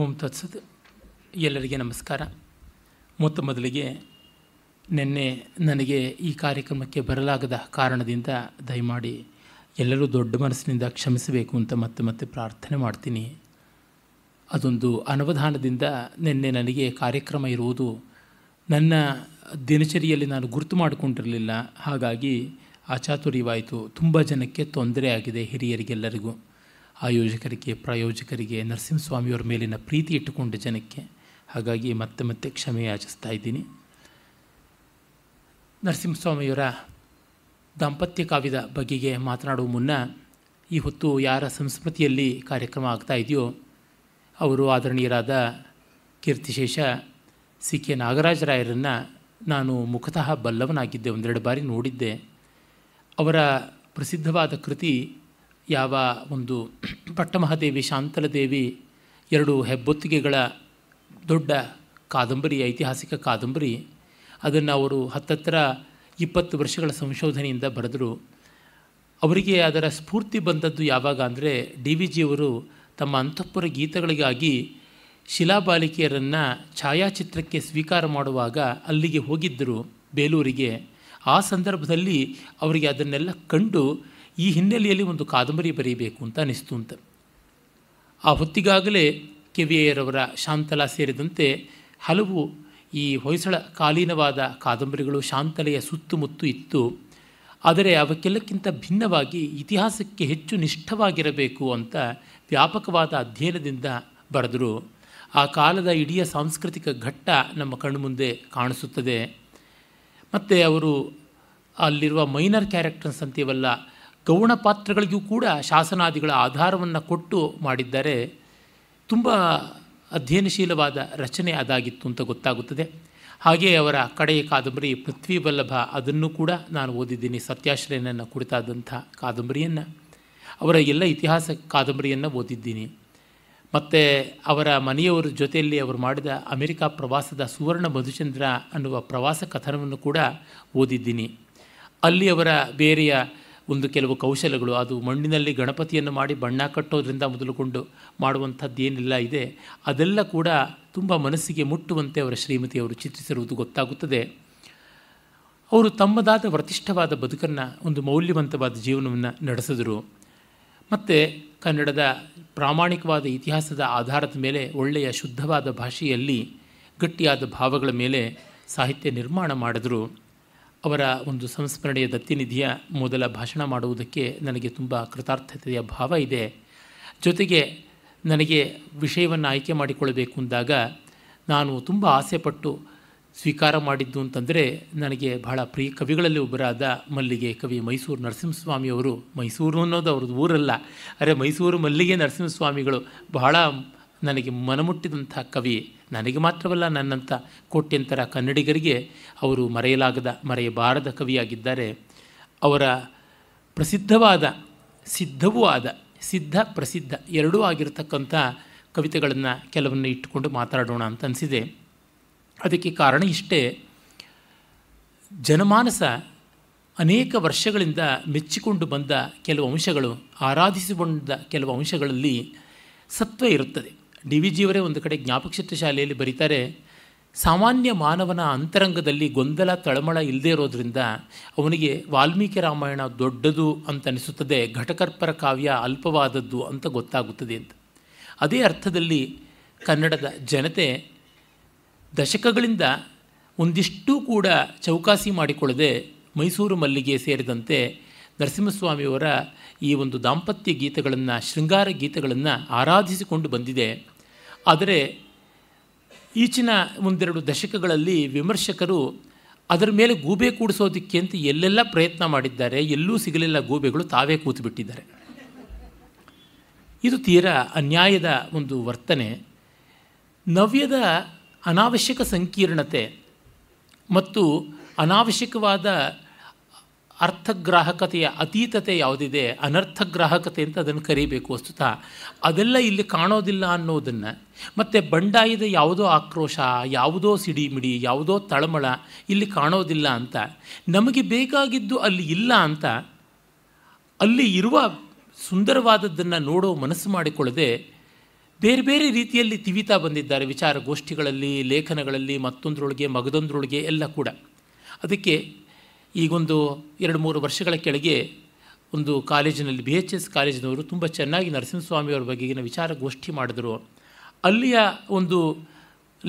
ಓಂ ತತ್ಸದ್ ಎಲ್ಲರಿಗೆ ನಮಸ್ಕಾರ ಮೊತ್ತ ಮೊದಲಿಗೆ ನಿನ್ನೆ ನನಗೆ ಈ ಕಾರ್ಯಕ್ರಮಕ್ಕೆ ಬರಲಾಗದ ಕಾರಣದಿಂದ ದಯಮಾಡಿ ಎಲ್ಲರೂ ದೊಡ್ಡ ಮನಸ್ಸಿನಿಂದ ಕ್ಷಮಿಸಬೇಕು ಅಂತ ಮತ್ತೆ ಮತ್ತೆ ಪ್ರಾರ್ಥನೆ ಮಾಡ್ತೀನಿ ಅದೊಂದು ಅನವಧಾನದಿಂದ ನಿನ್ನೆ ನನಗೆ ಕಾರ್ಯಕ್ರಮ ಇರುವುದು ನನ್ನ ದಿನಚರಿಯಲ್ಲಿ ನಾನು ಗುರುತು ಮಾಡಿಕೊಂಡಿರಲಿಲ್ಲ ಹಾಗಾಗಿ ಆಚಾತುರ್ಯವಾಯಿತು ತುಂಬ ಜನಕ್ಕೆ ತೊಂದರೆ ಆಗಿದೆ ಹಿರಿಯರಿಗೆಲ್ಲರಿಗೂ ಆಯೋಜಕರಿಗೆ ಪ್ರಾಯೋಜಕರಿಗೆ ನರಸಿಂಹಸ್ವಾಮಿಯವರ ಮೇಲಿನ ಪ್ರೀತಿ ಇಟ್ಟುಕೊಂಡ ಜನಕ್ಕೆ ಹಾಗಾಗಿ ಮತ್ತೆ ಮತ್ತೆ ಕ್ಷಮೆ ಯಾಚಿಸ್ತಾ ಇದ್ದೀನಿ ನರಸಿಂಹಸ್ವಾಮಿಯವರ ದಾಂಪತ್ಯ ಕಾವ್ಯದ ಬಗೆಗೆ ಮಾತನಾಡುವ ಮುನ್ನ ಈ ಹೊತ್ತು ಯಾರ ಸಂಸ್ಮೃತಿಯಲ್ಲಿ ಕಾರ್ಯಕ್ರಮ ಆಗ್ತಾ ಇದೆಯೋ ಅವರು ಆದರಣೀಯರಾದ ಕೀರ್ತಿಶೇಷ ಸಿ ಕೆ ನಾಗರಾಜರಾಯರನ್ನು ನಾನು ಮುಖತಃ ಬಲ್ಲವನಾಗಿದ್ದೆ ಒಂದೆರಡು ಬಾರಿ ನೋಡಿದ್ದೆ ಅವರ ಪ್ರಸಿದ್ಧವಾದ ಕೃತಿ ಯಾವ ಒಂದು ಪಟ್ಟಮಹಾದೇವಿ ಶಾಂತಲದೇವಿ ಎರಡು ಹೆಬ್ಬೊತ್ತಿಗೆಗಳ ದೊಡ್ಡ ಕಾದಂಬರಿ ಐತಿಹಾಸಿಕ ಕಾದಂಬರಿ ಅದನ್ನು ಅವರು ಹತ್ತತ್ರ ಇಪ್ಪತ್ತು ವರ್ಷಗಳ ಸಂಶೋಧನೆಯಿಂದ ಬರೆದರು ಅವರಿಗೆ ಅದರ ಸ್ಫೂರ್ತಿ ಬಂದದ್ದು ಯಾವಾಗ ಅಂದರೆ ಡಿ ವಿ ಜಿಯವರು ತಮ್ಮ ಅಂತಃಪುರ ಗೀತಗಳಿಗಾಗಿ ಶಿಲಾಬಾಲಿಕೆಯರನ್ನು ಛಾಯಾಚಿತ್ರಕ್ಕೆ ಸ್ವೀಕಾರ ಮಾಡುವಾಗ ಅಲ್ಲಿಗೆ ಹೋಗಿದ್ದರು ಬೇಲೂರಿಗೆ ಆ ಸಂದರ್ಭದಲ್ಲಿ ಅವರಿಗೆ ಅದನ್ನೆಲ್ಲ ಕಂಡು ಈ ಹಿನ್ನೆಲೆಯಲ್ಲಿ ಒಂದು ಕಾದಂಬರಿ ಬರೀಬೇಕು ಅಂತ ಅನಿಸ್ತು ಅಂತ ಆ ಹೊತ್ತಿಗಾಗಲೇ ಕೆವಿಯರವರ ಶಾಂತಲಾ ಸೇರಿದಂತೆ ಹಲವು ಈ ಹೊಯ್ಸಳ ಕಾಲೀನವಾದ ಕಾದಂಬರಿಗಳು ಶಾಂತಲೆಯ ಸುತ್ತಮುತ್ತು ಇತ್ತು ಆದರೆ ಅವಕ್ಕೆಲ್ಲಕ್ಕಿಂತ ಭಿನ್ನವಾಗಿ ಇತಿಹಾಸಕ್ಕೆ ಹೆಚ್ಚು ನಿಷ್ಠವಾಗಿರಬೇಕು ಅಂತ ವ್ಯಾಪಕವಾದ ಅಧ್ಯಯನದಿಂದ ಬರೆದರು ಆ ಕಾಲದ ಇಡೀ ಸಾಂಸ್ಕೃತಿಕ ಘಟ್ಟ ನಮ್ಮ ಕಣ್ಮುಂದೆ ಕಾಣಿಸುತ್ತದೆ ಮತ್ತು ಅವರು ಅಲ್ಲಿರುವ ಮೈನರ್ ಕ್ಯಾರೆಕ್ಟರ್ಸ್ ಅಂತೀವಲ್ಲ ಗೌಣ ಪಾತ್ರಗಳಿಗೂ ಕೂಡ ಶಾಸನಾದಿಗಳ ಆಧಾರವನ್ನು ಕೊಟ್ಟು ಮಾಡಿದ್ದಾರೆ ತುಂಬ ಅಧ್ಯಯನಶೀಲವಾದ ರಚನೆ ಅದಾಗಿತ್ತು ಅಂತ ಗೊತ್ತಾಗುತ್ತದೆ ಹಾಗೆಯೇ ಅವರ ಕಡೆಯ ಕಾದಂಬರಿ ಪೃಥ್ವಿ ವಲ್ಲಭ ಅದನ್ನು ಕೂಡ ನಾನು ಓದಿದ್ದೀನಿ ಸತ್ಯಾಶ್ರಯನನ್ನು ಕುರಿತಾದಂಥ ಕಾದಂಬರಿಯನ್ನು ಅವರ ಎಲ್ಲ ಇತಿಹಾಸ ಕಾದಂಬರಿಯನ್ನು ಓದಿದ್ದೀನಿ ಮತ್ತು ಅವರ ಮನೆಯವರ ಜೊತೆಯಲ್ಲಿ ಅವರು ಮಾಡಿದ ಅಮೆರಿಕಾ ಪ್ರವಾಸದ ಸುವರ್ಣ ಮಧುಚಂದ್ರ ಅನ್ನುವ ಪ್ರವಾಸ ಕಥನವನ್ನು ಕೂಡ ಓದಿದ್ದೀನಿ ಅಲ್ಲಿ ಅವರ ಬೇರೆಯ ಒಂದು ಕೆಲವು ಕೌಶಲಗಳು ಅದು ಮಣ್ಣಿನಲ್ಲಿ ಗಣಪತಿಯನ್ನು ಮಾಡಿ ಬಣ್ಣ ಕಟ್ಟೋದ್ರಿಂದ ಮೊದಲುಕೊಂಡು ಮಾಡುವಂಥದ್ದೇನೆಲ್ಲ ಇದೆ ಅದೆಲ್ಲ ಕೂಡ ತುಂಬ ಮನಸ್ಸಿಗೆ ಮುಟ್ಟುವಂತೆ ಅವರ ಶ್ರೀಮತಿಯವರು ಚಿತ್ರಿಸಿರುವುದು ಗೊತ್ತಾಗುತ್ತದೆ ಅವರು ತಮ್ಮದಾದ ವ್ರತಿಷ್ಠವಾದ ಬದುಕನ್ನು ಒಂದು ಮೌಲ್ಯವಂತವಾದ ಜೀವನವನ್ನು ನಡೆಸಿದರು ಮತ್ತು ಕನ್ನಡದ ಪ್ರಾಮಾಣಿಕವಾದ ಇತಿಹಾಸದ ಆಧಾರದ ಮೇಲೆ ಒಳ್ಳೆಯ ಶುದ್ಧವಾದ ಭಾಷೆಯಲ್ಲಿ ಗಟ್ಟಿಯಾದ ಭಾವಗಳ ಮೇಲೆ ಸಾಹಿತ್ಯ ನಿರ್ಮಾಣ ಮಾಡಿದರು ಅವರ ಒಂದು ಸಂಸ್ಮರಣೆಯ ದತ್ತಿನಿಧಿಯ ಮೊದಲ ಭಾಷಣ ಮಾಡುವುದಕ್ಕೆ ನನಗೆ ತುಂಬ ಕೃತಾರ್ಥತೆಯ ಭಾವ ಇದೆ ಜೊತೆಗೆ ನನಗೆ ವಿಷಯವನ್ನು ಆಯ್ಕೆ ಮಾಡಿಕೊಳ್ಳಬೇಕು ಅಂದಾಗ ನಾನು ತುಂಬ ಆಸೆಪಟ್ಟು ಸ್ವೀಕಾರ ಮಾಡಿದ್ದು ಅಂತಂದರೆ ನನಗೆ ಬಹಳ ಪ್ರಿಯ ಕವಿಗಳಲ್ಲಿ ಒಬ್ಬರಾದ ಮಲ್ಲಿಗೆ ಕವಿ ಮೈಸೂರು ನರಸಿಂಹಸ್ವಾಮಿಯವರು ಮೈಸೂರು ಅನ್ನೋದು ಅವ್ರದ್ದು ಊರಲ್ಲ ಅರೆ ಮೈಸೂರು ಮಲ್ಲಿಗೆ ನರಸಿಂಹಸ್ವಾಮಿಗಳು ಬಹಳ ನನಗೆ ಮನಮುಟ್ಟಿದಂಥ ಕವಿ ನನಗೆ ಮಾತ್ರವಲ್ಲ ನನ್ನಂಥ ಕೋಟ್ಯಂತರ ಕನ್ನಡಿಗರಿಗೆ ಅವರು ಮರೆಯಲಾಗದ ಮರೆಯಬಾರದ ಕವಿಯಾಗಿದ್ದಾರೆ ಅವರ ಪ್ರಸಿದ್ಧವಾದ ಸಿದ್ಧವೂ ಆದ ಸಿದ್ಧ ಪ್ರಸಿದ್ಧ ಎರಡೂ ಆಗಿರತಕ್ಕಂಥ ಕವಿತೆಗಳನ್ನು ಕೆಲವನ್ನು ಇಟ್ಟುಕೊಂಡು ಮಾತಾಡೋಣ ಅಂತ ಅನಿಸಿದೆ ಅದಕ್ಕೆ ಕಾರಣ ಇಷ್ಟೇ ಜನಮಾನಸ ಅನೇಕ ವರ್ಷಗಳಿಂದ ಮೆಚ್ಚಿಕೊಂಡು ಬಂದ ಕೆಲವು ಅಂಶಗಳು ಆರಾಧಿಸಿಕೊಂಡ ಕೆಲವು ಅಂಶಗಳಲ್ಲಿ ಸತ್ವ ಇರುತ್ತದೆ ಡಿ ವಿ ಜಿಯವರೇ ಒಂದು ಕಡೆ ಜ್ಞಾಪಕಶಕ್ತಿ ಶಾಲೆಯಲ್ಲಿ ಬರೀತಾರೆ ಸಾಮಾನ್ಯ ಮಾನವನ ಅಂತರಂಗದಲ್ಲಿ ಗೊಂದಲ ತಳಮಳ ಇಲ್ಲದೆ ಇರೋದ್ರಿಂದ ಅವನಿಗೆ ವಾಲ್ಮೀಕಿ ರಾಮಾಯಣ ದೊಡ್ಡದು ಅಂತ ಅನಿಸುತ್ತದೆ ಘಟಕರ್ಪರ ಕಾವ್ಯ ಅಲ್ಪವಾದದ್ದು ಅಂತ ಗೊತ್ತಾಗುತ್ತದೆ ಅಂತ ಅದೇ ಅರ್ಥದಲ್ಲಿ ಕನ್ನಡದ ಜನತೆ ದಶಕಗಳಿಂದ ಒಂದಿಷ್ಟು ಕೂಡ ಚೌಕಾಸಿ ಮಾಡಿಕೊಳ್ಳದೆ ಮೈಸೂರು ಮಲ್ಲಿಗೆ ಸೇರಿದಂತೆ ನರಸಿಂಹಸ್ವಾಮಿಯವರ ಈ ಒಂದು ದಾಂಪತ್ಯ ಗೀತೆಗಳನ್ನು ಶೃಂಗಾರ ಗೀತೆಗಳನ್ನು ಆರಾಧಿಸಿಕೊಂಡು ಬಂದಿದೆ ಆದರೆ ಈಚಿನ ಒಂದೆರಡು ದಶಕಗಳಲ್ಲಿ ವಿಮರ್ಶಕರು ಅದರ ಮೇಲೆ ಗೂಬೆ ಕೂಡಿಸೋದಕ್ಕೆ ಅಂತ ಎಲ್ಲೆಲ್ಲ ಪ್ರಯತ್ನ ಮಾಡಿದ್ದಾರೆ ಎಲ್ಲೂ ಸಿಗಲಿಲ್ಲ ಗೂಬೆಗಳು ತಾವೇ ಕೂತುಬಿಟ್ಟಿದ್ದಾರೆ ಇದು ತೀರಾ ಅನ್ಯಾಯದ ಒಂದು ವರ್ತನೆ ನವ್ಯದ ಅನಾವಶ್ಯಕ ಸಂಕೀರ್ಣತೆ ಮತ್ತು ಅನಾವಶ್ಯಕವಾದ ಅರ್ಥಗ್ರಾಹಕತೆಯ ಅತೀತತೆ ಯಾವುದಿದೆ ಅನರ್ಥಗ್ರಾಹಕತೆ ಅಂತ ಅದನ್ನು ಕರೀಬೇಕು ವಸ್ತುತ ಅದೆಲ್ಲ ಇಲ್ಲಿ ಕಾಣೋದಿಲ್ಲ ಅನ್ನೋದನ್ನು ಮತ್ತು ಬಂಡಾಯದ ಯಾವುದೋ ಆಕ್ರೋಶ ಯಾವುದೋ ಸಿಡಿಮಿಡಿ ಯಾವುದೋ ತಳಮಳ ಇಲ್ಲಿ ಕಾಣೋದಿಲ್ಲ ಅಂತ ನಮಗೆ ಬೇಕಾಗಿದ್ದು ಅಲ್ಲಿ ಇಲ್ಲ ಅಂತ ಅಲ್ಲಿ ಇರುವ ಸುಂದರವಾದದ್ದನ್ನು ನೋಡೋ ಮನಸ್ಸು ಮಾಡಿಕೊಳ್ಳದೆ ಬೇರೆ ಬೇರೆ ರೀತಿಯಲ್ಲಿ ತಿವಿತಾ ಬಂದಿದ್ದಾರೆ ವಿಚಾರಗೋಷ್ಠಿಗಳಲ್ಲಿ ಲೇಖನಗಳಲ್ಲಿ ಮತ್ತೊಂದರೊಳಗೆ ಮಗದೊಂದರೊಳಗೆ ಎಲ್ಲ ಕೂಡ ಅದಕ್ಕೆ ಈಗೊಂದು ಎರಡು ಮೂರು ವರ್ಷಗಳ ಕೆಳಗೆ ಒಂದು ಕಾಲೇಜಿನಲ್ಲಿ ಬಿ ಎಚ್ ಎಸ್ ಕಾಲೇಜಿನವರು ತುಂಬ ಚೆನ್ನಾಗಿ ನರಸಿಂಹಸ್ವಾಮಿಯವರ ಬಗೆಗಿನ ವಿಚಾರಗೋಷ್ಠಿ ಮಾಡಿದರು ಅಲ್ಲಿಯ ಒಂದು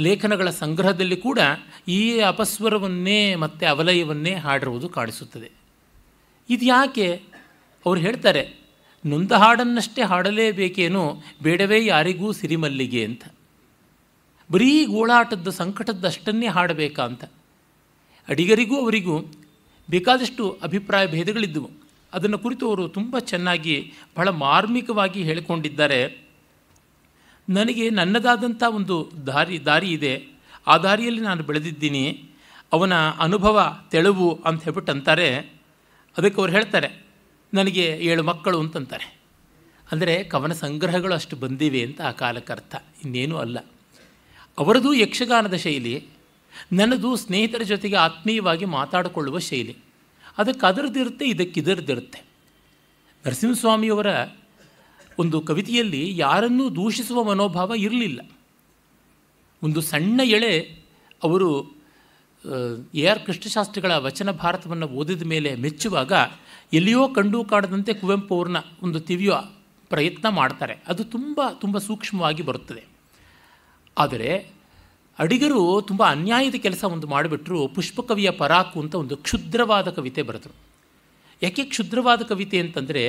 ಲೇಖನಗಳ ಸಂಗ್ರಹದಲ್ಲಿ ಕೂಡ ಈ ಅಪಸ್ವರವನ್ನೇ ಮತ್ತು ಅವಲಯವನ್ನೇ ಹಾಡಿರುವುದು ಕಾಣಿಸುತ್ತದೆ ಇದು ಯಾಕೆ ಅವರು ಹೇಳ್ತಾರೆ ನೊಂದ ಹಾಡನ್ನಷ್ಟೇ ಹಾಡಲೇಬೇಕೇನೋ ಬೇಡವೇ ಯಾರಿಗೂ ಸಿರಿಮಲ್ಲಿಗೆ ಅಂತ ಬರೀ ಗೋಳಾಟದ್ದು ಸಂಕಟದ್ದು ಅಷ್ಟನ್ನೇ ಹಾಡಬೇಕಾ ಅಂತ ಅಡಿಗರಿಗೂ ಅವರಿಗೂ ಬೇಕಾದಷ್ಟು ಅಭಿಪ್ರಾಯ ಭೇದಗಳಿದ್ದವು ಅದನ್ನು ಕುರಿತು ಅವರು ತುಂಬ ಚೆನ್ನಾಗಿ ಬಹಳ ಮಾರ್ಮಿಕವಾಗಿ ಹೇಳಿಕೊಂಡಿದ್ದಾರೆ ನನಗೆ ನನ್ನದಾದಂಥ ಒಂದು ದಾರಿ ದಾರಿ ಇದೆ ಆ ದಾರಿಯಲ್ಲಿ ನಾನು ಬೆಳೆದಿದ್ದೀನಿ ಅವನ ಅನುಭವ ತೆಳುವು ಅಂತ ಹೇಳ್ಬಿಟ್ಟು ಅಂತಾರೆ ಅದಕ್ಕೆ ಅವ್ರು ಹೇಳ್ತಾರೆ ನನಗೆ ಏಳು ಮಕ್ಕಳು ಅಂತಂತಾರೆ ಅಂದರೆ ಕವನ ಸಂಗ್ರಹಗಳು ಅಷ್ಟು ಬಂದಿವೆ ಅಂತ ಆ ಕಾಲಕ್ಕರ್ಥ ಇನ್ನೇನೂ ಅಲ್ಲ ಅವರದು ಯಕ್ಷಗಾನದ ಶೈಲಿ ನನ್ನದು ಸ್ನೇಹಿತರ ಜೊತೆಗೆ ಆತ್ಮೀಯವಾಗಿ ಮಾತಾಡಿಕೊಳ್ಳುವ ಶೈಲಿ ಅದಕ್ಕೆ ಅದರದ್ದಿರುತ್ತೆ ಇದಕ್ಕಿದರದಿರುತ್ತೆ ನರಸಿಂಹಸ್ವಾಮಿಯವರ ಒಂದು ಕವಿತೆಯಲ್ಲಿ ಯಾರನ್ನೂ ದೂಷಿಸುವ ಮನೋಭಾವ ಇರಲಿಲ್ಲ ಒಂದು ಸಣ್ಣ ಎಳೆ ಅವರು ಎ ಆರ್ ಕೃಷ್ಣಶಾಸ್ತ್ರಿಗಳ ವಚನ ಭಾರತವನ್ನು ಓದಿದ ಮೇಲೆ ಮೆಚ್ಚುವಾಗ ಎಲ್ಲಿಯೋ ಕಂಡು ಕಾಣದಂತೆ ಕುವೆಂಪು ಅವ್ರನ್ನ ಒಂದು ತಿವಿಯುವ ಪ್ರಯತ್ನ ಮಾಡ್ತಾರೆ ಅದು ತುಂಬ ತುಂಬ ಸೂಕ್ಷ್ಮವಾಗಿ ಬರುತ್ತದೆ ಆದರೆ ಅಡಿಗರು ತುಂಬ ಅನ್ಯಾಯದ ಕೆಲಸ ಒಂದು ಮಾಡಿಬಿಟ್ರು ಪುಷ್ಪಕವಿಯ ಪರಾಕು ಅಂತ ಒಂದು ಕ್ಷುದ್ರವಾದ ಕವಿತೆ ಬರೆದರು ಯಾಕೆ ಕ್ಷುದ್ರವಾದ ಕವಿತೆ ಅಂತಂದರೆ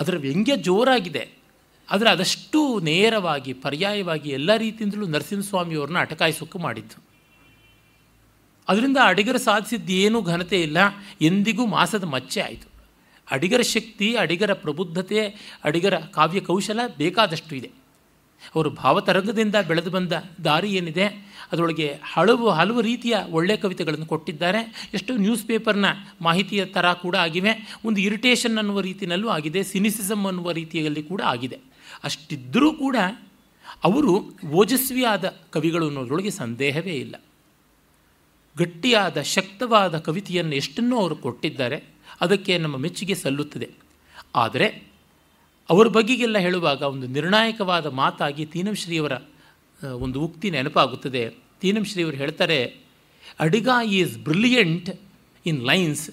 ಅದರ ವ್ಯಂಗ್ಯ ಜೋರಾಗಿದೆ ಆದರೆ ಅದಷ್ಟು ನೇರವಾಗಿ ಪರ್ಯಾಯವಾಗಿ ಎಲ್ಲ ರೀತಿಯಿಂದಲೂ ನರಸಿಂಹಸ್ವಾಮಿಯವ್ರನ್ನ ಅಟಕಾಯಿಸೋಕ್ಕೂ ಮಾಡಿದ್ದು ಅದರಿಂದ ಅಡಿಗರು ಸಾಧಿಸಿದ್ದು ಏನೂ ಘನತೆ ಇಲ್ಲ ಎಂದಿಗೂ ಮಾಸದ ಮಚ್ಚೆ ಆಯಿತು ಅಡಿಗರ ಶಕ್ತಿ ಅಡಿಗರ ಪ್ರಬುದ್ಧತೆ ಅಡಿಗರ ಕಾವ್ಯ ಕೌಶಲ ಬೇಕಾದಷ್ಟು ಇದೆ ಅವರು ಭಾವತರಂಗದಿಂದ ಬೆಳೆದು ಬಂದ ದಾರಿ ಏನಿದೆ ಅದರೊಳಗೆ ಹಲವು ಹಲವು ರೀತಿಯ ಒಳ್ಳೆಯ ಕವಿತೆಗಳನ್ನು ಕೊಟ್ಟಿದ್ದಾರೆ ಎಷ್ಟು ನ್ಯೂಸ್ ಪೇಪರ್ನ ಮಾಹಿತಿಯ ಥರ ಕೂಡ ಆಗಿವೆ ಒಂದು ಇರಿಟೇಷನ್ ಅನ್ನುವ ರೀತಿಯಲ್ಲೂ ಆಗಿದೆ ಸಿನಿಸಿಸಮ್ ಅನ್ನುವ ರೀತಿಯಲ್ಲಿ ಕೂಡ ಆಗಿದೆ ಅಷ್ಟಿದ್ದರೂ ಕೂಡ ಅವರು ಓಜಸ್ವಿಯಾದ ಕವಿಗಳು ಅನ್ನೋದ್ರೊಳಗೆ ಸಂದೇಹವೇ ಇಲ್ಲ ಗಟ್ಟಿಯಾದ ಶಕ್ತವಾದ ಕವಿತೆಯನ್ನು ಎಷ್ಟನ್ನೂ ಅವರು ಕೊಟ್ಟಿದ್ದಾರೆ ಅದಕ್ಕೆ ನಮ್ಮ ಮೆಚ್ಚುಗೆ ಸಲ್ಲುತ್ತದೆ ಆದರೆ ಅವರ ಬಗೆಗೆಲ್ಲ ಹೇಳುವಾಗ ಒಂದು ನಿರ್ಣಾಯಕವಾದ ಮಾತಾಗಿ ತೀನಂಶ್ರೀಯವರ ಒಂದು ಉಕ್ತಿ ನೆನಪಾಗುತ್ತದೆ ತೀನಂಶ್ರೀಯವರು ಹೇಳ್ತಾರೆ Adiga is brilliant in lines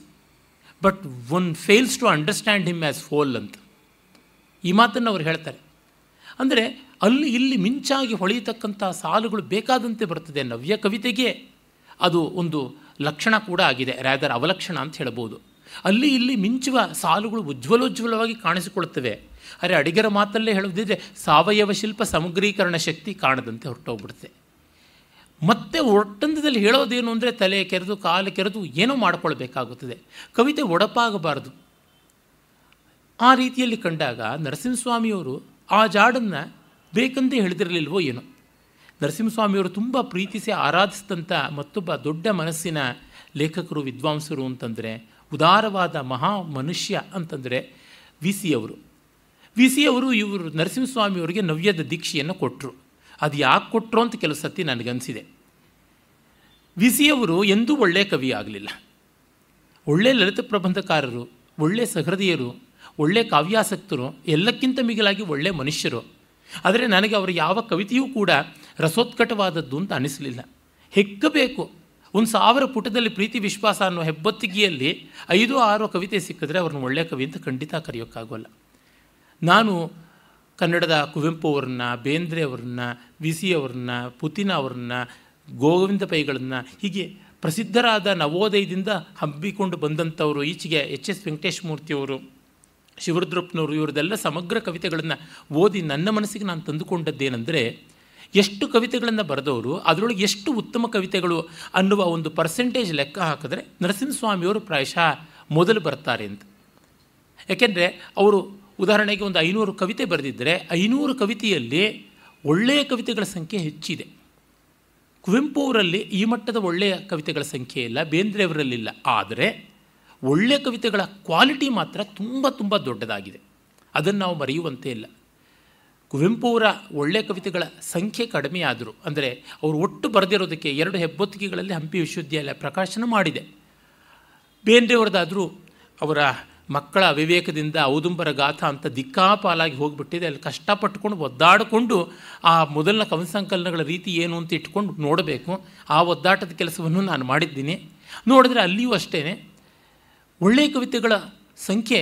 but one fails to understand him as whole ಅಂತ ಈ ಮಾತನ್ನು ಅವರು ಹೇಳ್ತಾರೆ ಅಂದರೆ ಅಲ್ಲಿ ಇಲ್ಲಿ ಮಿಂಚಾಗಿ ಹೊಳೆಯತಕ್ಕಂಥ ಸಾಲುಗಳು ಬೇಕಾದಂತೆ ಬರ್ತದೆ ನವ್ಯ ಕವಿತೆಗೆ ಅದು ಒಂದು ಲಕ್ಷಣ ಕೂಡ ಆಗಿದೆ ರ್ಯಾದರ್ ಅವಲಕ್ಷಣ ಅಂತ ಹೇಳ್ಬೋದು ಅಲ್ಲಿ ಇಲ್ಲಿ ಮಿಂಚುವ ಸಾಲುಗಳು ಉಜ್ವಲೋಜ್ವಲವಾಗಿ ಕಾಣಿಸಿಕೊಳ್ಳುತ್ತವೆ ಅರೆ ಅಡಿಗರ ಮಾತಲ್ಲೇ ಹೇಳೋದಿದ್ರೆ ಸಾವಯವ ಶಿಲ್ಪ ಸಮಗ್ರೀಕರಣ ಶಕ್ತಿ ಕಾಣದಂತೆ ಹೊರಟೋಗ್ಬಿಡುತ್ತೆ ಮತ್ತೆ ಒಟ್ಟಂದದಲ್ಲಿ ಹೇಳೋದೇನು ಅಂದರೆ ತಲೆ ಕೆರೆದು ಕಾಲು ಕೆರೆದು ಏನೋ ಮಾಡಿಕೊಳ್ಬೇಕಾಗುತ್ತದೆ ಕವಿತೆ ಒಡಪಾಗಬಾರದು ಆ ರೀತಿಯಲ್ಲಿ ಕಂಡಾಗ ನರಸಿಂಹಸ್ವಾಮಿಯವರು ಆ ಜಾಡನ್ನು ಬೇಕಂದೇ ಹೇಳಿದಿರಲಿಲ್ವೋ ಏನೋ ನರಸಿಂಹಸ್ವಾಮಿಯವರು ತುಂಬ ಪ್ರೀತಿಸಿ ಆರಾಧಿಸಿದಂಥ ಮತ್ತೊಬ್ಬ ದೊಡ್ಡ ಮನಸ್ಸಿನ ಲೇಖಕರು ವಿದ್ವಾಂಸರು ಅಂತಂದರೆ ಉದಾರವಾದ ಮಹಾ ಮನುಷ್ಯ ಅಂತಂದರೆ ವಿ ಸಿ ಅವರು ವಿ ಸಿ ಅವರು ಇವರು ನರಸಿಂಹಸ್ವಾಮಿಯವರಿಗೆ ನವ್ಯದ ದೀಕ್ಷೆಯನ್ನು ಕೊಟ್ಟರು ಅದು ಯಾಕೆ ಕೊಟ್ಟರು ಅಂತ ಕೆಲವು ಸತಿ ನನಗನ್ಸಿದೆ ವಿ ಸಿ ಅವರು ಎಂದೂ ಒಳ್ಳೆಯ ಕವಿ ಆಗಲಿಲ್ಲ ಒಳ್ಳೆಯ ಲಲಿತ ಪ್ರಬಂಧಕಾರರು ಒಳ್ಳೆಯ ಸಹೃದಯರು ಒಳ್ಳೆಯ ಕಾವ್ಯಾಸಕ್ತರು ಎಲ್ಲಕ್ಕಿಂತ ಮಿಗಿಲಾಗಿ ಒಳ್ಳೆಯ ಮನುಷ್ಯರು ಆದರೆ ನನಗೆ ಅವರ ಯಾವ ಕವಿತೆಯೂ ಕೂಡ ರಸೋತ್ಕಟವಾದದ್ದು ಅಂತ ಅನಿಸಲಿಲ್ಲ ಹೆಕ್ಕಬೇಕು ಒಂದು ಸಾವಿರ ಪುಟದಲ್ಲಿ ಪ್ರೀತಿ ವಿಶ್ವಾಸ ಅನ್ನೋ ಹೆಬ್ಬತ್ತಿಗೆಯಲ್ಲಿ ಐದು ಆರು ಕವಿತೆ ಸಿಕ್ಕಿದ್ರೆ ಅವ್ರನ್ನ ಒಳ್ಳೆಯ ಕವಿ ಅಂತ ಖಂಡಿತ ಕರೆಯೋಕ್ಕಾಗೋಲ್ಲ ನಾನು ಕನ್ನಡದ ಕುವೆಂಪು ಅವರನ್ನ ಬೇಂದ್ರೆ ಅವರನ್ನ ವಿ ಸಿ ಅವ್ರನ್ನ ಪುತಿನ ಅವ್ರನ್ನ ಗೋವಿಂದ ಪೈಗಳನ್ನು ಹೀಗೆ ಪ್ರಸಿದ್ಧರಾದ ನವೋದಯದಿಂದ ಹಬ್ಬಿಕೊಂಡು ಬಂದಂಥವರು ಈಚೆಗೆ ಎಚ್ ಎಸ್ ವೆಂಕಟೇಶಮೂರ್ತಿಯವರು ಶಿವರುದ್ರಪ್ಪನವರು ಇವರದೆಲ್ಲ ಸಮಗ್ರ ಕವಿತೆಗಳನ್ನು ಓದಿ ನನ್ನ ಮನಸ್ಸಿಗೆ ನಾನು ತಂದುಕೊಂಡದ್ದೇನೆಂದರೆ ಎಷ್ಟು ಕವಿತೆಗಳನ್ನು ಬರೆದವರು ಅದರೊಳಗೆ ಎಷ್ಟು ಉತ್ತಮ ಕವಿತೆಗಳು ಅನ್ನುವ ಒಂದು ಪರ್ಸೆಂಟೇಜ್ ಲೆಕ್ಕ ಹಾಕಿದ್ರೆ ನರಸಿಂಹಸ್ವಾಮಿಯವರು ಪ್ರಾಯಶಃ ಮೊದಲು ಬರ್ತಾರೆ ಅಂತ ಯಾಕೆಂದರೆ ಅವರು ಉದಾಹರಣೆಗೆ ಒಂದು ಐನೂರು ಕವಿತೆ ಬರೆದಿದ್ದರೆ ಐನೂರು ಕವಿತೆಯಲ್ಲಿ ಒಳ್ಳೆಯ ಕವಿತೆಗಳ ಸಂಖ್ಯೆ ಹೆಚ್ಚಿದೆ ಕುವೆಂಪು ಅವರಲ್ಲಿ ಈ ಮಟ್ಟದ ಒಳ್ಳೆಯ ಕವಿತೆಗಳ ಸಂಖ್ಯೆ ಇಲ್ಲ ಬೇಂದ್ರೆಯವರಲ್ಲಿಲ್ಲ ಆದರೆ ಒಳ್ಳೆಯ ಕವಿತೆಗಳ ಕ್ವಾಲಿಟಿ ಮಾತ್ರ ತುಂಬ ತುಂಬ ದೊಡ್ಡದಾಗಿದೆ ಅದನ್ನು ನಾವು ಮರೆಯುವಂತೆ ಇಲ್ಲ ಕುವೆಂಪು ಅವರ ಒಳ್ಳೆಯ ಕವಿತೆಗಳ ಸಂಖ್ಯೆ ಆದರೂ ಅಂದರೆ ಅವರು ಒಟ್ಟು ಬರೆದಿರೋದಕ್ಕೆ ಎರಡು ಹೆಬ್ಬೊತ್ತಿಗೆಗಳಲ್ಲಿ ಹಂಪಿ ವಿಶ್ವವಿದ್ಯಾಲಯ ಪ್ರಕಾಶನ ಮಾಡಿದೆ ಬೇಂದ್ರೆಯವರದಾದರೂ ಅವರ ಮಕ್ಕಳ ಅವಿವೇಕದಿಂದ ಔದುಂಬರ ಗಾಥ ಅಂತ ದಿಕ್ಕಾಪಾಲಾಗಿ ಹೋಗಿಬಿಟ್ಟಿದೆ ಅಲ್ಲಿ ಕಷ್ಟಪಟ್ಟುಕೊಂಡು ಒದ್ದಾಡಿಕೊಂಡು ಆ ಮೊದಲಿನ ಸಂಕಲನಗಳ ರೀತಿ ಏನು ಅಂತ ಇಟ್ಕೊಂಡು ನೋಡಬೇಕು ಆ ಒದ್ದಾಟದ ಕೆಲಸವನ್ನು ನಾನು ಮಾಡಿದ್ದೀನಿ ನೋಡಿದ್ರೆ ಅಲ್ಲಿಯೂ ಅಷ್ಟೇ ಒಳ್ಳೆಯ ಕವಿತೆಗಳ ಸಂಖ್ಯೆ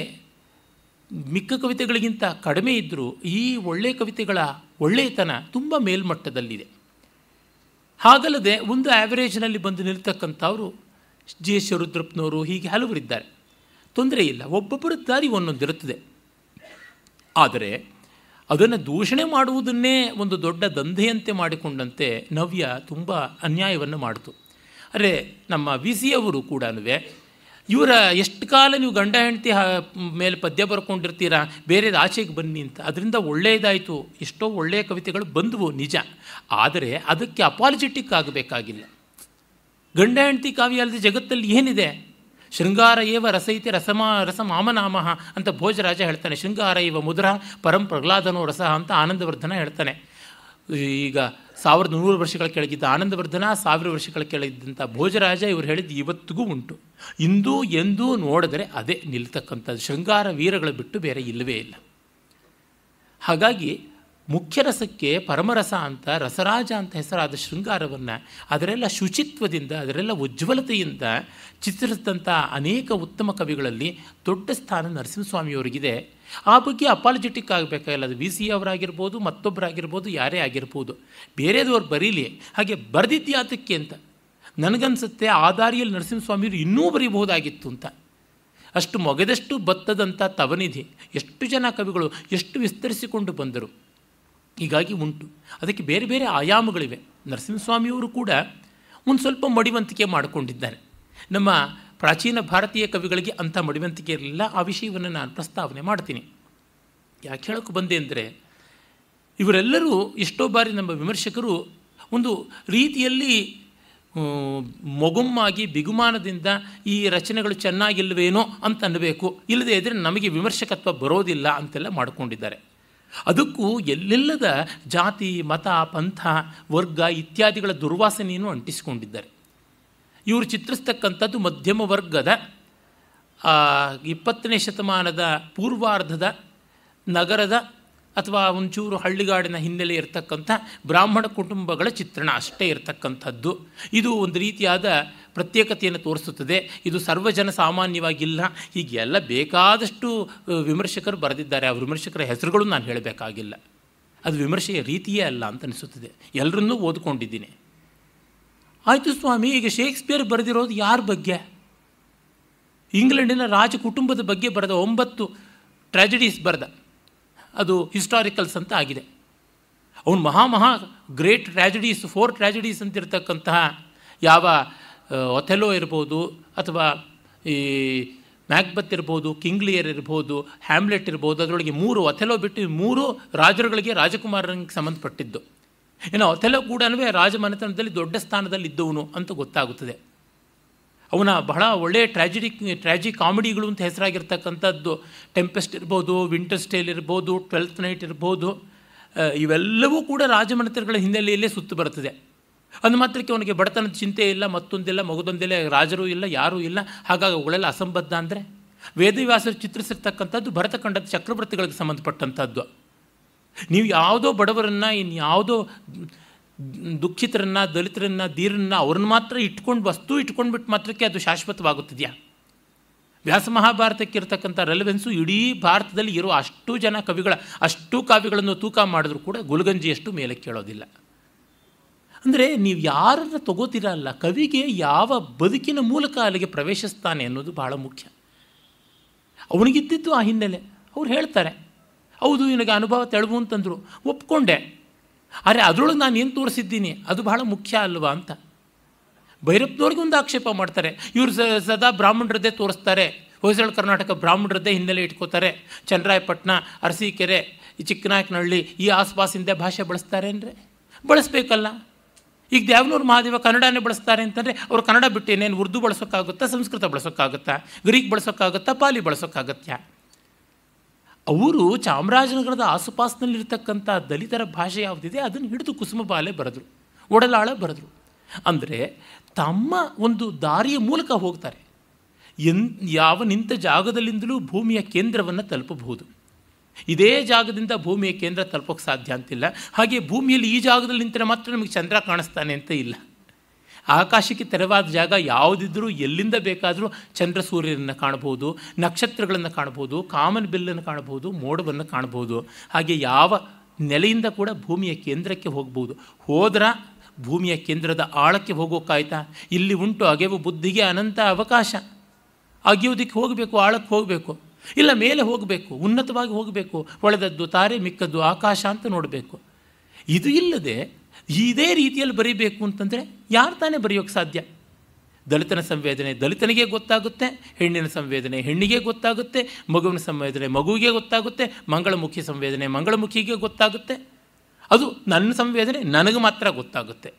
ಮಿಕ್ಕ ಕವಿತೆಗಳಿಗಿಂತ ಕಡಿಮೆ ಇದ್ದರೂ ಈ ಒಳ್ಳೆಯ ಕವಿತೆಗಳ ಒಳ್ಳೆಯತನ ತುಂಬ ಮೇಲ್ಮಟ್ಟದಲ್ಲಿದೆ ಹಾಗಲ್ಲದೆ ಒಂದು ಆ್ಯಾವರೇಜ್ನಲ್ಲಿ ಬಂದು ನಿಲ್ತಕ್ಕಂಥವರು ಜಿ ಎಸ್ ಶರುದ್ರಪ್ಪನವರು ಹೀಗೆ ಹಲವರಿದ್ದಾರೆ ತೊಂದರೆ ಇಲ್ಲ ಒಬ್ಬೊಬ್ಬರ ದಾರಿ ಒಂದೊಂದಿರುತ್ತದೆ ಆದರೆ ಅದನ್ನು ದೂಷಣೆ ಮಾಡುವುದನ್ನೇ ಒಂದು ದೊಡ್ಡ ದಂಧೆಯಂತೆ ಮಾಡಿಕೊಂಡಂತೆ ನವ್ಯ ತುಂಬ ಅನ್ಯಾಯವನ್ನು ಮಾಡಿತು ಅರೆ ನಮ್ಮ ವಿ ಸಿ ಅವರು ಕೂಡ ಇವರ ಎಷ್ಟು ಕಾಲ ನೀವು ಗಂಡ ಹೆಂಡತಿ ಮೇಲೆ ಪದ್ಯ ಬರ್ಕೊಂಡಿರ್ತೀರಾ ಬೇರೆ ಆಚೆಗೆ ಬನ್ನಿ ಅಂತ ಅದರಿಂದ ಒಳ್ಳೆಯದಾಯಿತು ಎಷ್ಟೋ ಒಳ್ಳೆಯ ಕವಿತೆಗಳು ಬಂದವು ನಿಜ ಆದರೆ ಅದಕ್ಕೆ ಅಪಾಲಜೆಟಿಕ್ ಆಗಬೇಕಾಗಿಲ್ಲ ಗಂಡ ಹೆಂಡತಿ ಕಾವ್ಯ ಅಲ್ಲದೆ ಜಗತ್ತಲ್ಲಿ ಏನಿದೆ ಶೃಂಗಾರ ಏವ ರಸೈತಿ ರಸಮ ರಸಮಾಮನಾಮ ಅಂತ ಭೋಜರಾಜ ಹೇಳ್ತಾನೆ ಶೃಂಗಾರ ಇವ ಮುದ್ರ ಪರಂ ಪ್ರಹ್ಲಾದನೋ ರಸ ಅಂತ ಆನಂದವರ್ಧನ ಹೇಳ್ತಾನೆ ಈಗ ಸಾವಿರದ ನೂರು ವರ್ಷಗಳ ಕೆಳಗಿದ್ದ ಆನಂದವರ್ಧನ ಸಾವಿರ ವರ್ಷಗಳ ಕೆಳಗಿದ್ದಂಥ ಭೋಜರಾಜ ಇವರು ಹೇಳಿದ್ದು ಇವತ್ತಿಗೂ ಉಂಟು ಇಂದು ಎಂದೂ ನೋಡಿದರೆ ಅದೇ ನಿಲ್ತಕ್ಕಂಥದ್ದು ಶೃಂಗಾರ ವೀರಗಳು ಬಿಟ್ಟು ಬೇರೆ ಇಲ್ಲವೇ ಇಲ್ಲ ಹಾಗಾಗಿ ಮುಖ್ಯ ರಸಕ್ಕೆ ಪರಮರಸ ಅಂತ ರಸರಾಜ ಅಂತ ಹೆಸರಾದ ಶೃಂಗಾರವನ್ನು ಅದರೆಲ್ಲ ಶುಚಿತ್ವದಿಂದ ಅದರೆಲ್ಲ ಉಜ್ವಲತೆಯಿಂದ ಚಿತ್ರಿಸಿದಂಥ ಅನೇಕ ಉತ್ತಮ ಕವಿಗಳಲ್ಲಿ ದೊಡ್ಡ ಸ್ಥಾನ ನರಸಿಂಹಸ್ವಾಮಿಯವರಿಗಿದೆ ಆ ಬಗ್ಗೆ ಅಪಾಲಜೆಟಿಕ್ ಆಗಬೇಕಾಗಿಲ್ಲ ಅದು ವಿ ಸಿ ಅವರಾಗಿರ್ಬೋದು ಮತ್ತೊಬ್ಬರಾಗಿರ್ಬೋದು ಯಾರೇ ಆಗಿರ್ಬೋದು ಬೇರೆದವ್ರು ಬರೀಲಿ ಹಾಗೆ ಬರೆದಿದ್ಯಾತಕ್ಕೆ ಅಂತ ನನಗನ್ಸುತ್ತೆ ಆ ದಾರಿಯಲ್ಲಿ ನರಸಿಂಹಸ್ವಾಮಿಯವರು ಇನ್ನೂ ಬರೀಬಹುದಾಗಿತ್ತು ಅಂತ ಅಷ್ಟು ಮೊಗದಷ್ಟು ಬತ್ತದಂಥ ತವನಿಧಿ ಎಷ್ಟು ಜನ ಕವಿಗಳು ಎಷ್ಟು ವಿಸ್ತರಿಸಿಕೊಂಡು ಬಂದರು ಹೀಗಾಗಿ ಉಂಟು ಅದಕ್ಕೆ ಬೇರೆ ಬೇರೆ ಆಯಾಮಗಳಿವೆ ನರಸಿಂಹಸ್ವಾಮಿಯವರು ಕೂಡ ಒಂದು ಸ್ವಲ್ಪ ಮಡಿವಂತಿಕೆ ಮಾಡಿಕೊಂಡಿದ್ದಾರೆ ನಮ್ಮ ಪ್ರಾಚೀನ ಭಾರತೀಯ ಕವಿಗಳಿಗೆ ಅಂಥ ಮಡಿವಂತಿಕೆ ಇರಲಿಲ್ಲ ಆ ವಿಷಯವನ್ನು ನಾನು ಪ್ರಸ್ತಾವನೆ ಮಾಡ್ತೀನಿ ಯಾಕೆ ಹೇಳೋಕ್ಕೆ ಬಂದೆ ಅಂದರೆ ಇವರೆಲ್ಲರೂ ಎಷ್ಟೋ ಬಾರಿ ನಮ್ಮ ವಿಮರ್ಶಕರು ಒಂದು ರೀತಿಯಲ್ಲಿ ಮೊಗುಮ್ಮಾಗಿ ಬಿಗುಮಾನದಿಂದ ಈ ರಚನೆಗಳು ಚೆನ್ನಾಗಿಲ್ವೇನೋ ಅಂತ ಅನ್ನಬೇಕು ಇಲ್ಲದೇ ಇದ್ದರೆ ನಮಗೆ ವಿಮರ್ಶಕತ್ವ ಬರೋದಿಲ್ಲ ಅಂತೆಲ್ಲ ಮಾಡಿಕೊಂಡಿದ್ದಾರೆ ಅದಕ್ಕೂ ಎಲ್ಲೆಲ್ಲದ ಜಾತಿ ಮತ ಪಂಥ ವರ್ಗ ಇತ್ಯಾದಿಗಳ ದುರ್ವಾಸನೆಯನ್ನು ಅಂಟಿಸಿಕೊಂಡಿದ್ದಾರೆ ಇವರು ಚಿತ್ರಿಸ್ತಕ್ಕಂಥದ್ದು ಮಧ್ಯಮ ವರ್ಗದ ಇಪ್ಪತ್ತನೇ ಶತಮಾನದ ಪೂರ್ವಾರ್ಧದ ನಗರದ ಅಥವಾ ಒಂಚೂರು ಹಳ್ಳಿಗಾಡಿನ ಹಿನ್ನೆಲೆ ಇರತಕ್ಕಂಥ ಬ್ರಾಹ್ಮಣ ಕುಟುಂಬಗಳ ಚಿತ್ರಣ ಅಷ್ಟೇ ಇರತಕ್ಕಂಥದ್ದು ಇದು ಒಂದು ರೀತಿಯಾದ ಪ್ರತ್ಯೇಕತೆಯನ್ನು ತೋರಿಸುತ್ತದೆ ಇದು ಸರ್ವಜನ ಸಾಮಾನ್ಯವಾಗಿಲ್ಲ ಎಲ್ಲ ಬೇಕಾದಷ್ಟು ವಿಮರ್ಶಕರು ಬರೆದಿದ್ದಾರೆ ಆ ವಿಮರ್ಶಕರ ಹೆಸರುಗಳು ನಾನು ಹೇಳಬೇಕಾಗಿಲ್ಲ ಅದು ವಿಮರ್ಶೆಯ ರೀತಿಯೇ ಅಲ್ಲ ಅಂತ ಅನಿಸುತ್ತದೆ ಎಲ್ಲರನ್ನೂ ಓದ್ಕೊಂಡಿದ್ದೀನಿ ಆಯಿತು ಸ್ವಾಮಿ ಈಗ ಶೇಕ್ಸ್ಪಿಯರ್ ಬರೆದಿರೋದು ಯಾರ ಬಗ್ಗೆ ಇಂಗ್ಲೆಂಡಿನ ರಾಜ ಕುಟುಂಬದ ಬಗ್ಗೆ ಬರೆದ ಒಂಬತ್ತು ಟ್ರ್ಯಾಜಡೀಸ್ ಬರೆದ ಅದು ಹಿಸ್ಟಾರಿಕಲ್ಸ್ ಅಂತ ಆಗಿದೆ ಅವನು ಮಹಾ ಮಹಾ ಗ್ರೇಟ್ ಟ್ರ್ಯಾಜಡೀಸ್ ಫೋರ್ ಟ್ರ್ಯಾಜಡೀಸ್ ಅಂತಿರ್ತಕ್ಕಂತಹ ಯಾವ ಒಥೆಲೋ ಇರ್ಬೋದು ಅಥವಾ ಈ ಮ್ಯಾಕ್ಬತ್ ಇರ್ಬೋದು ಕಿಂಗ್ಲಿಯರ್ ಇರ್ಬೋದು ಹ್ಯಾಮ್ಲೆಟ್ ಇರ್ಬೋದು ಅದರೊಳಗೆ ಮೂರು ಒಥೆಲೋ ಬಿಟ್ಟು ಮೂರು ರಾಜರುಗಳಿಗೆ ರಾಜಕುಮಾರನಿಗೆ ಸಂಬಂಧಪಟ್ಟಿದ್ದು ಇನ್ನು ಒಥೆಲೋ ಕೂಡ ರಾಜಮನೆತನದಲ್ಲಿ ದೊಡ್ಡ ಸ್ಥಾನದಲ್ಲಿದ್ದವನು ಅಂತ ಗೊತ್ತಾಗುತ್ತದೆ ಅವನ ಬಹಳ ಒಳ್ಳೆಯ ಟ್ರಾಜಿಡಿ ಟ್ರಾಜಿ ಕಾಮಿಡಿಗಳು ಅಂತ ಹೆಸರಾಗಿರ್ತಕ್ಕಂಥದ್ದು ಟೆಂಪೆಸ್ಟ್ ಇರ್ಬೋದು ವಿಂಟರ್ ಸ್ಟೇಲ್ ಇರ್ಬೋದು ಟ್ವೆಲ್ತ್ ನೈಟ್ ಇರ್ಬೋದು ಇವೆಲ್ಲವೂ ಕೂಡ ರಾಜಮನೆತನಗಳ ಹಿನ್ನೆಲೆಯಲ್ಲೇ ಸುತ್ತು ಬರ್ತದೆ ಅದು ಮಾತ್ರಕ್ಕೆ ಅವನಿಗೆ ಬಡತನದ ಚಿಂತೆ ಇಲ್ಲ ಮತ್ತೊಂದಿಲ್ಲ ಮಗದೊಂದಿಲ್ಲ ರಾಜರೂ ಇಲ್ಲ ಯಾರೂ ಇಲ್ಲ ಹಾಗಾಗಿ ಅವುಗಳೆಲ್ಲ ಅಸಂಬದ್ಧ ಅಂದರೆ ವೇದವ್ಯಾಸರು ಚಿತ್ರಿಸಿರ್ತಕ್ಕಂಥದ್ದು ಕಂಡದ ಚಕ್ರವರ್ತಿಗಳಿಗೆ ಸಂಬಂಧಪಟ್ಟಂಥದ್ದು ನೀವು ಯಾವುದೋ ಬಡವರನ್ನು ಇನ್ಯಾವುದೋ ದುಃಖಿತರನ್ನ ದಲಿತರನ್ನ ಧೀರನ್ನು ಅವ್ರನ್ನ ಮಾತ್ರ ಇಟ್ಕೊಂಡು ವಸ್ತು ಇಟ್ಕೊಂಡ್ಬಿಟ್ಟು ಮಾತ್ರಕ್ಕೆ ಅದು ಶಾಶ್ವತವಾಗುತ್ತಿದೆಯಾ ವ್ಯಾಸ ಮಹಾಭಾರತಕ್ಕಿರ್ತಕ್ಕಂಥ ರೆಲೆವೆನ್ಸು ಇಡೀ ಭಾರತದಲ್ಲಿ ಇರೋ ಅಷ್ಟು ಜನ ಕವಿಗಳ ಅಷ್ಟು ಕಾವ್ಯಗಳನ್ನು ತೂಕ ಮಾಡಿದ್ರು ಕೂಡ ಗುಲ್ಗಂಜಿಯಷ್ಟು ಮೇಲೆ ಕೇಳೋದಿಲ್ಲ ಅಂದರೆ ನೀವು ಯಾರನ್ನು ತಗೋತಿರಲ್ಲ ಕವಿಗೆ ಯಾವ ಬದುಕಿನ ಮೂಲಕ ಅಲ್ಲಿಗೆ ಪ್ರವೇಶಿಸ್ತಾನೆ ಅನ್ನೋದು ಭಾಳ ಮುಖ್ಯ ಅವನಿಗಿದ್ದಿದ್ದು ಆ ಹಿನ್ನೆಲೆ ಅವ್ರು ಹೇಳ್ತಾರೆ ಹೌದು ನಿನಗೆ ಅನುಭವ ತೆಳವು ಅಂತಂದರು ಒಪ್ಕೊಂಡೆ ಆದರೆ ಅದರೊಳಗೆ ನಾನು ಏನು ತೋರಿಸಿದ್ದೀನಿ ಅದು ಬಹಳ ಮುಖ್ಯ ಅಲ್ವಾ ಅಂತ ಭೈರಪ್ಪನವ್ರಿಗೆ ಒಂದು ಆಕ್ಷೇಪ ಮಾಡ್ತಾರೆ ಇವರು ಸದಾ ಬ್ರಾಹ್ಮಣರದ್ದೇ ತೋರಿಸ್ತಾರೆ ಹೊಯ್ಸಳ ಕರ್ನಾಟಕ ಬ್ರಾಹ್ಮಣರದ್ದೇ ಹಿನ್ನೆಲೆ ಇಟ್ಕೋತಾರೆ ಅರಸಿಕೆರೆ ಅರಸೀಕೆರೆ ಚಿಕ್ಕನಾಯಕನಹಳ್ಳಿ ಈ ಆಸ್ಪಾಸಿಂದ ಭಾಷೆ ಬಳಸ್ತಾರೆ ಅಂದರೆ ಬಳಸಬೇಕಲ್ಲ ಈಗ ದೇವನೂರು ಮಹಾದೇವ ಕನ್ನಡನೇ ಬಳಸ್ತಾರೆ ಅಂತಂದರೆ ಅವ್ರು ಕನ್ನಡ ಬಿಟ್ಟು ಏನೇನು ಉರ್ದು ಬಳಸೋಕ್ಕಾಗುತ್ತಾ ಸಂಸ್ಕೃತ ಬಳಸೋಕ್ಕಾಗುತ್ತಾ ಗ್ರೀಕ್ ಬಳಸೋಕ್ಕಾಗುತ್ತಾ ಪಾಲಿ ಬಳಸೋಕ್ಕಾಗತ್ಯ ಅವರು ಚಾಮರಾಜನಗರದ ಆಸುಪಾಸಿನಲ್ಲಿರ್ತಕ್ಕಂಥ ದಲಿತರ ಭಾಷೆ ಯಾವುದಿದೆ ಅದನ್ನು ಹಿಡಿದು ಕುಸುಮಬಾಲೆ ಬರೆದರು ಒಡಲಾಳ ಬರೆದರು ಅಂದರೆ ತಮ್ಮ ಒಂದು ದಾರಿಯ ಮೂಲಕ ಹೋಗ್ತಾರೆ ಎನ್ ಯಾವ ನಿಂತ ಜಾಗದಲ್ಲಿಂದಲೂ ಭೂಮಿಯ ಕೇಂದ್ರವನ್ನು ತಲುಪಬಹುದು ಇದೇ ಜಾಗದಿಂದ ಭೂಮಿಯ ಕೇಂದ್ರ ತಲುಪೋಕ್ಕೆ ಸಾಧ್ಯ ಅಂತಿಲ್ಲ ಹಾಗೆ ಭೂಮಿಯಲ್ಲಿ ಈ ಜಾಗದಲ್ಲಿ ನಿಂತರೆ ಮಾತ್ರ ನಮಗೆ ಚಂದ್ರ ಕಾಣಿಸ್ತಾನೆ ಅಂತ ಇಲ್ಲ ಆಕಾಶಕ್ಕೆ ತೆರವಾದ ಜಾಗ ಯಾವುದಿದ್ದರೂ ಎಲ್ಲಿಂದ ಬೇಕಾದರೂ ಚಂದ್ರ ಸೂರ್ಯರನ್ನು ಕಾಣಬಹುದು ನಕ್ಷತ್ರಗಳನ್ನು ಕಾಣಬಹುದು ಕಾಮನ್ ಬಿಲ್ಲನ್ನು ಕಾಣಬಹುದು ಮೋಡವನ್ನು ಕಾಣಬಹುದು ಹಾಗೆ ಯಾವ ನೆಲೆಯಿಂದ ಕೂಡ ಭೂಮಿಯ ಕೇಂದ್ರಕ್ಕೆ ಹೋಗ್ಬೋದು ಹೋದ್ರ ಭೂಮಿಯ ಕೇಂದ್ರದ ಆಳಕ್ಕೆ ಹೋಗೋಕ್ಕಾಯ್ತಾ ಇಲ್ಲಿ ಉಂಟು ಅಗೆವು ಬುದ್ಧಿಗೆ ಅನಂತ ಅವಕಾಶ ಅಗೆಯೋದಕ್ಕೆ ಹೋಗಬೇಕು ಆಳಕ್ಕೆ ಹೋಗಬೇಕು ಇಲ್ಲ ಮೇಲೆ ಹೋಗಬೇಕು ಉನ್ನತವಾಗಿ ಹೋಗಬೇಕು ಒಳದದ್ದು ತಾರೆ ಮಿಕ್ಕದ್ದು ಆಕಾಶ ಅಂತ ನೋಡಬೇಕು ಇದು ಇಲ್ಲದೆ ಇದೇ ರೀತಿಯಲ್ಲಿ ಬರೀಬೇಕು ಅಂತಂದರೆ ಯಾರು ತಾನೇ ಬರೆಯೋಕ್ಕೆ ಸಾಧ್ಯ ದಲಿತನ ಸಂವೇದನೆ ದಲಿತನಿಗೆ ಗೊತ್ತಾಗುತ್ತೆ ಹೆಣ್ಣಿನ ಸಂವೇದನೆ ಹೆಣ್ಣಿಗೆ ಗೊತ್ತಾಗುತ್ತೆ ಮಗುವಿನ ಸಂವೇದನೆ ಮಗುವಿಗೆ ಗೊತ್ತಾಗುತ್ತೆ ಮಂಗಳಮುಖಿ ಸಂವೇದನೆ ಮಂಗಳಮುಖಿಗೆ ಗೊತ್ತಾಗುತ್ತೆ ಅದು ನನ್ನ ಸಂವೇದನೆ ನನಗೆ ಮಾತ್ರ ಗೊತ್ತಾಗುತ್ತೆ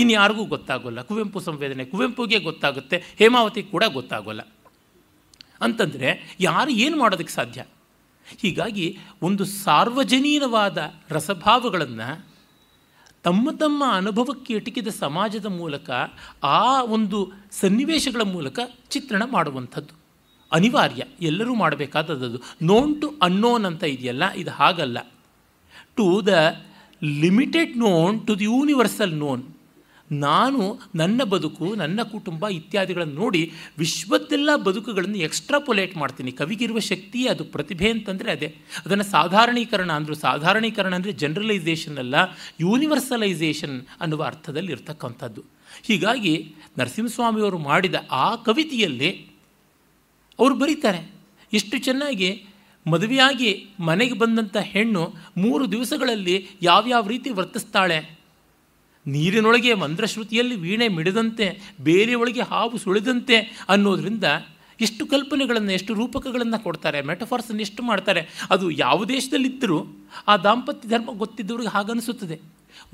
ಇನ್ಯಾರಿಗೂ ಗೊತ್ತಾಗೋಲ್ಲ ಕುವೆಂಪು ಸಂವೇದನೆ ಕುವೆಂಪುಗೆ ಗೊತ್ತಾಗುತ್ತೆ ಹೇಮಾವತಿ ಕೂಡ ಗೊತ್ತಾಗೋಲ್ಲ ಅಂತಂದರೆ ಯಾರು ಏನು ಮಾಡೋದಕ್ಕೆ ಸಾಧ್ಯ ಹೀಗಾಗಿ ಒಂದು ಸಾರ್ವಜನೀನವಾದ ರಸಭಾವಗಳನ್ನು ತಮ್ಮ ತಮ್ಮ ಅನುಭವಕ್ಕೆ ಇಟಕಿದ ಸಮಾಜದ ಮೂಲಕ ಆ ಒಂದು ಸನ್ನಿವೇಶಗಳ ಮೂಲಕ ಚಿತ್ರಣ ಮಾಡುವಂಥದ್ದು ಅನಿವಾರ್ಯ ಎಲ್ಲರೂ ಮಾಡಬೇಕಾದದ್ದು ನೋನ್ ಟು ಅನ್ನೋನ್ ಅಂತ ಇದೆಯಲ್ಲ ಇದು ಹಾಗಲ್ಲ to the limited known to the universal known ನಾನು ನನ್ನ ಬದುಕು ನನ್ನ ಕುಟುಂಬ ಇತ್ಯಾದಿಗಳನ್ನು ನೋಡಿ ವಿಶ್ವದ್ದೆಲ್ಲ ಬದುಕುಗಳನ್ನು ಎಕ್ಸ್ಟ್ರಾಪೊಲೇಟ್ ಮಾಡ್ತೀನಿ ಕವಿಗಿರುವ ಶಕ್ತಿ ಅದು ಪ್ರತಿಭೆ ಅಂತಂದರೆ ಅದೇ ಅದನ್ನು ಸಾಧಾರಣೀಕರಣ ಅಂದರು ಸಾಧಾರಣೀಕರಣ ಅಂದರೆ ಜನರಲೈಸೇಷನ್ ಅಲ್ಲ ಯೂನಿವರ್ಸಲೈಸೇಷನ್ ಅನ್ನುವ ಅರ್ಥದಲ್ಲಿ ಇರ್ತಕ್ಕಂಥದ್ದು ಹೀಗಾಗಿ ನರಸಿಂಹಸ್ವಾಮಿಯವರು ಮಾಡಿದ ಆ ಕವಿತೆಯಲ್ಲಿ ಅವರು ಬರೀತಾರೆ ಎಷ್ಟು ಚೆನ್ನಾಗಿ ಮದುವೆಯಾಗಿ ಮನೆಗೆ ಬಂದಂಥ ಹೆಣ್ಣು ಮೂರು ದಿವಸಗಳಲ್ಲಿ ಯಾವ್ಯಾವ ರೀತಿ ವರ್ತಿಸ್ತಾಳೆ ನೀರಿನೊಳಗೆ ಮಂತ್ರಶ್ರುತಿಯಲ್ಲಿ ವೀಣೆ ಮಿಡಿದಂತೆ ಬೇರೆಯೊಳಗೆ ಹಾವು ಸುಳಿದಂತೆ ಅನ್ನೋದರಿಂದ ಎಷ್ಟು ಕಲ್ಪನೆಗಳನ್ನು ಎಷ್ಟು ರೂಪಕಗಳನ್ನು ಕೊಡ್ತಾರೆ ಮೆಟಫಾರ್ಸನ್ನು ಎಷ್ಟು ಮಾಡ್ತಾರೆ ಅದು ಯಾವ ದೇಶದಲ್ಲಿದ್ದರೂ ಆ ದಾಂಪತ್ಯ ಧರ್ಮ ಗೊತ್ತಿದ್ದವ್ರಿಗೆ ಹಾಗನಿಸುತ್ತದೆ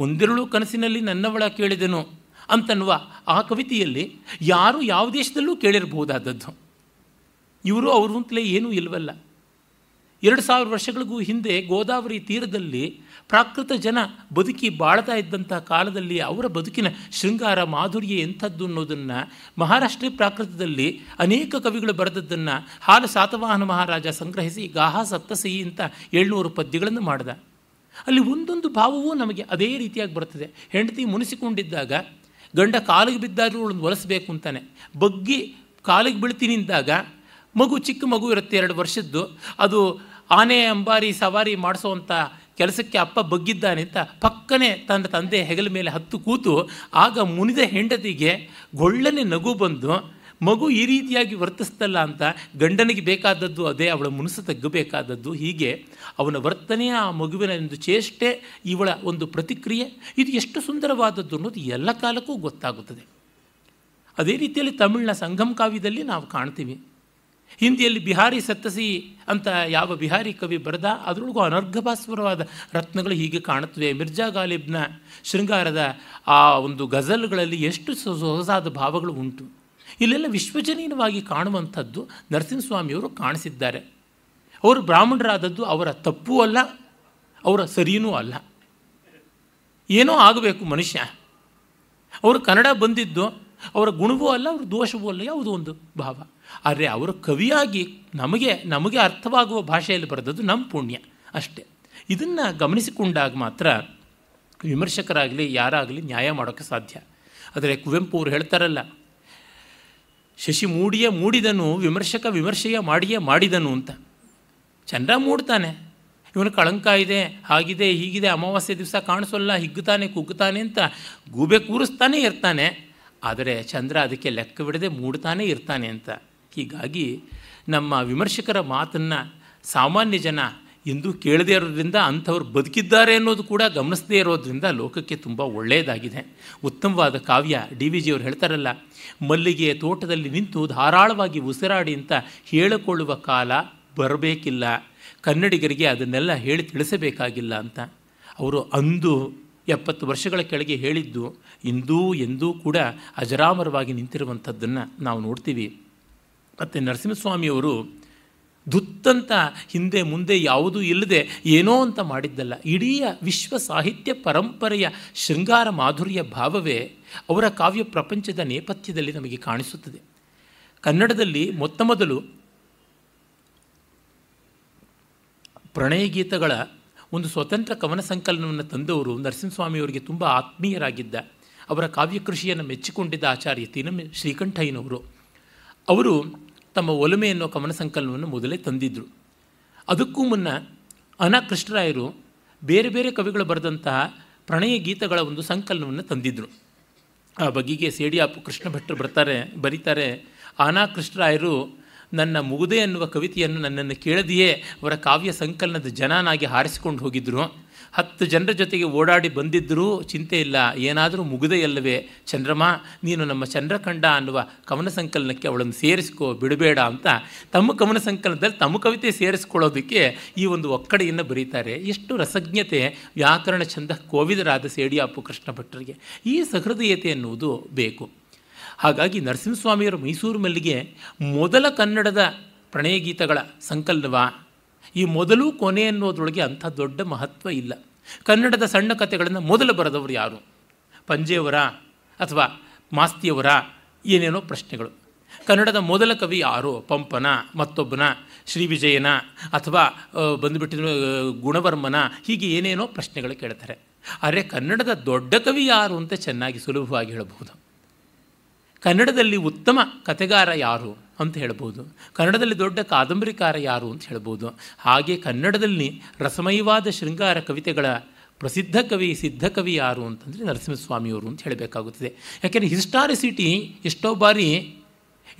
ಒಂದೆರಳು ಕನಸಿನಲ್ಲಿ ನನ್ನವಳ ಕೇಳಿದೆನು ಅಂತನ್ನುವ ಆ ಕವಿತೆಯಲ್ಲಿ ಯಾರು ಯಾವ ದೇಶದಲ್ಲೂ ಕೇಳಿರಬಹುದಾದದ್ದು ಇವರು ಅವರು ಅಂತಲೇ ಏನೂ ಇಲ್ಲವಲ್ಲ ಎರಡು ಸಾವಿರ ವರ್ಷಗಳಿಗೂ ಹಿಂದೆ ಗೋದಾವರಿ ತೀರದಲ್ಲಿ ಪ್ರಾಕೃತ ಜನ ಬದುಕಿ ಬಾಳ್ತಾ ಇದ್ದಂಥ ಕಾಲದಲ್ಲಿ ಅವರ ಬದುಕಿನ ಶೃಂಗಾರ ಮಾಧುರ್ಯ ಎಂಥದ್ದು ಅನ್ನೋದನ್ನು ಮಹಾರಾಷ್ಟ್ರೀಯ ಪ್ರಾಕೃತದಲ್ಲಿ ಅನೇಕ ಕವಿಗಳು ಬರೆದದ್ದನ್ನು ಹಾಲು ಸಾತವಾಹನ ಮಹಾರಾಜ ಸಂಗ್ರಹಿಸಿ ಗಾಹ ಸಪ್ತಸಿಹಿ ಅಂತ ಏಳ್ನೂರು ಪದ್ಯಗಳನ್ನು ಮಾಡಿದ ಅಲ್ಲಿ ಒಂದೊಂದು ಭಾವವೂ ನಮಗೆ ಅದೇ ರೀತಿಯಾಗಿ ಬರ್ತದೆ ಹೆಂಡತಿ ಮುನಿಸಿಕೊಂಡಿದ್ದಾಗ ಗಂಡ ಕಾಲಿಗೆ ಬಿದ್ದಾದರೂ ಅವಳನ್ನು ಒಲಿಸಬೇಕು ಅಂತಾನೆ ಬಗ್ಗಿ ಕಾಲಿಗೆ ಬೀಳ್ತೀನಿ ಇದ್ದಾಗ ಮಗು ಚಿಕ್ಕ ಮಗು ಇರುತ್ತೆ ಎರಡು ವರ್ಷದ್ದು ಅದು ಆನೆ ಅಂಬಾರಿ ಸವಾರಿ ಮಾಡಿಸೋವಂಥ ಕೆಲಸಕ್ಕೆ ಅಪ್ಪ ಬಗ್ಗಿದ್ದಾನೆ ಅಂತ ಪಕ್ಕನೆ ತನ್ನ ತಂದೆ ಹೆಗಲ ಮೇಲೆ ಹತ್ತು ಕೂತು ಆಗ ಮುನಿದ ಹೆಂಡತಿಗೆ ಗೊಳ್ಳನೆ ನಗು ಬಂದು ಮಗು ಈ ರೀತಿಯಾಗಿ ವರ್ತಿಸ್ತಲ್ಲ ಅಂತ ಗಂಡನಿಗೆ ಬೇಕಾದದ್ದು ಅದೇ ಅವಳ ಮುನಸು ತಗ್ಗಬೇಕಾದದ್ದು ಹೀಗೆ ಅವನ ವರ್ತನೆಯ ಆ ಮಗುವಿನ ಒಂದು ಚೇಷ್ಟೆ ಇವಳ ಒಂದು ಪ್ರತಿಕ್ರಿಯೆ ಇದು ಎಷ್ಟು ಸುಂದರವಾದದ್ದು ಅನ್ನೋದು ಎಲ್ಲ ಕಾಲಕ್ಕೂ ಗೊತ್ತಾಗುತ್ತದೆ ಅದೇ ರೀತಿಯಲ್ಲಿ ತಮಿಳಿನ ಸಂಘಂ ಕಾವ್ಯದಲ್ಲಿ ನಾವು ಕಾಣ್ತೀವಿ ಹಿಂದಿಯಲ್ಲಿ ಬಿಹಾರಿ ಸತ್ತಸಿ ಅಂತ ಯಾವ ಬಿಹಾರಿ ಕವಿ ಬರೆದ ಅದರೊಳಗೂ ಅನರ್ಘಭಾಸ್ವರವಾದ ರತ್ನಗಳು ಹೀಗೆ ಕಾಣುತ್ತವೆ ಮಿರ್ಜಾ ಗಾಲಿಬ್ನ ಶೃಂಗಾರದ ಆ ಒಂದು ಗಜಲ್ಗಳಲ್ಲಿ ಎಷ್ಟು ಸೊಗಸಾದ ಭಾವಗಳು ಉಂಟು ಇಲ್ಲೆಲ್ಲ ವಿಶ್ವಜನೀಯವಾಗಿ ಕಾಣುವಂಥದ್ದು ನರಸಿಂಹಸ್ವಾಮಿಯವರು ಕಾಣಿಸಿದ್ದಾರೆ ಅವರು ಬ್ರಾಹ್ಮಣರಾದದ್ದು ಅವರ ತಪ್ಪೂ ಅಲ್ಲ ಅವರ ಸರಿಯೂ ಅಲ್ಲ ಏನೋ ಆಗಬೇಕು ಮನುಷ್ಯ ಅವರು ಕನ್ನಡ ಬಂದಿದ್ದು ಅವರ ಗುಣವೂ ಅಲ್ಲ ಅವ್ರ ದೋಷವೂ ಅಲ್ಲ ಯಾವುದೋ ಒಂದು ಭಾವ ಆದರೆ ಅವರು ಕವಿಯಾಗಿ ನಮಗೆ ನಮಗೆ ಅರ್ಥವಾಗುವ ಭಾಷೆಯಲ್ಲಿ ಬರೆದದ್ದು ನಮ್ಮ ಪುಣ್ಯ ಅಷ್ಟೇ ಇದನ್ನು ಗಮನಿಸಿಕೊಂಡಾಗ ಮಾತ್ರ ವಿಮರ್ಶಕರಾಗಲಿ ಯಾರಾಗಲಿ ನ್ಯಾಯ ಮಾಡೋಕ್ಕೆ ಸಾಧ್ಯ ಆದರೆ ಕುವೆಂಪು ಅವರು ಹೇಳ್ತಾರಲ್ಲ ಶಶಿ ಮೂಡಿಯೇ ಮೂಡಿದನು ವಿಮರ್ಶಕ ವಿಮರ್ಶೆಯ ಮಾಡಿಯೇ ಮಾಡಿದನು ಅಂತ ಚಂದ್ರ ಮೂಡ್ತಾನೆ ಇವನು ಕಳಂಕ ಇದೆ ಹಾಗಿದೆ ಹೀಗಿದೆ ಅಮಾವಾಸ್ಯೆ ದಿವಸ ಕಾಣಿಸೋಲ್ಲ ಹಿಗ್ಗುತ್ತಾನೆ ಕುಗ್ಗುತ್ತಾನೆ ಅಂತ ಗೂಬೆ ಕೂರಿಸ್ತಾನೆ ಇರ್ತಾನೆ ಆದರೆ ಚಂದ್ರ ಅದಕ್ಕೆ ಲೆಕ್ಕ ಬಿಡದೆ ಮೂಡ್ತಾನೆ ಇರ್ತಾನೆ ಅಂತ ಹೀಗಾಗಿ ನಮ್ಮ ವಿಮರ್ಶಕರ ಮಾತನ್ನು ಸಾಮಾನ್ಯ ಜನ ಎಂದೂ ಕೇಳದೇ ಇರೋದ್ರಿಂದ ಅಂಥವ್ರು ಬದುಕಿದ್ದಾರೆ ಅನ್ನೋದು ಕೂಡ ಗಮನಿಸದೇ ಇರೋದ್ರಿಂದ ಲೋಕಕ್ಕೆ ತುಂಬ ಒಳ್ಳೆಯದಾಗಿದೆ ಉತ್ತಮವಾದ ಕಾವ್ಯ ಡಿ ವಿ ಜಿಯವರು ಹೇಳ್ತಾರಲ್ಲ ಮಲ್ಲಿಗೆ ತೋಟದಲ್ಲಿ ನಿಂತು ಧಾರಾಳವಾಗಿ ಉಸಿರಾಡಿ ಅಂತ ಹೇಳಿಕೊಳ್ಳುವ ಕಾಲ ಬರಬೇಕಿಲ್ಲ ಕನ್ನಡಿಗರಿಗೆ ಅದನ್ನೆಲ್ಲ ಹೇಳಿ ತಿಳಿಸಬೇಕಾಗಿಲ್ಲ ಅಂತ ಅವರು ಅಂದು ಎಪ್ಪತ್ತು ವರ್ಷಗಳ ಕೆಳಗೆ ಹೇಳಿದ್ದು ಇಂದೂ ಎಂದೂ ಕೂಡ ಅಜರಾಮರವಾಗಿ ನಿಂತಿರುವಂಥದ್ದನ್ನು ನಾವು ನೋಡ್ತೀವಿ ಮತ್ತು ನರಸಿಂಹಸ್ವಾಮಿಯವರು ದುತ್ತಂತ ಹಿಂದೆ ಮುಂದೆ ಯಾವುದೂ ಇಲ್ಲದೆ ಏನೋ ಅಂತ ಮಾಡಿದ್ದಲ್ಲ ಇಡೀ ವಿಶ್ವ ಸಾಹಿತ್ಯ ಪರಂಪರೆಯ ಶೃಂಗಾರ ಮಾಧುರ್ಯ ಭಾವವೇ ಅವರ ಕಾವ್ಯ ಪ್ರಪಂಚದ ನೇಪಥ್ಯದಲ್ಲಿ ನಮಗೆ ಕಾಣಿಸುತ್ತದೆ ಕನ್ನಡದಲ್ಲಿ ಮೊತ್ತ ಮೊದಲು ಪ್ರಣಯಗೀತಗಳ ಒಂದು ಸ್ವತಂತ್ರ ಕವನ ಸಂಕಲನವನ್ನು ತಂದವರು ನರಸಿಂಹಸ್ವಾಮಿಯವರಿಗೆ ತುಂಬ ಆತ್ಮೀಯರಾಗಿದ್ದ ಅವರ ಕಾವ್ಯ ಕೃಷಿಯನ್ನು ಮೆಚ್ಚಿಕೊಂಡಿದ್ದ ಆಚಾರ್ಯ ತಿನ ಶ್ರೀಕಂಠಯ್ಯನವರು ಅವರು ತಮ್ಮ ಒಲಮೆ ಎನ್ನುವ ಕವನ ಸಂಕಲನವನ್ನು ಮೊದಲೇ ತಂದಿದ್ದರು ಅದಕ್ಕೂ ಮುನ್ನ ಅನಾ ಕೃಷ್ಣರಾಯರು ಬೇರೆ ಬೇರೆ ಕವಿಗಳು ಬರೆದಂತಹ ಪ್ರಣಯ ಗೀತೆಗಳ ಒಂದು ಸಂಕಲನವನ್ನು ತಂದಿದ್ದರು ಆ ಬಗೆಗೆ ಸೇಡಿಯಾಪು ಕೃಷ್ಣ ಭಟ್ರು ಬರ್ತಾರೆ ಬರೀತಾರೆ ಆನಾ ಕೃಷ್ಣರಾಯರು ನನ್ನ ಮುಗುದೆ ಅನ್ನುವ ಕವಿತೆಯನ್ನು ನನ್ನನ್ನು ಕೇಳದೆಯೇ ಅವರ ಕಾವ್ಯ ಸಂಕಲನದ ಜನನಾಗಿ ಹಾರಿಸಿಕೊಂಡು ಹೋಗಿದ್ದರು ಹತ್ತು ಜನರ ಜೊತೆಗೆ ಓಡಾಡಿ ಬಂದಿದ್ದರೂ ಚಿಂತೆ ಇಲ್ಲ ಏನಾದರೂ ಮುಗಿದೆಯಲ್ಲವೇ ಚಂದ್ರಮ್ಮ ನೀನು ನಮ್ಮ ಚಂದ್ರಖಂಡ ಅನ್ನುವ ಕವನ ಸಂಕಲನಕ್ಕೆ ಅವಳನ್ನು ಸೇರಿಸ್ಕೋ ಬಿಡಬೇಡ ಅಂತ ತಮ್ಮ ಕವನ ಸಂಕಲನದಲ್ಲಿ ತಮ್ಮ ಕವಿತೆ ಸೇರಿಸ್ಕೊಳ್ಳೋದಕ್ಕೆ ಈ ಒಂದು ಒಕ್ಕಡೆಯನ್ನು ಬರೀತಾರೆ ಎಷ್ಟು ರಸಜ್ಞತೆ ವ್ಯಾಕರಣ ಚಂದ ಕೋವಿದರಾದ ಸೇಡಿಯಾಪು ಕೃಷ್ಣ ಭಟ್ಟರಿಗೆ ಈ ಸಹೃದಯತೆ ಎನ್ನುವುದು ಬೇಕು ಹಾಗಾಗಿ ನರಸಿಂಹಸ್ವಾಮಿಯವರು ಮೈಸೂರು ಮಲ್ಲಿಗೆ ಮೊದಲ ಕನ್ನಡದ ಪ್ರಣಯಗೀತಗಳ ಸಂಕಲನವ ಈ ಮೊದಲು ಕೊನೆ ಅನ್ನೋದ್ರೊಳಗೆ ಅಂಥ ದೊಡ್ಡ ಮಹತ್ವ ಇಲ್ಲ ಕನ್ನಡದ ಸಣ್ಣ ಕಥೆಗಳನ್ನು ಮೊದಲು ಬರೆದವರು ಯಾರು ಪಂಜೆಯವರ ಅಥವಾ ಮಾಸ್ತಿಯವರ ಏನೇನೋ ಪ್ರಶ್ನೆಗಳು ಕನ್ನಡದ ಮೊದಲ ಕವಿ ಯಾರು ಪಂಪನ ಮತ್ತೊಬ್ಬನ ವಿಜಯನ ಅಥವಾ ಬಂದುಬಿಟ್ಟಿದ ಗುಣವರ್ಮನ ಹೀಗೆ ಏನೇನೋ ಪ್ರಶ್ನೆಗಳು ಕೇಳ್ತಾರೆ ಆದರೆ ಕನ್ನಡದ ದೊಡ್ಡ ಕವಿ ಯಾರು ಅಂತ ಚೆನ್ನಾಗಿ ಸುಲಭವಾಗಿ ಹೇಳಬಹುದು ಕನ್ನಡದಲ್ಲಿ ಉತ್ತಮ ಕಥೆಗಾರ ಯಾರು ಅಂತ ಹೇಳ್ಬೋದು ಕನ್ನಡದಲ್ಲಿ ದೊಡ್ಡ ಕಾದಂಬರಿಕಾರ ಯಾರು ಅಂತ ಹೇಳ್ಬೋದು ಹಾಗೆ ಕನ್ನಡದಲ್ಲಿ ರಸಮಯವಾದ ಶೃಂಗಾರ ಕವಿತೆಗಳ ಪ್ರಸಿದ್ಧ ಕವಿ ಸಿದ್ಧ ಕವಿ ಯಾರು ಅಂತಂದರೆ ನರಸಿಂಹಸ್ವಾಮಿಯವರು ಅಂತ ಹೇಳಬೇಕಾಗುತ್ತದೆ ಯಾಕೆಂದರೆ ಹಿಸ್ಟಾರಿಸಿಟಿ ಎಷ್ಟೋ ಬಾರಿ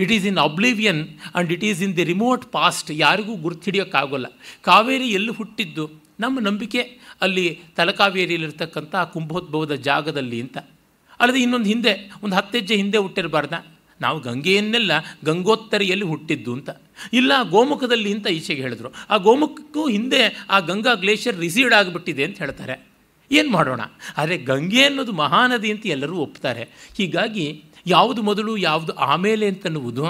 it is in oblivion and it is in the remote past ಯಾರಿಗೂ ಗುರುತಿಡಿಯೋಕ್ಕಾಗೋಲ್ಲ ಕಾವೇರಿ ಎಲ್ಲಿ ಹುಟ್ಟಿದ್ದು ನಮ್ಮ ನಂಬಿಕೆ ಅಲ್ಲಿ ತಲಕಾವೇರಿಯಲ್ಲಿರ್ತಕ್ಕಂಥ ಕುಂಭೋದ್ಭವದ ಜಾಗದಲ್ಲಿ ಅಂತ ಅಲ್ಲದೆ ಇನ್ನೊಂದು ಹಿಂದೆ ಒಂದು ಹತ್ತೆಜ್ಜೆ ಹಿಂದೆ ಹುಟ್ಟಿರಬಾರ್ದ ನಾವು ಗಂಗೆಯನ್ನೆಲ್ಲ ಗಂಗೋತ್ತರಿಯಲ್ಲಿ ಹುಟ್ಟಿದ್ದು ಅಂತ ಇಲ್ಲ ಗೋಮುಖದಲ್ಲಿ ಅಂತ ಈಚೆಗೆ ಹೇಳಿದ್ರು ಆ ಗೋಮುಖಕ್ಕೂ ಹಿಂದೆ ಆ ಗಂಗಾ ಗ್ಲೇಷಿಯರ್ ರಿಸೀಡ್ ಆಗಿಬಿಟ್ಟಿದೆ ಅಂತ ಹೇಳ್ತಾರೆ ಏನು ಮಾಡೋಣ ಆದರೆ ಗಂಗೆ ಅನ್ನೋದು ಮಹಾನದಿ ಅಂತ ಎಲ್ಲರೂ ಒಪ್ತಾರೆ ಹೀಗಾಗಿ ಯಾವುದು ಮೊದಲು ಯಾವುದು ಆಮೇಲೆ ಅಂತನ್ನುವುದು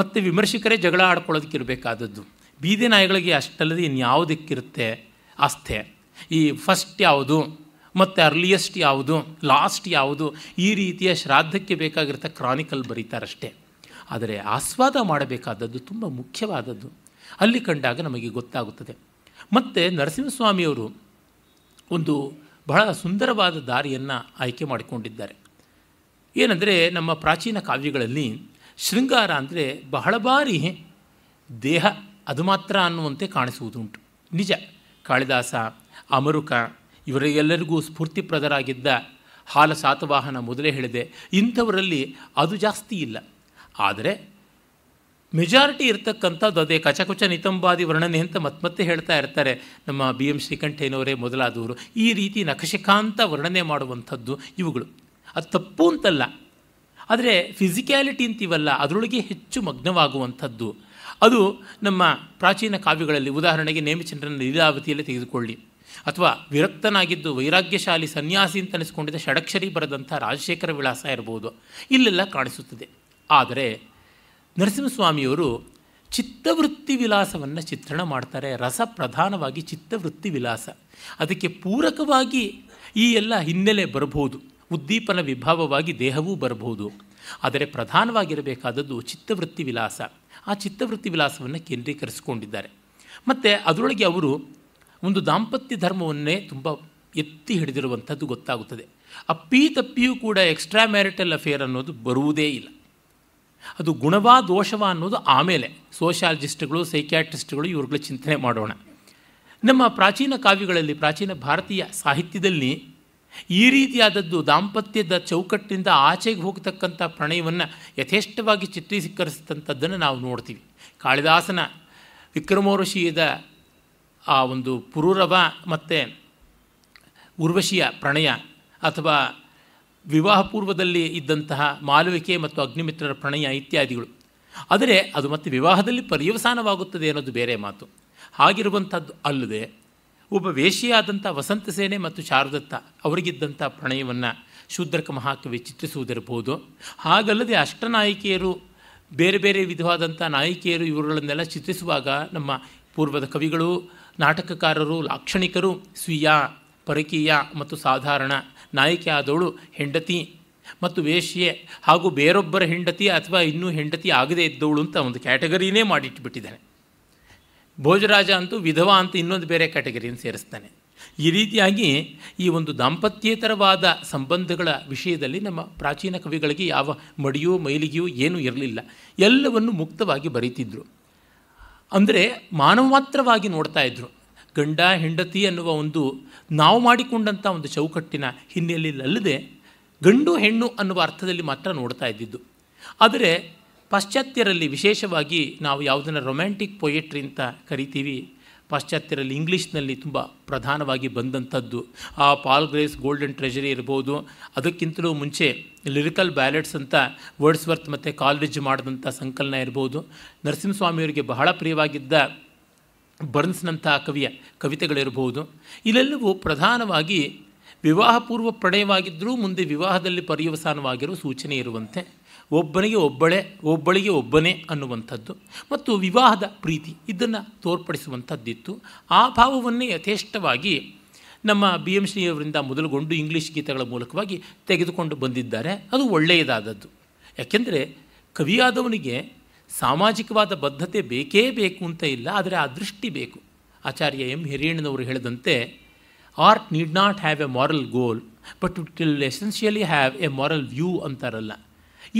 ಮತ್ತು ವಿಮರ್ಶಕರೇ ಜಗಳ ಆಡ್ಕೊಳ್ಳೋದಕ್ಕಿರಬೇಕಾದದ್ದು ಬೀದಿ ನಾಯಿಗಳಿಗೆ ಅಷ್ಟಲ್ಲದೆ ಇನ್ಯಾವುದಕ್ಕಿರುತ್ತೆ ಆಸ್ಥೆ ಈ ಫಸ್ಟ್ ಯಾವುದು ಮತ್ತು ಅರ್ಲಿಯೆಸ್ಟ್ ಯಾವುದು ಲಾಸ್ಟ್ ಯಾವುದು ಈ ರೀತಿಯ ಶ್ರಾದ್ದಕ್ಕೆ ಬೇಕಾಗಿರ್ತ ಕ್ರಾನಿಕಲ್ ಬರೀತಾರಷ್ಟೇ ಆದರೆ ಆಸ್ವಾದ ಮಾಡಬೇಕಾದದ್ದು ತುಂಬ ಮುಖ್ಯವಾದದ್ದು ಅಲ್ಲಿ ಕಂಡಾಗ ನಮಗೆ ಗೊತ್ತಾಗುತ್ತದೆ ಮತ್ತು ನರಸಿಂಹಸ್ವಾಮಿಯವರು ಒಂದು ಬಹಳ ಸುಂದರವಾದ ದಾರಿಯನ್ನು ಆಯ್ಕೆ ಮಾಡಿಕೊಂಡಿದ್ದಾರೆ ಏನಂದರೆ ನಮ್ಮ ಪ್ರಾಚೀನ ಕಾವ್ಯಗಳಲ್ಲಿ ಶೃಂಗಾರ ಅಂದರೆ ಬಹಳ ಬಾರಿ ದೇಹ ಅದು ಮಾತ್ರ ಅನ್ನುವಂತೆ ಕಾಣಿಸುವುದುಂಟು ನಿಜ ಕಾಳಿದಾಸ ಅಮರುಕ ಇವರೆಲ್ಲರಿಗೂ ಸ್ಫೂರ್ತಿಪ್ರದರಾಗಿದ್ದ ಹಾಲ ಸಾತವಾಹನ ಮೊದಲೇ ಹೇಳಿದೆ ಇಂಥವರಲ್ಲಿ ಅದು ಜಾಸ್ತಿ ಇಲ್ಲ ಆದರೆ ಮೆಜಾರಿಟಿ ಇರತಕ್ಕಂಥದ್ದು ಅದೇ ಕಚಕುಚ ನಿತಂಬಾದಿ ವರ್ಣನೆ ಅಂತ ಮತ್ಮತ್ತೆ ಹೇಳ್ತಾ ಇರ್ತಾರೆ ನಮ್ಮ ಬಿ ಎಂ ಶ್ರೀಕಂಠೇನವರೇ ಮೊದಲಾದವರು ಈ ರೀತಿ ನಕಶಿಕಾಂತ ವರ್ಣನೆ ಮಾಡುವಂಥದ್ದು ಇವುಗಳು ಅದು ತಪ್ಪು ಅಂತಲ್ಲ ಆದರೆ ಫಿಸಿಕ್ಯಾಲಿಟಿ ಅಂತೀವಲ್ಲ ಅದರೊಳಗೆ ಹೆಚ್ಚು ಮಗ್ನವಾಗುವಂಥದ್ದು ಅದು ನಮ್ಮ ಪ್ರಾಚೀನ ಕಾವ್ಯಗಳಲ್ಲಿ ಉದಾಹರಣೆಗೆ ನೇಮಚಂದ್ರನ ಲೀಲಾವತಿಯಲ್ಲಿ ತೆಗೆದುಕೊಳ್ಳಿ ಅಥವಾ ವಿರಕ್ತನಾಗಿದ್ದು ವೈರಾಗ್ಯಶಾಲಿ ಸನ್ಯಾಸಿ ಅಂತ ಅನಿಸ್ಕೊಂಡಿದ್ದ ಷಡಕ್ಷರಿ ಬರೆದಂಥ ರಾಜಶೇಖರ ವಿಳಾಸ ಇರ್ಬೋದು ಇಲ್ಲೆಲ್ಲ ಕಾಣಿಸುತ್ತದೆ ಆದರೆ ನರಸಿಂಹಸ್ವಾಮಿಯವರು ಚಿತ್ತವೃತ್ತಿ ವಿಲಾಸವನ್ನು ಚಿತ್ರಣ ಮಾಡ್ತಾರೆ ರಸ ಪ್ರಧಾನವಾಗಿ ಚಿತ್ತವೃತ್ತಿ ವಿಲಾಸ ಅದಕ್ಕೆ ಪೂರಕವಾಗಿ ಈ ಎಲ್ಲ ಹಿನ್ನೆಲೆ ಬರಬಹುದು ಉದ್ದೀಪನ ವಿಭಾವವಾಗಿ ದೇಹವೂ ಬರಬಹುದು ಆದರೆ ಪ್ರಧಾನವಾಗಿರಬೇಕಾದದ್ದು ಚಿತ್ತವೃತ್ತಿ ವಿಲಾಸ ಆ ಚಿತ್ತವೃತ್ತಿ ವಿಲಾಸವನ್ನು ಕೇಂದ್ರೀಕರಿಸಿಕೊಂಡಿದ್ದಾರೆ ಮತ್ತು ಅದರೊಳಗೆ ಅವರು ಒಂದು ದಾಂಪತ್ಯ ಧರ್ಮವನ್ನೇ ತುಂಬ ಎತ್ತಿ ಹಿಡಿದಿರುವಂಥದ್ದು ಗೊತ್ತಾಗುತ್ತದೆ ಅಪ್ಪಿ ತಪ್ಪಿಯೂ ಕೂಡ ಎಕ್ಸ್ಟ್ರಾ ಮ್ಯಾರಿಟಲ್ ಅಫೇರ್ ಅನ್ನೋದು ಬರುವುದೇ ಇಲ್ಲ ಅದು ಗುಣವಾ ದೋಷವಾ ಅನ್ನೋದು ಆಮೇಲೆ ಸೋಷಾಲಜಿಸ್ಟ್ಗಳು ಸೈಕ್ಯಾಟ್ರಿಸ್ಟ್ಗಳು ಇವ್ರುಗಳ ಚಿಂತನೆ ಮಾಡೋಣ ನಮ್ಮ ಪ್ರಾಚೀನ ಕಾವ್ಯಗಳಲ್ಲಿ ಪ್ರಾಚೀನ ಭಾರತೀಯ ಸಾಹಿತ್ಯದಲ್ಲಿ ಈ ರೀತಿಯಾದದ್ದು ದಾಂಪತ್ಯದ ಚೌಕಟ್ಟಿನಿಂದ ಆಚೆಗೆ ಹೋಗ್ತಕ್ಕಂಥ ಪ್ರಣಯವನ್ನು ಯಥೇಷ್ಟವಾಗಿ ಚಿತ್ರೀಕರಿಸಿದಂಥದ್ದನ್ನು ನಾವು ನೋಡ್ತೀವಿ ಕಾಳಿದಾಸನ ವಿಕ್ರಮೋರ್ಷಿಯದ ಆ ಒಂದು ಪುರೂರವ ಮತ್ತು ಉರ್ವಶಿಯ ಪ್ರಣಯ ಅಥವಾ ವಿವಾಹ ಪೂರ್ವದಲ್ಲಿ ಇದ್ದಂತಹ ಮಾಲುವಿಕೆ ಮತ್ತು ಅಗ್ನಿಮಿತ್ರರ ಪ್ರಣಯ ಇತ್ಯಾದಿಗಳು ಆದರೆ ಅದು ಮತ್ತೆ ವಿವಾಹದಲ್ಲಿ ಪರ್ಯವಸಾನವಾಗುತ್ತದೆ ಅನ್ನೋದು ಬೇರೆ ಮಾತು ಹಾಗಿರುವಂಥದ್ದು ಅಲ್ಲದೆ ಒಬ್ಬ ವೇಷಿಯಾದಂಥ ವಸಂತ ಸೇನೆ ಮತ್ತು ಶಾರದತ್ತ ಅವರಿಗಿದ್ದಂಥ ಪ್ರಣಯವನ್ನು ಶೂದ್ರಕ ಮಹಾಕವಿ ಚಿತ್ರಿಸುವುದಿರಬಹುದು ಹಾಗಲ್ಲದೆ ನಾಯಕಿಯರು ಬೇರೆ ಬೇರೆ ವಿಧವಾದಂಥ ನಾಯಕಿಯರು ಇವರುಗಳನ್ನೆಲ್ಲ ಚಿತ್ರಿಸುವಾಗ ನಮ್ಮ ಪೂರ್ವದ ಕವಿಗಳು ನಾಟಕಕಾರರು ಲಾಕ್ಷಣಿಕರು ಸ್ವೀಯ ಪರಕೀಯ ಮತ್ತು ಸಾಧಾರಣ ನಾಯಕಿ ಆದವಳು ಹೆಂಡತಿ ಮತ್ತು ವೇಶ್ಯೆ ಹಾಗೂ ಬೇರೊಬ್ಬರ ಹೆಂಡತಿ ಅಥವಾ ಇನ್ನೂ ಹೆಂಡತಿ ಆಗದೇ ಇದ್ದವಳು ಅಂತ ಒಂದು ಕ್ಯಾಟಗರಿನೇ ಮಾಡಿಟ್ಬಿಟ್ಟಿದ್ದಾನೆ ಭೋಜರಾಜ ಅಂತೂ ವಿಧವಾ ಅಂತ ಇನ್ನೊಂದು ಬೇರೆ ಕ್ಯಾಟಗರಿಯನ್ನು ಸೇರಿಸ್ತಾನೆ ಈ ರೀತಿಯಾಗಿ ಈ ಒಂದು ದಾಂಪತ್ಯೇತರವಾದ ಸಂಬಂಧಗಳ ವಿಷಯದಲ್ಲಿ ನಮ್ಮ ಪ್ರಾಚೀನ ಕವಿಗಳಿಗೆ ಯಾವ ಮಡಿಯೋ ಮೈಲಿಗೆಯೋ ಏನೂ ಇರಲಿಲ್ಲ ಎಲ್ಲವನ್ನು ಮುಕ್ತವಾಗಿ ಬರೀತಿದ್ರು ಅಂದರೆ ಮಾತ್ರವಾಗಿ ನೋಡ್ತಾ ಇದ್ದರು ಗಂಡ ಹೆಂಡತಿ ಅನ್ನುವ ಒಂದು ನಾವು ಮಾಡಿಕೊಂಡಂಥ ಒಂದು ಚೌಕಟ್ಟಿನ ಅಲ್ಲದೆ ಗಂಡು ಹೆಣ್ಣು ಅನ್ನುವ ಅರ್ಥದಲ್ಲಿ ಮಾತ್ರ ನೋಡ್ತಾ ಇದ್ದಿದ್ದು ಆದರೆ ಪಾಶ್ಚಾತ್ಯರಲ್ಲಿ ವಿಶೇಷವಾಗಿ ನಾವು ಯಾವುದನ್ನು ರೊಮ್ಯಾಂಟಿಕ್ ಪೊಯೆಟ್ರಿ ಅಂತ ಕರಿತೀವಿ ಪಾಶ್ಚಾತ್ಯರಲ್ಲಿ ಇಂಗ್ಲೀಷ್ನಲ್ಲಿ ತುಂಬ ಪ್ರಧಾನವಾಗಿ ಬಂದಂಥದ್ದು ಆ ಪಾಲ್ ಗ್ರೇಸ್ ಗೋಲ್ಡನ್ ಟ್ರೆಜರಿ ಇರ್ಬೋದು ಅದಕ್ಕಿಂತಲೂ ಮುಂಚೆ ಲಿರಿಕಲ್ ಬ್ಯಾಲೆಟ್ಸ್ ಅಂತ ವರ್ಡ್ಸ್ ವರ್ತ್ ಮತ್ತು ಕಾಲ್ರಿಜ್ ಮಾಡಿದಂಥ ಸಂಕಲನ ಇರ್ಬೋದು ನರಸಿಂಹಸ್ವಾಮಿಯವರಿಗೆ ಬಹಳ ಪ್ರಿಯವಾಗಿದ್ದ ಬರ್ನ್ಸ್ನಂಥ ಕವಿಯ ಕವಿತೆಗಳಿರ್ಬೋದು ಇಲ್ಲೆಲ್ಲವೂ ಪ್ರಧಾನವಾಗಿ ವಿವಾಹಪೂರ್ವ ಪ್ರಣಯವಾಗಿದ್ದರೂ ಮುಂದೆ ವಿವಾಹದಲ್ಲಿ ಪರ್ಯವಸಾನವಾಗಿರೋ ಸೂಚನೆ ಇರುವಂತೆ ಒಬ್ಬನಿಗೆ ಒಬ್ಬಳೇ ಒಬ್ಬಳಿಗೆ ಒಬ್ಬನೇ ಅನ್ನುವಂಥದ್ದು ಮತ್ತು ವಿವಾಹದ ಪ್ರೀತಿ ಇದನ್ನು ತೋರ್ಪಡಿಸುವಂಥದ್ದಿತ್ತು ಆ ಭಾವವನ್ನೇ ಯಥೇಷ್ಟವಾಗಿ ನಮ್ಮ ಬಿ ಎಂ ಶ್ರೀಯವರಿಂದ ಮೊದಲುಗೊಂಡು ಇಂಗ್ಲೀಷ್ ಗೀತೆಗಳ ಮೂಲಕವಾಗಿ ತೆಗೆದುಕೊಂಡು ಬಂದಿದ್ದಾರೆ ಅದು ಒಳ್ಳೆಯದಾದದ್ದು ಯಾಕೆಂದರೆ ಕವಿಯಾದವನಿಗೆ ಸಾಮಾಜಿಕವಾದ ಬದ್ಧತೆ ಬೇಕೇ ಬೇಕು ಅಂತ ಇಲ್ಲ ಆದರೆ ಆ ದೃಷ್ಟಿ ಬೇಕು ಆಚಾರ್ಯ ಎಂ ಹಿರಿಯಣ್ಣನವರು ಹೇಳಿದಂತೆ art need not have a moral goal but it will essentially have a moral view ಅಂತಾರಲ್ಲ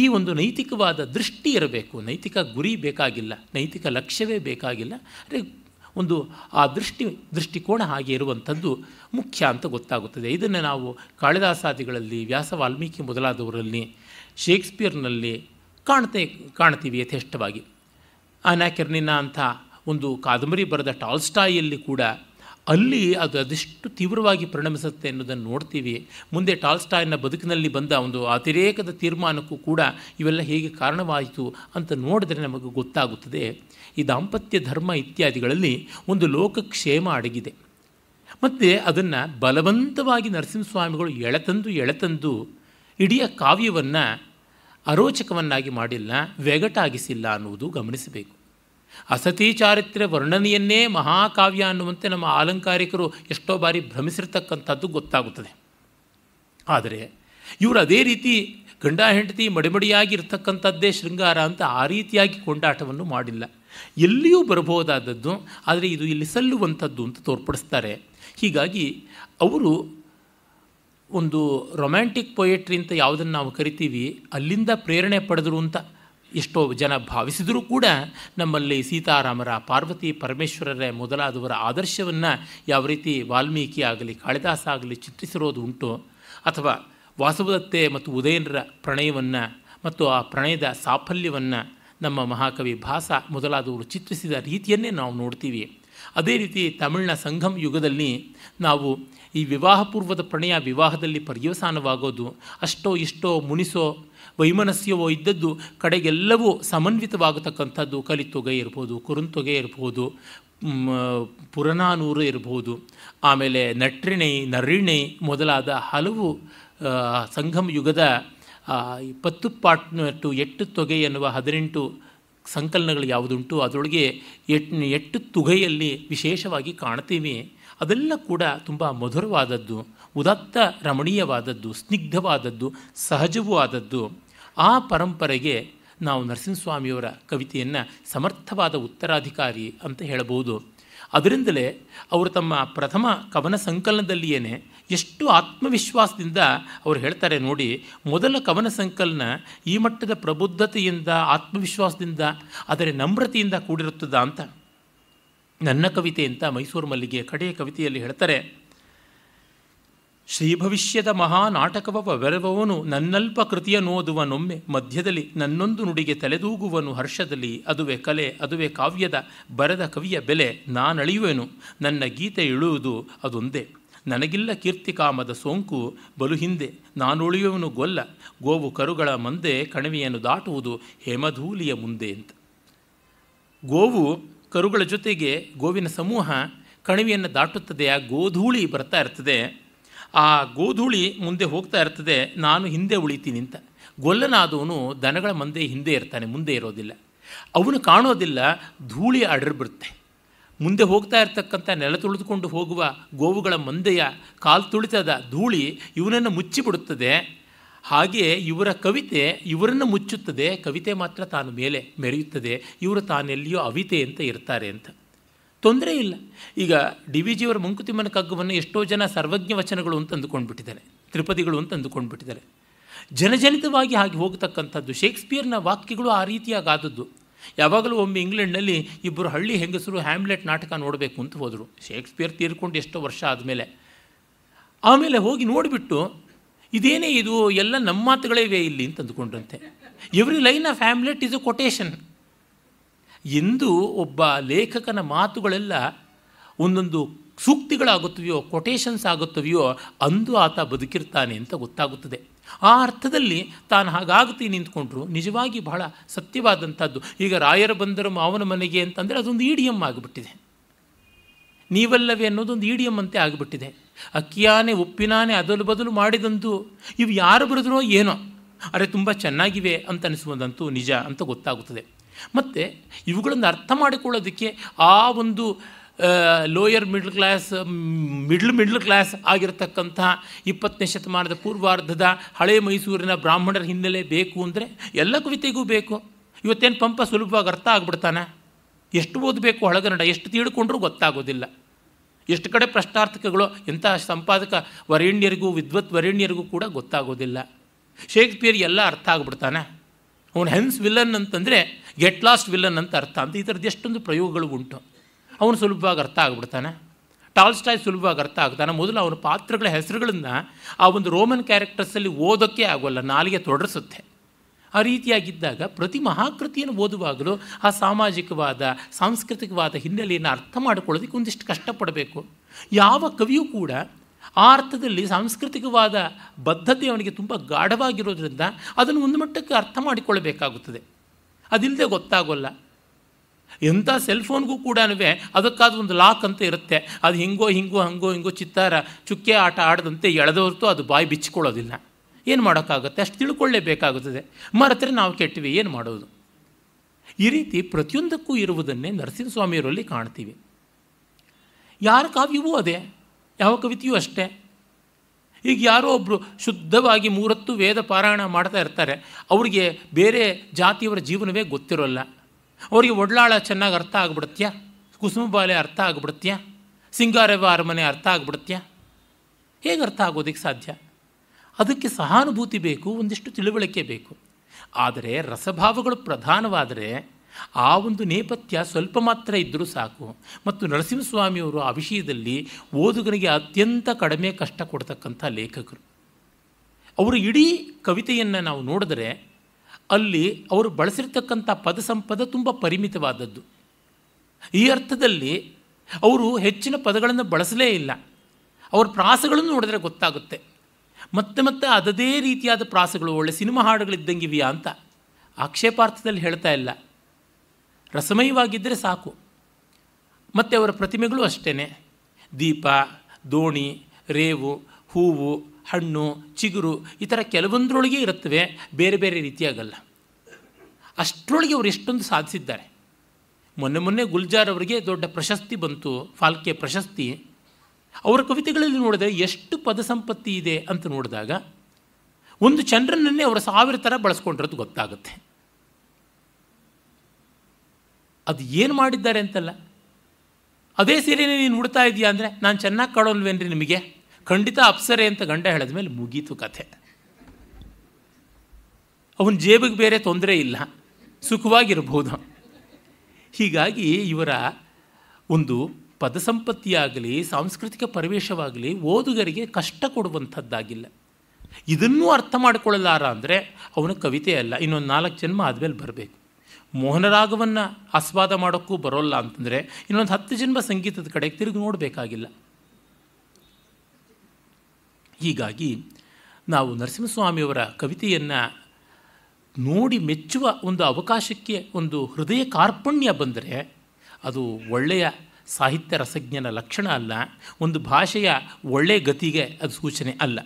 ಈ ಒಂದು ನೈತಿಕವಾದ ದೃಷ್ಟಿ ಇರಬೇಕು ನೈತಿಕ ಗುರಿ ಬೇಕಾಗಿಲ್ಲ ನೈತಿಕ ಲಕ್ಷ್ಯವೇ ಬೇಕಾಗಿಲ್ಲ ಅಂದರೆ ಒಂದು ಆ ದೃಷ್ಟಿ ದೃಷ್ಟಿಕೋನ ಹಾಗೆ ಇರುವಂಥದ್ದು ಮುಖ್ಯ ಅಂತ ಗೊತ್ತಾಗುತ್ತದೆ ಇದನ್ನು ನಾವು ಕಾಳಿದಾಸಾದಿಗಳಲ್ಲಿ ವ್ಯಾಸ ವಾಲ್ಮೀಕಿ ಮೊದಲಾದವರಲ್ಲಿ ಶೇಕ್ಸ್ಪಿಯರ್ನಲ್ಲಿ ಕಾಣ್ತೆ ಕಾಣ್ತೀವಿ ಯಥೇಷ್ಟವಾಗಿ ಆನಾಕೆರ್ನಿನ ಅಂಥ ಒಂದು ಕಾದಂಬರಿ ಬರೆದ ಟಾಲ್ಸ್ಟಾಯಲ್ಲಿ ಕೂಡ ಅಲ್ಲಿ ಅದು ಅದೆಷ್ಟು ತೀವ್ರವಾಗಿ ಪರಿಣಮಿಸುತ್ತೆ ಅನ್ನೋದನ್ನು ನೋಡ್ತೀವಿ ಮುಂದೆ ಟಾಲ್ಸ್ಟಾಯ್ನ ಬದುಕಿನಲ್ಲಿ ಬಂದ ಒಂದು ಅತಿರೇಕದ ತೀರ್ಮಾನಕ್ಕೂ ಕೂಡ ಇವೆಲ್ಲ ಹೇಗೆ ಕಾರಣವಾಯಿತು ಅಂತ ನೋಡಿದ್ರೆ ನಮಗೆ ಗೊತ್ತಾಗುತ್ತದೆ ಈ ದಾಂಪತ್ಯ ಧರ್ಮ ಇತ್ಯಾದಿಗಳಲ್ಲಿ ಒಂದು ಲೋಕಕ್ಷೇಮ ಅಡಗಿದೆ ಮತ್ತು ಅದನ್ನು ಬಲವಂತವಾಗಿ ನರಸಿಂಹಸ್ವಾಮಿಗಳು ಎಳೆತಂದು ಎಳೆತಂದು ಇಡೀ ಕಾವ್ಯವನ್ನು ಅರೋಚಕವನ್ನಾಗಿ ಮಾಡಿಲ್ಲ ವೆಗಟಾಗಿಸಿಲ್ಲ ಅನ್ನುವುದು ಗಮನಿಸಬೇಕು ಅಸತಿ ಚಾರಿತ್ರ್ಯ ವರ್ಣನೆಯನ್ನೇ ಮಹಾಕಾವ್ಯ ಅನ್ನುವಂತೆ ನಮ್ಮ ಆಲಂಕಾರಿಕರು ಎಷ್ಟೋ ಬಾರಿ ಭ್ರಮಿಸಿರ್ತಕ್ಕಂಥದ್ದು ಗೊತ್ತಾಗುತ್ತದೆ ಆದರೆ ಇವರು ಅದೇ ರೀತಿ ಗಂಡ ಹೆಂಡತಿ ಮಡಿಮಡಿಯಾಗಿ ಇರ್ತಕ್ಕಂಥದ್ದೇ ಶೃಂಗಾರ ಅಂತ ಆ ರೀತಿಯಾಗಿ ಕೊಂಡಾಟವನ್ನು ಮಾಡಿಲ್ಲ ಎಲ್ಲಿಯೂ ಬರಬಹುದಾದದ್ದು ಆದರೆ ಇದು ಇಲ್ಲಿ ಸಲ್ಲುವಂಥದ್ದು ಅಂತ ತೋರ್ಪಡಿಸ್ತಾರೆ ಹೀಗಾಗಿ ಅವರು ಒಂದು ರೊಮ್ಯಾಂಟಿಕ್ ಪೊಯೆಟ್ರಿ ಅಂತ ಯಾವುದನ್ನು ನಾವು ಕರಿತೀವಿ ಅಲ್ಲಿಂದ ಪ್ರೇರಣೆ ಪಡೆದರು ಅಂತ ಎಷ್ಟೋ ಜನ ಭಾವಿಸಿದರೂ ಕೂಡ ನಮ್ಮಲ್ಲಿ ಸೀತಾರಾಮರ ಪಾರ್ವತಿ ಪರಮೇಶ್ವರರ ಮೊದಲಾದವರ ಆದರ್ಶವನ್ನು ಯಾವ ರೀತಿ ವಾಲ್ಮೀಕಿ ಆಗಲಿ ಕಾಳಿದಾಸ ಆಗಲಿ ಚಿತ್ರಿಸಿರೋದು ಉಂಟು ಅಥವಾ ವಾಸವದತ್ತೆ ಮತ್ತು ಉದಯನರ ಪ್ರಣಯವನ್ನು ಮತ್ತು ಆ ಪ್ರಣಯದ ಸಾಫಲ್ಯವನ್ನು ನಮ್ಮ ಮಹಾಕವಿ ಭಾಸ ಮೊದಲಾದವರು ಚಿತ್ರಿಸಿದ ರೀತಿಯನ್ನೇ ನಾವು ನೋಡ್ತೀವಿ ಅದೇ ರೀತಿ ತಮಿಳಿನ ಸಂಘಂ ಯುಗದಲ್ಲಿ ನಾವು ಈ ವಿವಾಹಪೂರ್ವದ ಪ್ರಣಯ ವಿವಾಹದಲ್ಲಿ ಪರ್ಯವಸಾನವಾಗೋದು ಅಷ್ಟೋ ಇಷ್ಟೋ ಮುನಿಸೋ ವೈಮನಸ್ಯವೋ ಇದ್ದದ್ದು ಕಡೆಗೆಲ್ಲವೂ ಸಮನ್ವಿತವಾಗತಕ್ಕಂಥದ್ದು ಕಲಿತೊಗೆ ಇರ್ಬೋದು ಕುರುಂತೊಗೆ ಇರ್ಬೋದು ಪುರನಾನೂರು ಇರ್ಬೋದು ಆಮೇಲೆ ನಟ್ರಿಣೈ ನರಿಣೆ ಮೊದಲಾದ ಹಲವು ಸಂಘಮ ಯುಗದ ಇಪ್ಪತ್ತು ಟು ಎಟ್ಟು ತೊಗೆ ಎನ್ನುವ ಹದಿನೆಂಟು ಸಂಕಲನಗಳು ಯಾವುದುಂಟು ಅದರೊಳಗೆ ಎಟ್ ಎಟ್ಟು ತೊಗೆಯಲ್ಲಿ ವಿಶೇಷವಾಗಿ ಕಾಣ್ತೀವಿ ಅದೆಲ್ಲ ಕೂಡ ತುಂಬ ಮಧುರವಾದದ್ದು ಉದತ್ತ ರಮಣೀಯವಾದದ್ದು ಸ್ನಿಗ್ಧವಾದದ್ದು ಸಹಜವೂ ಆದದ್ದು ಆ ಪರಂಪರೆಗೆ ನಾವು ನರಸಿಂಹಸ್ವಾಮಿಯವರ ಕವಿತೆಯನ್ನು ಸಮರ್ಥವಾದ ಉತ್ತರಾಧಿಕಾರಿ ಅಂತ ಹೇಳಬಹುದು ಅದರಿಂದಲೇ ಅವರು ತಮ್ಮ ಪ್ರಥಮ ಕವನ ಸಂಕಲನದಲ್ಲಿಯೇ ಎಷ್ಟು ಆತ್ಮವಿಶ್ವಾಸದಿಂದ ಅವರು ಹೇಳ್ತಾರೆ ನೋಡಿ ಮೊದಲ ಕವನ ಸಂಕಲನ ಈ ಮಟ್ಟದ ಪ್ರಬುದ್ಧತೆಯಿಂದ ಆತ್ಮವಿಶ್ವಾಸದಿಂದ ಆದರೆ ನಮ್ರತೆಯಿಂದ ಕೂಡಿರುತ್ತದ ಅಂತ ನನ್ನ ಕವಿತೆ ಅಂತ ಮೈಸೂರು ಮಲ್ಲಿಗೆ ಕಡೆಯ ಕವಿತೆಯಲ್ಲಿ ಹೇಳ್ತಾರೆ ಶ್ರೀಭವಿಷ್ಯದ ಬೆರವವನು ನನ್ನಲ್ಪ ಕೃತಿಯ ನೋದುವನೊಮ್ಮೆ ಮಧ್ಯದಲ್ಲಿ ನನ್ನೊಂದು ನುಡಿಗೆ ತಲೆದೂಗುವನು ಹರ್ಷದಲ್ಲಿ ಅದುವೆ ಕಲೆ ಅದುವೆ ಕಾವ್ಯದ ಬರೆದ ಕವಿಯ ಬೆಲೆ ನಾನಳಿಯುವೆನು ನನ್ನ ಗೀತೆ ಇಳುವುದು ಅದೊಂದೇ ನನಗಿಲ್ಲ ಕೀರ್ತಿ ಕಾಮದ ಸೋಂಕು ಬಲು ಹಿಂದೆ ನಾನುಳಿಯುವನು ಗೊಲ್ಲ ಗೋವು ಕರುಗಳ ಮಂದೆ ಕಣಿವೆಯನ್ನು ದಾಟುವುದು ಹೇಮಧೂಲಿಯ ಮುಂದೆ ಅಂತ ಗೋವು ಕರುಗಳ ಜೊತೆಗೆ ಗೋವಿನ ಸಮೂಹ ಕಣಿವೆಯನ್ನು ದಾಟುತ್ತದೆ ಆ ಗೋಧೂಳಿ ಬರ್ತಾ ಇರ್ತದೆ ಆ ಗೋಧೂಳಿ ಮುಂದೆ ಹೋಗ್ತಾ ಇರ್ತದೆ ನಾನು ಹಿಂದೆ ಉಳಿತೀನಿ ಅಂತ ಗೊಲ್ಲನಾದವನು ದನಗಳ ಮುಂದೆ ಹಿಂದೆ ಇರ್ತಾನೆ ಮುಂದೆ ಇರೋದಿಲ್ಲ ಅವನು ಕಾಣೋದಿಲ್ಲ ಧೂಳಿ ಅಡರ್ಬಿಡುತ್ತೆ ಮುಂದೆ ಹೋಗ್ತಾ ಇರ್ತಕ್ಕಂಥ ನೆಲ ತುಳಿದುಕೊಂಡು ಹೋಗುವ ಗೋವುಗಳ ಮಂದೆಯ ಕಾಲು ತುಳಿತದ ಧೂಳಿ ಇವನನ್ನು ಮುಚ್ಚಿಬಿಡುತ್ತದೆ ಹಾಗೆ ಇವರ ಕವಿತೆ ಇವರನ್ನು ಮುಚ್ಚುತ್ತದೆ ಕವಿತೆ ಮಾತ್ರ ತಾನು ಮೇಲೆ ಮೆರೆಯುತ್ತದೆ ಇವರು ತಾನೆಲ್ಲಿಯೋ ಅವಿತೆ ಅಂತ ಇರ್ತಾರೆ ಅಂತ ತೊಂದರೆ ಇಲ್ಲ ಈಗ ಡಿ ವಿ ಜಿಯವರ ಮಂಕುತಿಮ್ಮನ ಕಗ್ಗವನ್ನು ಎಷ್ಟೋ ಜನ ಸರ್ವಜ್ಞ ವಚನಗಳು ಅಂತ ಅಂದುಕೊಂಡ್ಬಿಟ್ಟಿದ್ದಾರೆ ತ್ರಿಪದಿಗಳು ಅಂತ ಅಂದುಕೊಂಡ್ಬಿಟ್ಟಿದ್ದಾರೆ ಜನಜನಿತವಾಗಿ ಹಾಗೆ ಹೋಗತಕ್ಕಂಥದ್ದು ಶೇಕ್ಸ್ಪಿಯರ್ನ ವಾಕ್ಯಗಳು ಆ ರೀತಿಯಾಗಿ ಆದದ್ದು ಯಾವಾಗಲೂ ಒಮ್ಮೆ ಇಂಗ್ಲೆಂಡ್ನಲ್ಲಿ ಇಬ್ಬರು ಹಳ್ಳಿ ಹೆಂಗಸರು ಹ್ಯಾಮ್ಲೆಟ್ ನಾಟಕ ನೋಡಬೇಕು ಅಂತ ಹೋದರು ಶೇಕ್ಸ್ಪಿಯರ್ ತೀರ್ಕೊಂಡು ಎಷ್ಟೋ ವರ್ಷ ಆದಮೇಲೆ ಆಮೇಲೆ ಹೋಗಿ ನೋಡಿಬಿಟ್ಟು ಇದೇನೇ ಇದು ಎಲ್ಲ ನಮ್ಮ ಮಾತುಗಳೇವೇ ಇಲ್ಲಿ ಅಂತ ಅಂದುಕೊಂಡ್ರಂತೆ every line of Hamlet is a quotation ಎಂದು ಒಬ್ಬ ಲೇಖಕನ ಮಾತುಗಳೆಲ್ಲ ಒಂದೊಂದು ಸೂಕ್ತಿಗಳಾಗುತ್ತವೆಯೋ ಕೊಟೇಶನ್ಸ್ ಆಗುತ್ತವೆಯೋ ಅಂದು ಆತ ಬದುಕಿರ್ತಾನೆ ಅಂತ ಗೊತ್ತಾಗುತ್ತದೆ ಆ ಅರ್ಥದಲ್ಲಿ ತಾನು ಹಾಗಾಗುತ್ತೀನಿ ನಿಂತ್ಕೊಂಡ್ರು ನಿಜವಾಗಿ ಬಹಳ ಸತ್ಯವಾದಂಥದ್ದು ಈಗ ರಾಯರ ಬಂದರು ಮಾವನ ಮನೆಗೆ ಅಂತಂದರೆ ಅದೊಂದು ಇಡಿಯಂ ಆಗಿಬಿಟ್ಟಿದೆ ನೀವಲ್ಲವೇ ಅನ್ನೋದೊಂದು ಇಡಿಯಂ ಅಂತೆ ಆಗಿಬಿಟ್ಟಿದೆ ಅಕ್ಕಿಯಾನೆ ಉಪ್ಪಿನಾನೆ ಅದಲು ಬದಲು ಮಾಡಿದಂತೂ ಇವು ಯಾರು ಬರೆದ್ರೋ ಏನೋ ಅರೆ ತುಂಬ ಚೆನ್ನಾಗಿವೆ ಅಂತ ಅನಿಸುವುದಂತೂ ನಿಜ ಅಂತ ಗೊತ್ತಾಗುತ್ತದೆ ಮತ್ತು ಇವುಗಳನ್ನು ಅರ್ಥ ಮಾಡಿಕೊಳ್ಳೋದಕ್ಕೆ ಆ ಒಂದು lower middle class middle middle class ಆಗಿರತಕ್ಕಂತಹ ಇಪ್ಪತ್ತನೇ ಶತಮಾನದ ಪೂರ್ವಾರ್ಧದ ಹಳೆ ಮೈಸೂರಿನ ಬ್ರಾಹ್ಮಣರ ಹಿನ್ನೆಲೆ ಬೇಕು ಅಂದರೆ ಎಲ್ಲ ಕವಿತೆಗೂ ಬೇಕು ಇವತ್ತೇನು ಪಂಪ ಸುಲಭವಾಗಿ ಅರ್ಥ ಆಗ್ಬಿಡ್ತಾನೆ ಎಷ್ಟು ಓದಬೇಕು ಹಳಗನ್ನಡ ಎಷ್ಟು ತೀಡ್ಕೊಂಡ್ರೂ ಗೊತ್ತಾಗೋದಿಲ್ಲ ಎಷ್ಟು ಕಡೆ ಪ್ರಶ್ನಾರ್ಥಕಗಳು ಎಂಥ ಸಂಪಾದಕ ವರೇಣ್ಯರಿಗೂ ವಿದ್ವತ್ ವರೇಣ್ಯರಿಗೂ ಕೂಡ ಗೊತ್ತಾಗೋದಿಲ್ಲ ಶೇಕ್ಸ್ಪಿಯರ್ ಎಲ್ಲ ಅರ್ಥ ಆಗ್ಬಿಡ್ತಾನೆ ಅವನು ಹೆನ್ಸ್ ವಿಲನ್ ಅಂತಂದರೆ ಗೆಟ್ ಲಾಸ್ಟ್ ವಿಲನ್ ಅಂತ ಅರ್ಥ ಅಂತ ಈ ಥರದ್ದು ಎಷ್ಟೊಂದು ಪ್ರಯೋಗಗಳು ಉಂಟು ಅವನು ಸುಲಭವಾಗಿ ಅರ್ಥ ಟಾಲ್ ಸ್ಟಾಯ್ ಸುಲಭವಾಗಿ ಅರ್ಥ ಆಗ್ತಾನೆ ಮೊದಲು ಅವನ ಪಾತ್ರಗಳ ಹೆಸರುಗಳನ್ನು ಆ ಒಂದು ರೋಮನ್ ಕ್ಯಾರೆಕ್ಟರ್ಸಲ್ಲಿ ಓದೋಕ್ಕೆ ಆಗೋಲ್ಲ ನಾಲಿಗೆ ತೊಡರಿಸುತ್ತೆ ಆ ರೀತಿಯಾಗಿದ್ದಾಗ ಪ್ರತಿ ಮಹಾಕೃತಿಯನ್ನು ಓದುವಾಗಲೂ ಆ ಸಾಮಾಜಿಕವಾದ ಸಾಂಸ್ಕೃತಿಕವಾದ ಹಿನ್ನೆಲೆಯನ್ನು ಅರ್ಥ ಮಾಡಿಕೊಳ್ಳೋದಕ್ಕೆ ಒಂದಿಷ್ಟು ಕಷ್ಟಪಡಬೇಕು ಯಾವ ಕವಿಯೂ ಕೂಡ ಆ ಅರ್ಥದಲ್ಲಿ ಸಾಂಸ್ಕೃತಿಕವಾದ ಬದ್ಧತೆ ಅವನಿಗೆ ತುಂಬ ಗಾಢವಾಗಿರೋದ್ರಿಂದ ಅದನ್ನು ಒಂದು ಮಟ್ಟಕ್ಕೆ ಅರ್ಥ ಮಾಡಿಕೊಳ್ಳಬೇಕಾಗುತ್ತದೆ ಅದಿಲ್ಲದೆ ಗೊತ್ತಾಗೋಲ್ಲ ಎಂಥ ಸೆಲ್ಫೋನ್ಗೂ ಕೂಡ ಅದಕ್ಕಾದ ಒಂದು ಲಾಕ್ ಅಂತ ಇರುತ್ತೆ ಅದು ಹಿಂಗೋ ಹಿಂಗೋ ಹಂಗೋ ಹಿಂಗೋ ಚಿತ್ತಾರ ಚುಕ್ಕೆ ಆಟ ಆಡದಂತೆ ಎಳೆದವರ್ತು ಅದು ಬಾಯಿ ಬಿಚ್ಚಿಕೊಳ್ಳೋದಿಲ್ಲ ಏನು ಮಾಡೋಕ್ಕಾಗುತ್ತೆ ಅಷ್ಟು ತಿಳ್ಕೊಳ್ಳೇಬೇಕಾಗುತ್ತದೆ ಮರೆತರೆ ನಾವು ಕೆಟ್ಟಿವಿ ಏನು ಮಾಡೋದು ಈ ರೀತಿ ಪ್ರತಿಯೊಂದಕ್ಕೂ ಇರುವುದನ್ನೇ ನರಸಿಂಹಸ್ವಾಮಿಯವರಲ್ಲಿ ಕಾಣ್ತೀವಿ ಯಾರ ಕಾವ್ಯವೂ ಅದೇ ಯಾವ ಕವಿತೆಯೂ ಅಷ್ಟೇ ಈಗ ಯಾರೋ ಒಬ್ಬರು ಶುದ್ಧವಾಗಿ ಮೂರತ್ತು ವೇದ ಪಾರಾಯಣ ಮಾಡ್ತಾ ಇರ್ತಾರೆ ಅವರಿಗೆ ಬೇರೆ ಜಾತಿಯವರ ಜೀವನವೇ ಗೊತ್ತಿರೋಲ್ಲ ಅವರಿಗೆ ಒಡಲಾಳ ಚೆನ್ನಾಗಿ ಅರ್ಥ ಕುಸುಮ ಕುಸುಮಬಾಲೆ ಅರ್ಥ ಆಗ್ಬಿಡತ್ಯ ಸಿಂಗಾರವ ಅರಮನೆ ಅರ್ಥ ಆಗ್ಬಿಡತ್ಯ ಹೇಗೆ ಅರ್ಥ ಆಗೋದಕ್ಕೆ ಸಾಧ್ಯ ಅದಕ್ಕೆ ಸಹಾನುಭೂತಿ ಬೇಕು ಒಂದಿಷ್ಟು ತಿಳುವಳಿಕೆ ಬೇಕು ಆದರೆ ರಸಭಾವಗಳು ಪ್ರಧಾನವಾದರೆ ಆ ಒಂದು ನೇಪಥ್ಯ ಸ್ವಲ್ಪ ಮಾತ್ರ ಇದ್ದರೂ ಸಾಕು ಮತ್ತು ನರಸಿಂಹಸ್ವಾಮಿಯವರು ಆ ವಿಷಯದಲ್ಲಿ ಓದುಗರಿಗೆ ಅತ್ಯಂತ ಕಡಿಮೆ ಕಷ್ಟ ಕೊಡ್ತಕ್ಕಂಥ ಲೇಖಕರು ಅವರು ಇಡೀ ಕವಿತೆಯನ್ನು ನಾವು ನೋಡಿದರೆ ಅಲ್ಲಿ ಅವರು ಬಳಸಿರ್ತಕ್ಕಂಥ ಪದ ಸಂಪದ ತುಂಬ ಪರಿಮಿತವಾದದ್ದು ಈ ಅರ್ಥದಲ್ಲಿ ಅವರು ಹೆಚ್ಚಿನ ಪದಗಳನ್ನು ಬಳಸಲೇ ಇಲ್ಲ ಅವ್ರ ಪ್ರಾಸಗಳನ್ನು ನೋಡಿದ್ರೆ ಗೊತ್ತಾಗುತ್ತೆ ಮತ್ತೆ ಮತ್ತೆ ಅದದೇ ರೀತಿಯಾದ ಪ್ರಾಸಗಳು ಒಳ್ಳೆ ಸಿನಿಮಾ ಇವೆಯಾ ಅಂತ ಆಕ್ಷೇಪಾರ್ಥದಲ್ಲಿ ಹೇಳ್ತಾ ಇಲ್ಲ ರಸಮಯವಾಗಿದ್ದರೆ ಸಾಕು ಮತ್ತು ಅವರ ಪ್ರತಿಮೆಗಳು ಅಷ್ಟೇ ದೀಪ ದೋಣಿ ರೇವು ಹೂವು ಹಣ್ಣು ಚಿಗುರು ಈ ಥರ ಕೆಲವೊಂದರೊಳಗೆ ಇರುತ್ತವೆ ಬೇರೆ ಬೇರೆ ರೀತಿಯಾಗಲ್ಲ ಅಷ್ಟರೊಳಗೆ ಅವರು ಎಷ್ಟೊಂದು ಸಾಧಿಸಿದ್ದಾರೆ ಮೊನ್ನೆ ಮೊನ್ನೆ ಗುಲ್ಜಾರ್ ಅವರಿಗೆ ದೊಡ್ಡ ಪ್ರಶಸ್ತಿ ಬಂತು ಫಾಲ್ಕೆ ಪ್ರಶಸ್ತಿ ಅವರ ಕವಿತೆಗಳಲ್ಲಿ ನೋಡಿದರೆ ಎಷ್ಟು ಪದ ಸಂಪತ್ತಿ ಇದೆ ಅಂತ ನೋಡಿದಾಗ ಒಂದು ಚಂದ್ರನನ್ನೇ ಅವರ ಸಾವಿರ ಥರ ಬಳಸ್ಕೊಂಡಿರೋದು ಗೊತ್ತಾಗುತ್ತೆ ಅದು ಏನು ಮಾಡಿದ್ದಾರೆ ಅಂತಲ್ಲ ಅದೇ ಸೀರೆನೇ ನೀನು ಉಡ್ತಾ ಇದೆಯಾ ಅಂದರೆ ನಾನು ಚೆನ್ನಾಗಿ ಕಾಣೋಲ್ವೇನ್ರಿ ನಿಮಗೆ ಖಂಡಿತ ಅಪ್ಸರೆ ಅಂತ ಗಂಡ ಹೇಳಿದ ಮೇಲೆ ಮುಗೀತು ಕಥೆ ಅವನ ಜೇಬಿಗೆ ಬೇರೆ ತೊಂದರೆ ಇಲ್ಲ ಸುಖವಾಗಿರ್ಬೋದು ಹೀಗಾಗಿ ಇವರ ಒಂದು ಪದ ಸಂಪತ್ತಿಯಾಗಲಿ ಸಾಂಸ್ಕೃತಿಕ ಪರಿವೇಶವಾಗಲಿ ಓದುಗರಿಗೆ ಕಷ್ಟ ಕೊಡುವಂಥದ್ದಾಗಿಲ್ಲ ಇದನ್ನೂ ಅರ್ಥ ಮಾಡಿಕೊಳ್ಳಲಾರ ಅಂದರೆ ಅವನ ಕವಿತೆ ಅಲ್ಲ ಇನ್ನೊಂದು ನಾಲ್ಕು ಜನ್ಮ ಆದಮೇಲೆ ಬರಬೇಕು ಮೋಹನರಾಗವನ್ನು ಆಸ್ವಾದ ಮಾಡೋಕ್ಕೂ ಬರೋಲ್ಲ ಅಂತಂದರೆ ಇನ್ನೊಂದು ಹತ್ತು ಜನ್ಮ ಸಂಗೀತದ ಕಡೆಗೆ ತಿರುಗಿ ನೋಡಬೇಕಾಗಿಲ್ಲ ಹೀಗಾಗಿ ನಾವು ನರಸಿಂಹಸ್ವಾಮಿಯವರ ಕವಿತೆಯನ್ನು ನೋಡಿ ಮೆಚ್ಚುವ ಒಂದು ಅವಕಾಶಕ್ಕೆ ಒಂದು ಹೃದಯ ಕಾರ್ಪಣ್ಯ ಬಂದರೆ ಅದು ಒಳ್ಳೆಯ ಸಾಹಿತ್ಯ ರಸಜ್ಞನ ಲಕ್ಷಣ ಅಲ್ಲ ಒಂದು ಭಾಷೆಯ ಒಳ್ಳೆಯ ಗತಿಗೆ ಅದು ಸೂಚನೆ ಅಲ್ಲ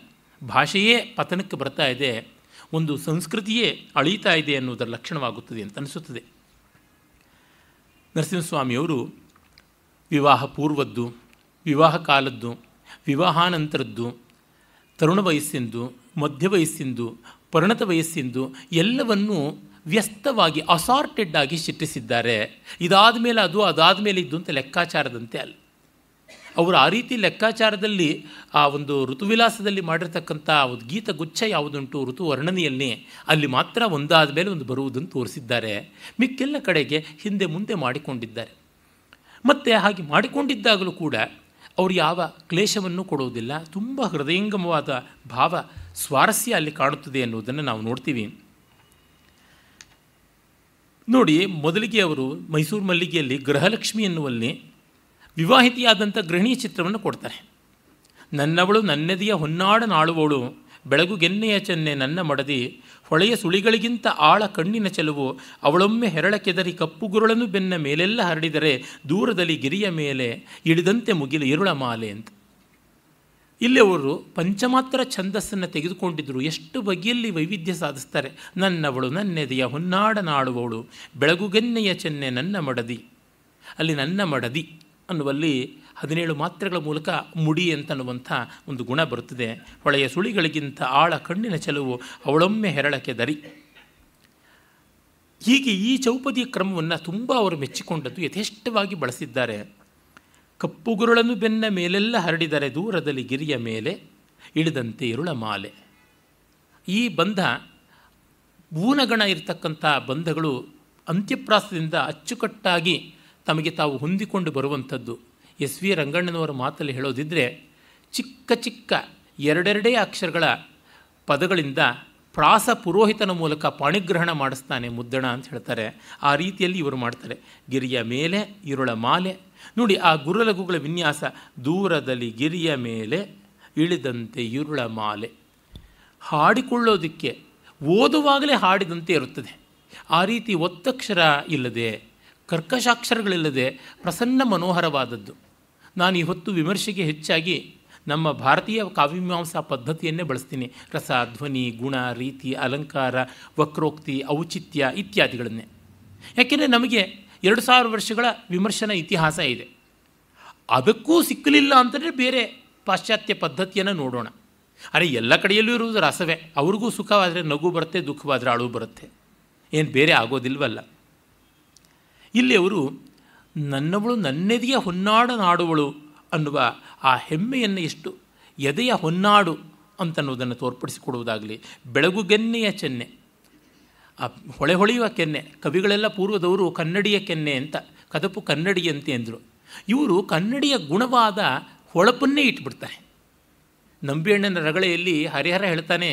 ಭಾಷೆಯೇ ಪತನಕ್ಕೆ ಬರ್ತಾ ಇದೆ ಒಂದು ಸಂಸ್ಕೃತಿಯೇ ಅಳೀತಾ ಇದೆ ಅನ್ನುವುದರ ಲಕ್ಷಣವಾಗುತ್ತದೆ ಅಂತ ಅನಿಸುತ್ತದೆ ನರಸಿಂಹಸ್ವಾಮಿಯವರು ವಿವಾಹ ಪೂರ್ವದ್ದು ವಿವಾಹ ಕಾಲದ್ದು ವಿವಾಹಾನಂತರದ್ದು ತರುಣ ವಯಸ್ಸಿಂದು ಮಧ್ಯ ವಯಸ್ಸಿಂದು ಪರಿಣತ ವಯಸ್ಸಿಂದು ಎಲ್ಲವನ್ನೂ ವ್ಯಸ್ತವಾಗಿ ಅಸಾರ್ಟೆಡ್ ಆಗಿ ಚಿಟ್ಟಿಸಿದ್ದಾರೆ ಇದಾದ ಮೇಲೆ ಅದು ಅದಾದ ಮೇಲೆ ಇದ್ದು ಅಂತ ಲೆಕ್ಕಾಚಾರದಂತೆ ಅಲ್ಲ ಅವರು ಆ ರೀತಿ ಲೆಕ್ಕಾಚಾರದಲ್ಲಿ ಆ ಒಂದು ಋತುವಿಲಾಸದಲ್ಲಿ ಮಾಡಿರ್ತಕ್ಕಂಥ ಒಂದು ಗೀತಗುಚ್ಛ ಯಾವುದುಂಟು ಋತು ವರ್ಣನೆಯಲ್ಲಿ ಅಲ್ಲಿ ಮಾತ್ರ ಒಂದಾದ ಮೇಲೆ ಒಂದು ಬರುವುದನ್ನು ತೋರಿಸಿದ್ದಾರೆ ಮಿಕ್ಕೆಲ್ಲ ಕಡೆಗೆ ಹಿಂದೆ ಮುಂದೆ ಮಾಡಿಕೊಂಡಿದ್ದಾರೆ ಮತ್ತು ಹಾಗೆ ಮಾಡಿಕೊಂಡಿದ್ದಾಗಲೂ ಕೂಡ ಅವರು ಯಾವ ಕ್ಲೇಶವನ್ನು ಕೊಡುವುದಿಲ್ಲ ತುಂಬ ಹೃದಯಂಗಮವಾದ ಭಾವ ಸ್ವಾರಸ್ಯ ಅಲ್ಲಿ ಕಾಣುತ್ತದೆ ಎನ್ನುವುದನ್ನು ನಾವು ನೋಡ್ತೀವಿ ನೋಡಿ ಮೊದಲಿಗೆ ಅವರು ಮೈಸೂರು ಮಲ್ಲಿಗೆಯಲ್ಲಿ ಗೃಹಲಕ್ಷ್ಮಿ ಎನ್ನುವಲ್ಲಿ ವಿವಾಹಿತಿಯಾದಂಥ ಗೃಹಿಣಿ ಚಿತ್ರವನ್ನು ಕೊಡ್ತಾರೆ ನನ್ನವಳು ನನ್ನದಿಯ ಹೊನ್ನಾಡ ನಾಳುವವಳು ಬೆಳಗುಗೆನ್ನೆಯ ಚೆನ್ನೆ ನನ್ನ ಮಡದಿ ಹೊಳೆಯ ಸುಳಿಗಳಿಗಿಂತ ಆಳ ಕಣ್ಣಿನ ಚೆಲುವು ಅವಳೊಮ್ಮೆ ಹೆರಳ ಕೆದರಿ ಕಪ್ಪುಗುರುಳನ್ನು ಬೆನ್ನ ಮೇಲೆಲ್ಲ ಹರಡಿದರೆ ದೂರದಲ್ಲಿ ಗಿರಿಯ ಮೇಲೆ ಇಳಿದಂತೆ ಮುಗಿಲು ಇರುಳ ಮಾಲೆ ಅಂತ ಇಲ್ಲಿ ಅವರು ಪಂಚಮಾತ್ರ ಛಂದಸ್ಸನ್ನು ತೆಗೆದುಕೊಂಡಿದ್ದರು ಎಷ್ಟು ಬಗೆಯಲ್ಲಿ ವೈವಿಧ್ಯ ಸಾಧಿಸ್ತಾರೆ ನನ್ನವಳು ನನ್ನೆದೆಯ ಹೊನ್ನಾಡ ನಾಡುವವಳು ಬೆಳಗುಗೆನ್ನೆಯ ಚೆನ್ನೆ ನನ್ನ ಮಡದಿ ಅಲ್ಲಿ ನನ್ನ ಮಡದಿ ಅನ್ನುವಲ್ಲಿ ಹದಿನೇಳು ಮಾತ್ರೆಗಳ ಮೂಲಕ ಮುಡಿ ಅಂತನ್ನುವಂಥ ಒಂದು ಗುಣ ಬರುತ್ತದೆ ಹೊಳೆಯ ಸುಳಿಗಳಿಗಿಂತ ಆಳ ಕಣ್ಣಿನ ಚೆಲುವು ಅವಳೊಮ್ಮೆ ಹೆರಳಕ್ಕೆ ದರಿ ಹೀಗೆ ಈ ಚೌಪದಿಯ ಕ್ರಮವನ್ನು ತುಂಬ ಅವರು ಮೆಚ್ಚಿಕೊಂಡದ್ದು ಯಥೇಷ್ಟವಾಗಿ ಬಳಸಿದ್ದಾರೆ ಕಪ್ಪುಗುರುಳನ್ನು ಬೆನ್ನ ಮೇಲೆಲ್ಲ ಹರಡಿದರೆ ದೂರದಲ್ಲಿ ಗಿರಿಯ ಮೇಲೆ ಇಳಿದಂತೆ ಇರುಳ ಮಾಲೆ ಈ ಬಂಧ ಊನಗಣ ಇರತಕ್ಕಂಥ ಬಂಧಗಳು ಅಂತ್ಯಪ್ರಾಸದಿಂದ ಅಚ್ಚುಕಟ್ಟಾಗಿ ತಮಗೆ ತಾವು ಹೊಂದಿಕೊಂಡು ಬರುವಂಥದ್ದು ಎಸ್ ವಿ ರಂಗಣ್ಣನವರ ಮಾತಲ್ಲಿ ಹೇಳೋದಿದ್ದರೆ ಚಿಕ್ಕ ಚಿಕ್ಕ ಎರಡೆರಡೇ ಅಕ್ಷರಗಳ ಪದಗಳಿಂದ ಪ್ರಾಸ ಪುರೋಹಿತನ ಮೂಲಕ ಪಾಣಿಗ್ರಹಣ ಮಾಡಿಸ್ತಾನೆ ಮುದ್ದಣ ಅಂತ ಹೇಳ್ತಾರೆ ಆ ರೀತಿಯಲ್ಲಿ ಇವರು ಮಾಡ್ತಾರೆ ಗಿರಿಯ ಮೇಲೆ ಇರುಳ ಮಾಲೆ ನೋಡಿ ಆ ಗುರುಲಘುಗಳ ವಿನ್ಯಾಸ ದೂರದಲ್ಲಿ ಗಿರಿಯ ಮೇಲೆ ಇಳಿದಂತೆ ಇರುಳ ಮಾಲೆ ಹಾಡಿಕೊಳ್ಳೋದಕ್ಕೆ ಓದುವಾಗಲೇ ಹಾಡಿದಂತೆ ಇರುತ್ತದೆ ಆ ರೀತಿ ಒತ್ತಕ್ಷರ ಇಲ್ಲದೆ ಕರ್ಕಶಾಕ್ಷರಗಳಿಲ್ಲದೆ ಪ್ರಸನ್ನ ಮನೋಹರವಾದದ್ದು ನಾನು ಈ ಹೊತ್ತು ವಿಮರ್ಶೆಗೆ ಹೆಚ್ಚಾಗಿ ನಮ್ಮ ಭಾರತೀಯ ಕಾವ್ಯಮೀಮಾಂಸಾ ಪದ್ಧತಿಯನ್ನೇ ಬಳಸ್ತೀನಿ ರಸ ಧ್ವನಿ ಗುಣ ರೀತಿ ಅಲಂಕಾರ ವಕ್ರೋಕ್ತಿ ಔಚಿತ್ಯ ಇತ್ಯಾದಿಗಳನ್ನೇ ಯಾಕೆಂದರೆ ನಮಗೆ ಎರಡು ಸಾವಿರ ವರ್ಷಗಳ ವಿಮರ್ಶನ ಇತಿಹಾಸ ಇದೆ ಅದಕ್ಕೂ ಸಿಕ್ಕಲಿಲ್ಲ ಅಂತಂದರೆ ಬೇರೆ ಪಾಶ್ಚಾತ್ಯ ಪದ್ಧತಿಯನ್ನು ನೋಡೋಣ ಅರೆ ಎಲ್ಲ ಕಡೆಯಲ್ಲೂ ಇರುವುದು ರಸವೇ ಅವ್ರಿಗೂ ಸುಖವಾದರೆ ನಗು ಬರುತ್ತೆ ದುಃಖವಾದರೆ ಅಳು ಬರುತ್ತೆ ಏನು ಬೇರೆ ಆಗೋದಿಲ್ವಲ್ಲ ಇಲ್ಲಿ ಅವರು ನನ್ನವಳು ನನ್ನೆದೆಯ ಹೊನ್ನಾಡ ನಾಡುವಳು ಅನ್ನುವ ಆ ಹೆಮ್ಮೆಯನ್ನು ಎಷ್ಟು ಎದೆಯ ಹೊನ್ನಾಡು ಅಂತನ್ನುವುದನ್ನು ತೋರ್ಪಡಿಸಿಕೊಡುವುದಾಗಲಿ ಬೆಳಗುಗೆನ್ನೆಯ ಚೆನ್ನೆ ಆ ಹೊಳೆ ಹೊಳೆಯುವ ಕೆನ್ನೆ ಕವಿಗಳೆಲ್ಲ ಪೂರ್ವದವರು ಕನ್ನಡಿಯ ಕೆನ್ನೆ ಅಂತ ಕದಪು ಕನ್ನಡಿಯಂತೆ ಎಂದರು ಇವರು ಕನ್ನಡಿಯ ಗುಣವಾದ ಹೊಳಪನ್ನೇ ಇಟ್ಬಿಡ್ತಾರೆ ನಂಬಿಯಣ್ಣನ ರಗಳೆಯಲ್ಲಿ ಹರಿಹರ ಹೇಳ್ತಾನೆ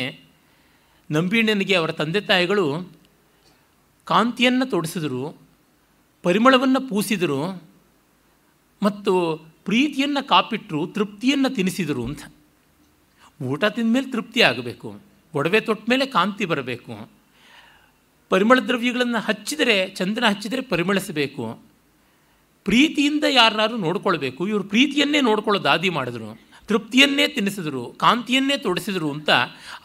ನಂಬಿಯಣ್ಣನಿಗೆ ಅವರ ತಂದೆ ತಾಯಿಗಳು ಕಾಂತಿಯನ್ನು ತೊಡಿಸಿದರು ಪರಿಮಳವನ್ನು ಪೂಸಿದರು ಮತ್ತು ಪ್ರೀತಿಯನ್ನು ಕಾಪಿಟ್ಟರು ತೃಪ್ತಿಯನ್ನು ತಿನ್ನಿಸಿದರು ಅಂತ ಊಟ ತಿಂದ ಮೇಲೆ ತೃಪ್ತಿ ಆಗಬೇಕು ಒಡವೆ ತೊಟ್ಟ ಮೇಲೆ ಕಾಂತಿ ಬರಬೇಕು ಪರಿಮಳ ದ್ರವ್ಯಗಳನ್ನು ಹಚ್ಚಿದರೆ ಚಂದನ ಹಚ್ಚಿದರೆ ಪರಿಮಳಿಸಬೇಕು ಪ್ರೀತಿಯಿಂದ ಯಾರನ್ನಾದ್ರೂ ನೋಡ್ಕೊಳ್ಬೇಕು ಇವರು ಪ್ರೀತಿಯನ್ನೇ ನೋಡ್ಕೊಳ್ಳೋ ದಾದಿ ಮಾಡಿದ್ರು ತೃಪ್ತಿಯನ್ನೇ ತಿನ್ನಿಸಿದರು ಕಾಂತಿಯನ್ನೇ ತೊಡಿಸಿದರು ಅಂತ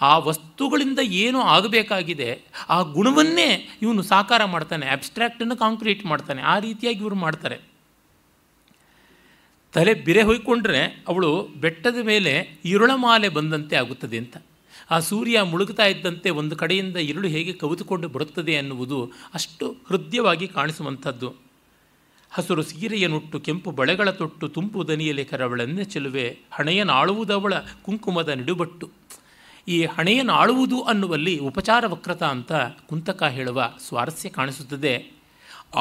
ಆ ವಸ್ತುಗಳಿಂದ ಏನು ಆಗಬೇಕಾಗಿದೆ ಆ ಗುಣವನ್ನೇ ಇವನು ಸಾಕಾರ ಮಾಡ್ತಾನೆ ಅಬ್ಸ್ಟ್ರಾಕ್ಟನ್ನು ಕಾಂಕ್ರೀಟ್ ಮಾಡ್ತಾನೆ ಆ ರೀತಿಯಾಗಿ ಇವರು ಮಾಡ್ತಾರೆ ತಲೆ ಬಿರೆ ಹೊಯ್ಕೊಂಡ್ರೆ ಅವಳು ಬೆಟ್ಟದ ಮೇಲೆ ಇರುಳಮಾಲೆ ಬಂದಂತೆ ಆಗುತ್ತದೆ ಅಂತ ಆ ಸೂರ್ಯ ಮುಳುಗ್ತಾ ಇದ್ದಂತೆ ಒಂದು ಕಡೆಯಿಂದ ಇರುಳು ಹೇಗೆ ಕವಿತುಕೊಂಡು ಬರುತ್ತದೆ ಅನ್ನುವುದು ಅಷ್ಟು ಹೃದಯವಾಗಿ ಕಾಣಿಸುವಂಥದ್ದು ಹಸುರು ಸೀರೆಯನುಟ್ಟು ಕೆಂಪು ಬಳೆಗಳ ತೊಟ್ಟು ತುಂಪು ದನಿಯಲೆ ಕರವಳನ್ನೇ ಚೆಲುವೆ ಹಣೆಯನಾಳುವುದವಳ ಕುಂಕುಮದ ನಿಡುಬಟ್ಟು ಈ ಹಣೆಯನಾಳುವುದು ಅನ್ನುವಲ್ಲಿ ಉಪಚಾರ ವಕ್ರತ ಅಂತ ಕುಂತಕ ಹೇಳುವ ಸ್ವಾರಸ್ಯ ಕಾಣಿಸುತ್ತದೆ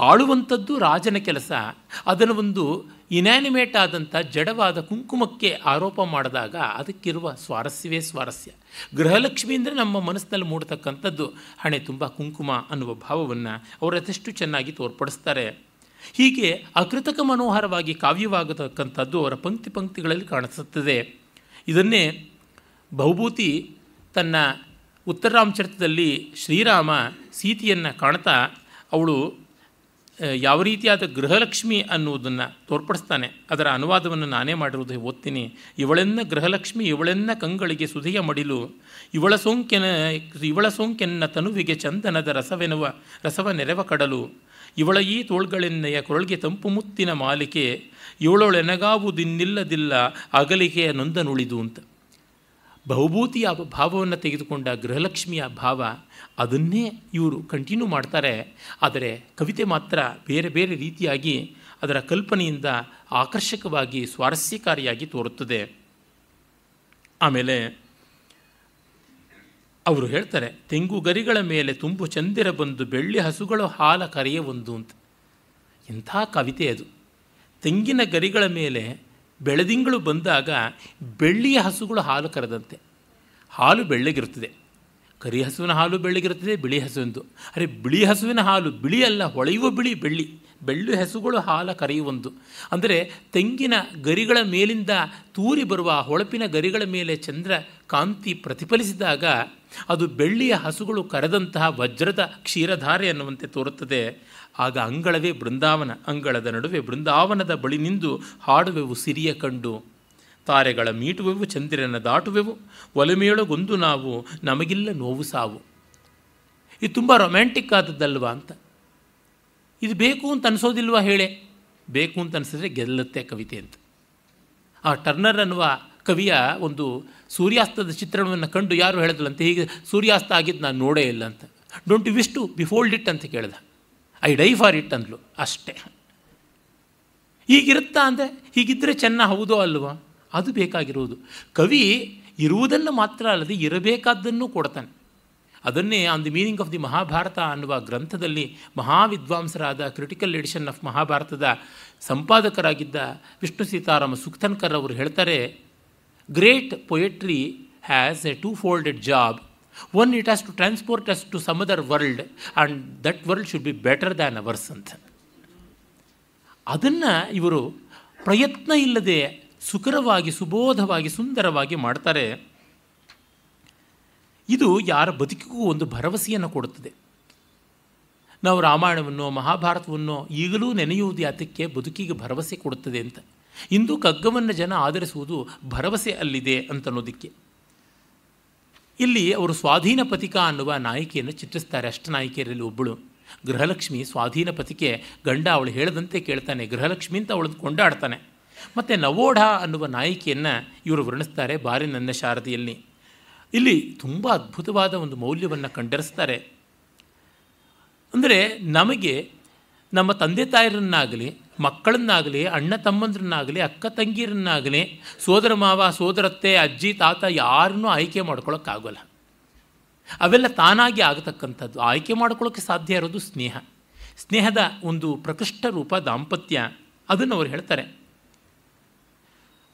ಆಳುವಂಥದ್ದು ರಾಜನ ಕೆಲಸ ಅದನ್ನು ಒಂದು ಇನ್ಯಾನಿಮೇಟ್ ಆದಂಥ ಜಡವಾದ ಕುಂಕುಮಕ್ಕೆ ಆರೋಪ ಮಾಡಿದಾಗ ಅದಕ್ಕಿರುವ ಸ್ವಾರಸ್ಯವೇ ಸ್ವಾರಸ್ಯ ಗೃಹಲಕ್ಷ್ಮಿ ಅಂದರೆ ನಮ್ಮ ಮನಸ್ಸಿನಲ್ಲಿ ಮೂಡತಕ್ಕಂಥದ್ದು ಹಣೆ ತುಂಬ ಕುಂಕುಮ ಅನ್ನುವ ಭಾವವನ್ನು ಅವರು ಯಥೆಷ್ಟು ಚೆನ್ನಾಗಿ ತೋರ್ಪಡಿಸ್ತಾರೆ ಹೀಗೆ ಅಕೃತಕ ಮನೋಹರವಾಗಿ ಕಾವ್ಯವಾಗತಕ್ಕಂಥದ್ದು ಅವರ ಪಂಕ್ತಿ ಪಂಕ್ತಿಗಳಲ್ಲಿ ಕಾಣಿಸುತ್ತದೆ ಇದನ್ನೇ ಬಹುಭೂತಿ ತನ್ನ ಉತ್ತರಾಮಚರಿತದಲ್ಲಿ ಶ್ರೀರಾಮ ಸೀತೆಯನ್ನು ಕಾಣ್ತಾ ಅವಳು ಯಾವ ರೀತಿಯಾದ ಗೃಹಲಕ್ಷ್ಮಿ ಅನ್ನುವುದನ್ನು ತೋರ್ಪಡಿಸ್ತಾನೆ ಅದರ ಅನುವಾದವನ್ನು ನಾನೇ ಮಾಡಿರುವುದು ಓದ್ತೀನಿ ಇವಳೆನ್ನ ಗೃಹಲಕ್ಷ್ಮಿ ಇವಳೆನ್ನ ಕಂಗಳಿಗೆ ಸುಧೆಯ ಮಡಿಲು ಇವಳ ಸೋಂಕೆನ ಇವಳ ಸೋಂಕೆನ್ನ ತನುವಿಗೆ ಚಂದನದ ರಸವೆನುವ ರಸವ ನೆರವ ಕಡಲು ಇವಳ ಈ ತೋಳ್ಗಳೆನ್ನೆಯ ಕೊರಳಿಗೆ ತಂಪು ಮುತ್ತಿನ ಮಾಲಿಕೆ ಇವಳೊಳೆನಗಾವುದಿನ್ನಿಲ್ಲದಿಲ್ಲ ಅಗಲಿಕೆಯ ನೊಂದನುಳಿದು ಅಂತ ಬಹುಭೂತಿಯ ಭಾವವನ್ನು ತೆಗೆದುಕೊಂಡ ಗೃಹಲಕ್ಷ್ಮಿಯ ಭಾವ ಅದನ್ನೇ ಇವರು ಕಂಟಿನ್ಯೂ ಮಾಡ್ತಾರೆ ಆದರೆ ಕವಿತೆ ಮಾತ್ರ ಬೇರೆ ಬೇರೆ ರೀತಿಯಾಗಿ ಅದರ ಕಲ್ಪನೆಯಿಂದ ಆಕರ್ಷಕವಾಗಿ ಸ್ವಾರಸ್ಯಕಾರಿಯಾಗಿ ತೋರುತ್ತದೆ ಆಮೇಲೆ ಅವರು ಹೇಳ್ತಾರೆ ತೆಂಗು ಗರಿಗಳ ಮೇಲೆ ತುಂಬು ಚಂದಿರ ಬಂದು ಬೆಳ್ಳಿ ಹಸುಗಳು ಹಾಲ ಕರೆಯಬಂದು ಅಂತ ಇಂಥ ಕವಿತೆ ಅದು ತೆಂಗಿನ ಗರಿಗಳ ಮೇಲೆ ಬೆಳೆದಿಂಗಳು ಬಂದಾಗ ಬೆಳ್ಳಿಯ ಹಸುಗಳು ಹಾಲು ಕರೆದಂತೆ ಹಾಲು ಬೆಳ್ಳಗಿರುತ್ತದೆ ಕರಿ ಹಸುವಿನ ಹಾಲು ಬೆಳ್ಳಗಿರುತ್ತದೆ ಬಿಳಿ ಹಸುವಿನದು ಅರೆ ಬಿಳಿ ಹಸುವಿನ ಹಾಲು ಬಿಳಿ ಅಲ್ಲ ಹೊಳೆಯುವ ಬಿಳಿ ಬೆಳ್ಳಿ ಬೆಳ್ಳಿ ಹಸುಗಳು ಹಾಲು ಕರೆಯುವಂದು ಅಂದರೆ ತೆಂಗಿನ ಗರಿಗಳ ಮೇಲಿಂದ ತೂರಿ ಬರುವ ಹೊಳಪಿನ ಗರಿಗಳ ಮೇಲೆ ಚಂದ್ರ ಕಾಂತಿ ಪ್ರತಿಫಲಿಸಿದಾಗ ಅದು ಬೆಳ್ಳಿಯ ಹಸುಗಳು ಕರೆದಂತಹ ವಜ್ರದ ಕ್ಷೀರಧಾರೆ ಅನ್ನುವಂತೆ ತೋರುತ್ತದೆ ಆಗ ಅಂಗಳವೇ ಬೃಂದಾವನ ಅಂಗಳದ ನಡುವೆ ಬೃಂದಾವನದ ಬಳಿ ನಿಂದು ಹಾಡುವೆವು ಸಿರಿಯ ಕಂಡು ತಾರೆಗಳ ಮೀಟುವೆವು ಚಂದಿರನ ದಾಟುವೆವು ಗೊಂದು ನಾವು ನಮಗಿಲ್ಲ ನೋವು ಸಾವು ಇದು ತುಂಬ ರೊಮ್ಯಾಂಟಿಕ್ ಆದದ್ದಲ್ವಾ ಅಂತ ಇದು ಬೇಕು ಅಂತ ಅನಿಸೋದಿಲ್ವಾ ಹೇಳೆ ಬೇಕು ಅಂತ ಅನಿಸಿದ್ರೆ ಗೆಲ್ಲುತ್ತೆ ಕವಿತೆ ಅಂತ ಆ ಟರ್ನರ್ ಅನ್ನುವ ಕವಿಯ ಒಂದು ಸೂರ್ಯಾಸ್ತದ ಚಿತ್ರಣವನ್ನು ಕಂಡು ಯಾರು ಹೇಳಿದ್ಲಂತೆ ಹೀಗೆ ಸೂರ್ಯಾಸ್ತ ಆಗಿದ್ದು ನಾನು ನೋಡೇ ಇಲ್ಲ ಅಂತ don't you wish to behold it ಅಂತ ಕೇಳಿದ ಐ ಡೈ ಫಾರ್ ಇಟ್ ಅಂದ್ಲು ಅಷ್ಟೇ ಹೀಗಿರುತ್ತಾ ಅಂದರೆ ಹೀಗಿದ್ದರೆ ಚೆನ್ನ ಹೌದೋ ಅಲ್ವಾ ಅದು ಬೇಕಾಗಿರುವುದು ಕವಿ ಇರುವುದನ್ನು ಮಾತ್ರ ಅಲ್ಲದೆ ಇರಬೇಕಾದ್ದನ್ನು ಕೊಡ್ತಾನೆ ಅದನ್ನೇ on the meaning of the Mahabharata ಅನ್ನುವ ಗ್ರಂಥದಲ್ಲಿ ಮಹಾವಿದ್ವಾಂಸರಾದ ಕ್ರಿಟಿಕಲ್ ಎಡಿಷನ್ ಆಫ್ ಮಹಾಭಾರತದ ಸಂಪಾದಕರಾಗಿದ್ದ ವಿಷ್ಣು ಸೀತಾರಾಮ ಸುಕ್ತನ್ಕರ್ ಅವರು ಹೇಳ್ತಾರೆ poetry poetry a a twofolded job. Job one it has to transport to to some other world and that world should be better than ours ಅಂತ ಅದನ್ನು ಇವರು ಪ್ರಯತ್ನ ಇಲ್ಲದೆ ಸುಕರವಾಗಿ ಸುಬೋಧವಾಗಿ ಸುಂದರವಾಗಿ ಮಾಡ್ತಾರೆ ಇದು ಯಾರ ಬದುಕಿಗೂ ಒಂದು ಭರವಸೆಯನ್ನು ಕೊಡುತ್ತದೆ ನಾವು ರಾಮಾಯಣವನ್ನೋ ಮಹಾಭಾರತವನ್ನು ಈಗಲೂ ನೆನೆಯುವುದು ಅದಕ್ಕೆ ಬದುಕಿಗೆ ಭರವಸೆ ಕೊಡುತ್ತದೆ ಅಂತ ಇಂದು ಕಗ್ಗವನ್ನು ಜನ ಆಧರಿಸುವುದು ಭರವಸೆ ಅಲ್ಲಿದೆ ಅಂತನ್ನೋದಕ್ಕೆ ಇಲ್ಲಿ ಅವರು ಸ್ವಾಧೀನ ಪತಿಕ ಅನ್ನುವ ನಾಯಕಿಯನ್ನು ಚಿತ್ರಿಸ್ತಾರೆ ಅಷ್ಟ ನಾಯಕಿಯರಲ್ಲಿ ಒಬ್ಬಳು ಗೃಹಲಕ್ಷ್ಮಿ ಸ್ವಾಧೀನ ಪತಿಕೆ ಗಂಡ ಅವಳು ಹೇಳದಂತೆ ಕೇಳ್ತಾನೆ ಗೃಹಲಕ್ಷ್ಮಿ ಅಂತ ಅವಳದ್ದು ಕೊಂಡಾಡ್ತಾನೆ ಮತ್ತು ನವೋಢ ಅನ್ನುವ ನಾಯಕಿಯನ್ನು ಇವರು ವರ್ಣಿಸ್ತಾರೆ ಬಾರಿ ನನ್ನ ಶಾರದಿಯಲ್ಲಿ ಇಲ್ಲಿ ತುಂಬ ಅದ್ಭುತವಾದ ಒಂದು ಮೌಲ್ಯವನ್ನು ಕಂಡರಿಸ್ತಾರೆ ಅಂದರೆ ನಮಗೆ ನಮ್ಮ ತಂದೆ ತಾಯರನ್ನಾಗಲಿ ಮಕ್ಕಳನ್ನಾಗಲಿ ಅಣ್ಣ ತಮ್ಮಂದ್ರನ್ನಾಗಲಿ ಅಕ್ಕ ತಂಗಿರನ್ನಾಗಲಿ ಸೋದರ ಮಾವ ಸೋದರತ್ತೆ ಅಜ್ಜಿ ತಾತ ಯಾರನ್ನೂ ಆಯ್ಕೆ ಮಾಡ್ಕೊಳ್ಳೋಕ್ಕಾಗಲ್ಲ ಅವೆಲ್ಲ ತಾನಾಗಿ ಆಗತಕ್ಕಂಥದ್ದು ಆಯ್ಕೆ ಮಾಡ್ಕೊಳ್ಳೋಕ್ಕೆ ಸಾಧ್ಯ ಇರೋದು ಸ್ನೇಹ ಸ್ನೇಹದ ಒಂದು ಪ್ರಕೃಷ್ಟ ರೂಪ ದಾಂಪತ್ಯ ಅದನ್ನು ಅವರು ಹೇಳ್ತಾರೆ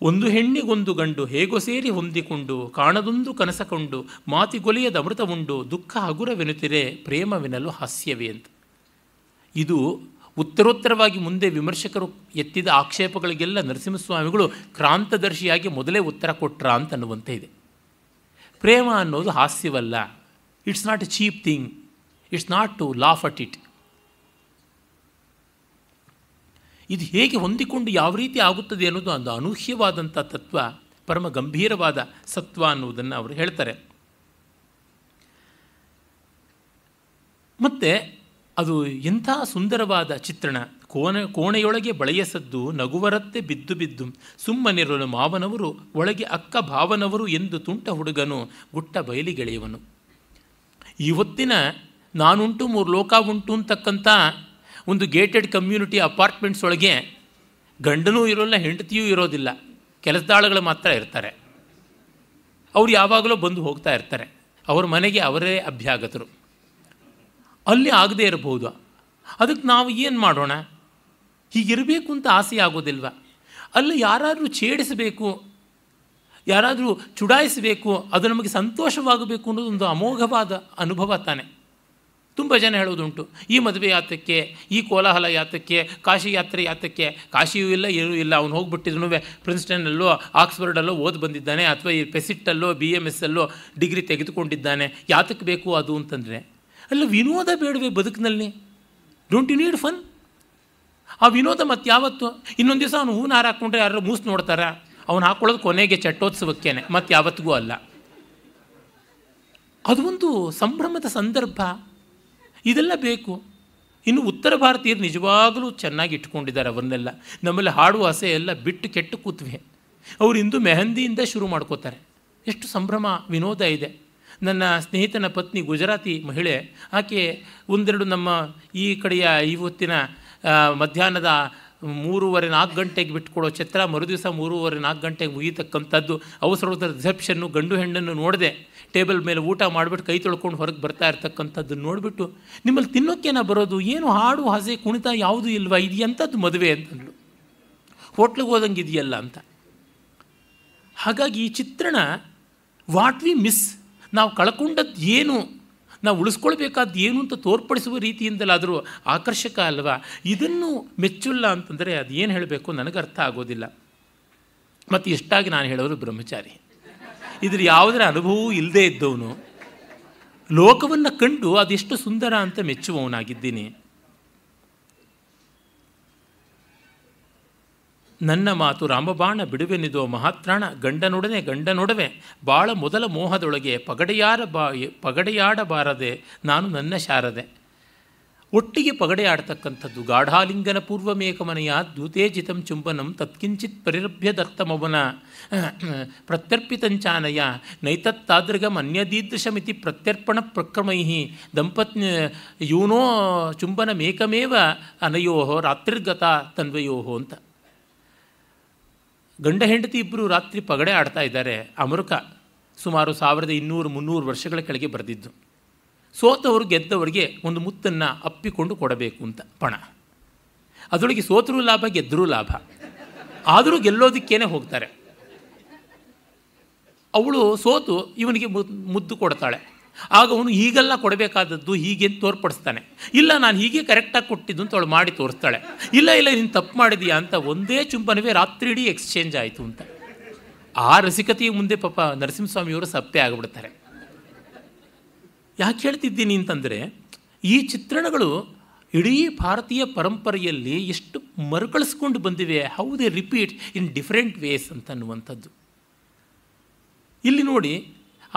ಒಂದು ಹೆಣ್ಣಿಗೊಂದು ಗಂಡು ಹೇಗೋ ಸೇರಿ ಹೊಂದಿಕೊಂಡು ಕಾಣದೊಂದು ಕನಸಕೊಂಡು ಮಾತಿಗೊಲಿಯದ ಅಮೃತ ಉಂಡು ದುಃಖ ಹಗುರವೆನುತಿರೆ ಪ್ರೇಮವೆನಲು ಹಾಸ್ಯವೇ ಅಂತ ಇದು ಉತ್ತರೋತ್ತರವಾಗಿ ಮುಂದೆ ವಿಮರ್ಶಕರು ಎತ್ತಿದ ಆಕ್ಷೇಪಗಳಿಗೆಲ್ಲ ನರಸಿಂಹಸ್ವಾಮಿಗಳು ಕ್ರಾಂತದರ್ಶಿಯಾಗಿ ಮೊದಲೇ ಉತ್ತರ ಕೊಟ್ರ ಅಂತ ಅನ್ನುವಂತೆ ಇದೆ ಪ್ರೇಮ ಅನ್ನೋದು ಹಾಸ್ಯವಲ್ಲ it's not a cheap thing it's not to laugh at it ಇದು ಹೇಗೆ ಹೊಂದಿಕೊಂಡು ಯಾವ ರೀತಿ ಆಗುತ್ತದೆ ಅನ್ನೋದು ಒಂದು ಅನೂಹ್ಯವಾದಂಥ ತತ್ವ ಪರಮ ಗಂಭೀರವಾದ ಸತ್ವ ಅನ್ನುವುದನ್ನು ಅವರು ಹೇಳ್ತಾರೆ ಮತ್ತು ಅದು ಎಂಥ ಸುಂದರವಾದ ಚಿತ್ರಣ ಕೋಣೆ ಕೋಣೆಯೊಳಗೆ ಬಳೆಯಸದ್ದು ನಗುವರತ್ತೆ ಬಿದ್ದು ಬಿದ್ದು ಸುಮ್ಮನಿರಲು ಮಾವನವರು ಒಳಗೆ ಅಕ್ಕ ಭಾವನವರು ಎಂದು ತುಂಟ ಹುಡುಗನು ಗುಟ್ಟ ಬಯಲಿ ಗೆಳೆಯುವನು ಇವತ್ತಿನ ನಾನುಂಟು ಮೂರು ಲೋಕ ಉಂಟು ಅಂತಕ್ಕಂಥ ಒಂದು ಗೇಟೆಡ್ ಕಮ್ಯುನಿಟಿ ಅಪಾರ್ಟ್ಮೆಂಟ್ಸ್ ಒಳಗೆ ಗಂಡನೂ ಇರೋಲ್ಲ ಹೆಂಡತಿಯೂ ಇರೋದಿಲ್ಲ ಕೆಲಸದಾಳುಗಳು ಮಾತ್ರ ಇರ್ತಾರೆ ಅವ್ರು ಯಾವಾಗಲೂ ಬಂದು ಹೋಗ್ತಾ ಇರ್ತಾರೆ ಅವ್ರ ಮನೆಗೆ ಅವರೇ ಅಭ್ಯಾಗತರು ಅಲ್ಲಿ ಆಗದೇ ಇರಬಹುದು ಅದಕ್ಕೆ ನಾವು ಏನು ಮಾಡೋಣ ಹೀಗಿರಬೇಕು ಅಂತ ಆಸೆ ಆಗೋದಿಲ್ವ ಅಲ್ಲಿ ಯಾರಾದರೂ ಛೇಡಿಸಬೇಕು ಯಾರಾದರೂ ಚುಡಾಯಿಸಬೇಕು ಅದು ನಮಗೆ ಸಂತೋಷವಾಗಬೇಕು ಅನ್ನೋದು ಒಂದು ಅಮೋಘವಾದ ಅನುಭವ ತಾನೆ ತುಂಬ ಜನ ಹೇಳೋದುಂಟು ಈ ಮದುವೆ ಯಾತಕ್ಕೆ ಈ ಕೋಲಾಹಲ ಯಾತಕ್ಕೆ ಕಾಶಿ ಯಾತ್ರೆ ಯಾತಕ್ಕೆ ಕಾಶಿಯೂ ಇಲ್ಲ ಏನೂ ಇಲ್ಲ ಅವನು ಹೋಗ್ಬಿಟ್ಟಿದ್ರು ಪ್ರಿನ್ಸ್ಟನ್ನಲ್ಲೋ ಆಕ್ಸ್ಫರ್ಡಲ್ಲೋ ಓದಿ ಬಂದಿದ್ದಾನೆ ಅಥವಾ ಈ ಪೆಸಿಟ್ಟಲ್ಲೋ ಬಿ ಎಮ್ ಅಲ್ಲೋ ಡಿಗ್ರಿ ತೆಗೆದುಕೊಂಡಿದ್ದಾನೆ ಯಾತಕ್ಕೆ ಬೇಕು ಅದು ಅಂತಂದರೆ ಅಲ್ಲ ವಿನೋದ ಬೇಡವೆ ಬದುಕಿನಲ್ಲಿ ಡೋಂಟ್ ಯು ನೀಡ್ ಫನ್ ಆ ವಿನೋದ ಮತ್ತು ಯಾವತ್ತು ಇನ್ನೊಂದು ದಿವಸ ಅವನು ಹೂವು ನಾರು ಹಾಕ್ಕೊಂಡ್ರೆ ಯಾರು ಮೂಸ್ ನೋಡ್ತಾರ ಅವ್ನು ಹಾಕ್ಕೊಳ್ಳೋದು ಕೊನೆಗೆ ಚಟ್ಟೋತ್ಸವಕ್ಕೇನೆ ಮತ್ತು ಯಾವತ್ತಿಗೂ ಅಲ್ಲ ಒಂದು ಸಂಭ್ರಮದ ಸಂದರ್ಭ ಇದೆಲ್ಲ ಬೇಕು ಇನ್ನು ಉತ್ತರ ಭಾರತೀಯರು ನಿಜವಾಗಲೂ ಚೆನ್ನಾಗಿ ಇಟ್ಕೊಂಡಿದ್ದಾರೆ ಅವನ್ನೆಲ್ಲ ನಮ್ಮಲ್ಲಿ ಹಾಡುವ ಆಸೆ ಎಲ್ಲ ಬಿಟ್ಟು ಕೆಟ್ಟು ಕೂತ್ವೆ ಅವರು ಇಂದು ಮೆಹಂದಿಯಿಂದ ಶುರು ಮಾಡ್ಕೋತಾರೆ ಎಷ್ಟು ಸಂಭ್ರಮ ವಿನೋದ ಇದೆ ನನ್ನ ಸ್ನೇಹಿತನ ಪತ್ನಿ ಗುಜರಾತಿ ಮಹಿಳೆ ಆಕೆ ಒಂದೆರಡು ನಮ್ಮ ಈ ಕಡೆಯ ಇವತ್ತಿನ ಮಧ್ಯಾಹ್ನದ ಮೂರುವರೆ ನಾಲ್ಕು ಗಂಟೆಗೆ ಬಿಟ್ಕೊಡೋ ಚಿತ್ರ ಮರುದಿವಸ ಮೂರುವರೆ ನಾಲ್ಕು ಗಂಟೆಗೆ ಮುಗಿತಕ್ಕಂಥದ್ದು ಅವಸರದ ರಿಸೆಪ್ಷನ್ನು ಗಂಡು ಹೆಣ್ಣನ್ನು ನೋಡಿದೆ ಟೇಬಲ್ ಮೇಲೆ ಊಟ ಮಾಡಿಬಿಟ್ಟು ಕೈ ತೊಳ್ಕೊಂಡು ಹೊರಗೆ ಬರ್ತಾ ಇರ್ತಕ್ಕಂಥದ್ದನ್ನು ನೋಡಿಬಿಟ್ಟು ನಿಮ್ಮಲ್ಲಿ ತಿನ್ನೋಕ್ಕೇನ ಬರೋದು ಏನು ಹಾಡು ಹಸೆ ಕುಣಿತ ಯಾವುದು ಇಲ್ವಾ ಇದೆಯಂಥದ್ದು ಮದುವೆ ಅಂತಂದಳು ಹೋಟ್ಲಿಗೆ ಹೋದಂಗೆ ಇದೆಯಲ್ಲ ಅಂತ ಹಾಗಾಗಿ ಈ ಚಿತ್ರಣ ವಾಟ್ ವಿ ಮಿಸ್ ನಾವು ಕಳ್ಕೊಂಡದ್ದು ಏನು ನಾವು ಉಳಿಸ್ಕೊಳ್ಬೇಕಾದ್ದು ಏನು ಅಂತ ತೋರ್ಪಡಿಸುವ ರೀತಿಯಿಂದಲಾದರೂ ಆಕರ್ಷಕ ಅಲ್ವಾ ಇದನ್ನು ಮೆಚ್ಚುಲ್ಲ ಅಂತಂದರೆ ಅದು ಏನು ಹೇಳಬೇಕು ನನಗೆ ಅರ್ಥ ಆಗೋದಿಲ್ಲ ಮತ್ತು ಇಷ್ಟಾಗಿ ನಾನು ಹೇಳೋರು ಬ್ರಹ್ಮಚಾರಿ ಇದ್ರ ಯಾವುದರ ಅನುಭವವೂ ಇಲ್ಲದೇ ಇದ್ದವನು ಲೋಕವನ್ನು ಕಂಡು ಅದೆಷ್ಟು ಸುಂದರ ಅಂತ ಮೆಚ್ಚುವವನಾಗಿದ್ದೀನಿ ನನ್ನ ಮಾತು ರಾಮಬಾಣ ಬಿಡುವೆನಿದೋ ಮಹಾತ್ರಾಣ ಗಂಡನೊಡನೆ ಗಂಡನೊಡವೆ ಬಾಳ ಮೊದಲ ಮೋಹದೊಳಗೆ ಪಗಡೆಯಾರ ಬಾ ಪಗಡೆಯಾಡಬಾರದೆ ನಾನು ನನ್ನ ಶಾರದೆ ಒಟ್ಟಿಗೆ ಪಗಡೆಯಾಡ್ತಕ್ಕಂಥದ್ದು ಗಾಢಾಲಿಂಗನ ಪೂರ್ವಮೇಕಮನೆಯ ದ್ಯೂತೇಜಿತಂ ಚುಂಬನಂ ತತ್ಕಿಂಚಿತ್ ಪರಿರಭ್ಯ ದತ್ತಮವನ ಪ್ರತ್ಯರ್ಪಿತಂಚಾನಯ ನೈತತ್ತಾದ್ರಗಂ ಅನ್ಯದೀದೃಶಮಿತಿ ಪ್ರತ್ಯರ್ಪಣ ಪ್ರಕ್ರಮೈ ದಂಪತ್ ಯೂನೋ ಚುಂಬನಮೇಕಮೇವ ಅನಯೋ ರಾತ್ರಿರ್ಗತ ತನ್ವಯೋ ಅಂತ ಗಂಡ ಹೆಂಡತಿ ಇಬ್ಬರು ರಾತ್ರಿ ಪಗಡೆ ಆಡ್ತಾ ಇದ್ದಾರೆ ಅಮೃಕ ಸುಮಾರು ಸಾವಿರದ ಇನ್ನೂರು ಮುನ್ನೂರು ವರ್ಷಗಳ ಕೆಳಗೆ ಬರೆದಿದ್ದು ಸೋತವರು ಗೆದ್ದವರಿಗೆ ಒಂದು ಮುತ್ತನ್ನು ಅಪ್ಪಿಕೊಂಡು ಕೊಡಬೇಕು ಅಂತ ಪಣ ಅದರೊಳಗೆ ಸೋತರೂ ಲಾಭ ಗೆದ್ದರೂ ಲಾಭ ಆದರೂ ಗೆಲ್ಲೋದಕ್ಕೇನೆ ಹೋಗ್ತಾರೆ ಅವಳು ಸೋತು ಇವನಿಗೆ ಮುದ್ದು ಕೊಡ್ತಾಳೆ ಆಗ ಅವನು ಈಗೆಲ್ಲ ಕೊಡಬೇಕಾದದ್ದು ಹೀಗೆ ತೋರ್ಪಡಿಸ್ತಾನೆ ಇಲ್ಲ ನಾನು ಹೀಗೆ ಕರೆಕ್ಟಾಗಿ ಕೊಟ್ಟಿದ್ದು ಅಂತ ಅವಳು ಮಾಡಿ ತೋರಿಸ್ತಾಳೆ ಇಲ್ಲ ಇಲ್ಲ ನೀನು ತಪ್ಪು ಮಾಡಿದೀಯಾ ಅಂತ ಒಂದೇ ಚುಂಬನವೇ ರಾತ್ರಿ ಇಡೀ ಎಕ್ಸ್ಚೇಂಜ್ ಆಯಿತು ಅಂತ ಆ ರಸಿಕತೆಯ ಮುಂದೆ ಪಾಪ ನರಸಿಂಹಸ್ವಾಮಿಯವರು ಸಪ್ಪೆ ಆಗಿಬಿಡ್ತಾರೆ ಯಾಕೆ ಹೇಳ್ತಿದ್ದೀನಿ ಅಂತಂದರೆ ಈ ಚಿತ್ರಣಗಳು ಇಡೀ ಭಾರತೀಯ ಪರಂಪರೆಯಲ್ಲಿ ಎಷ್ಟು ಮರುಕಳಿಸ್ಕೊಂಡು ಬಂದಿವೆ how they repeat in different ways ಅಂತ ಅನ್ನುವಂಥದ್ದು ಇಲ್ಲಿ ನೋಡಿ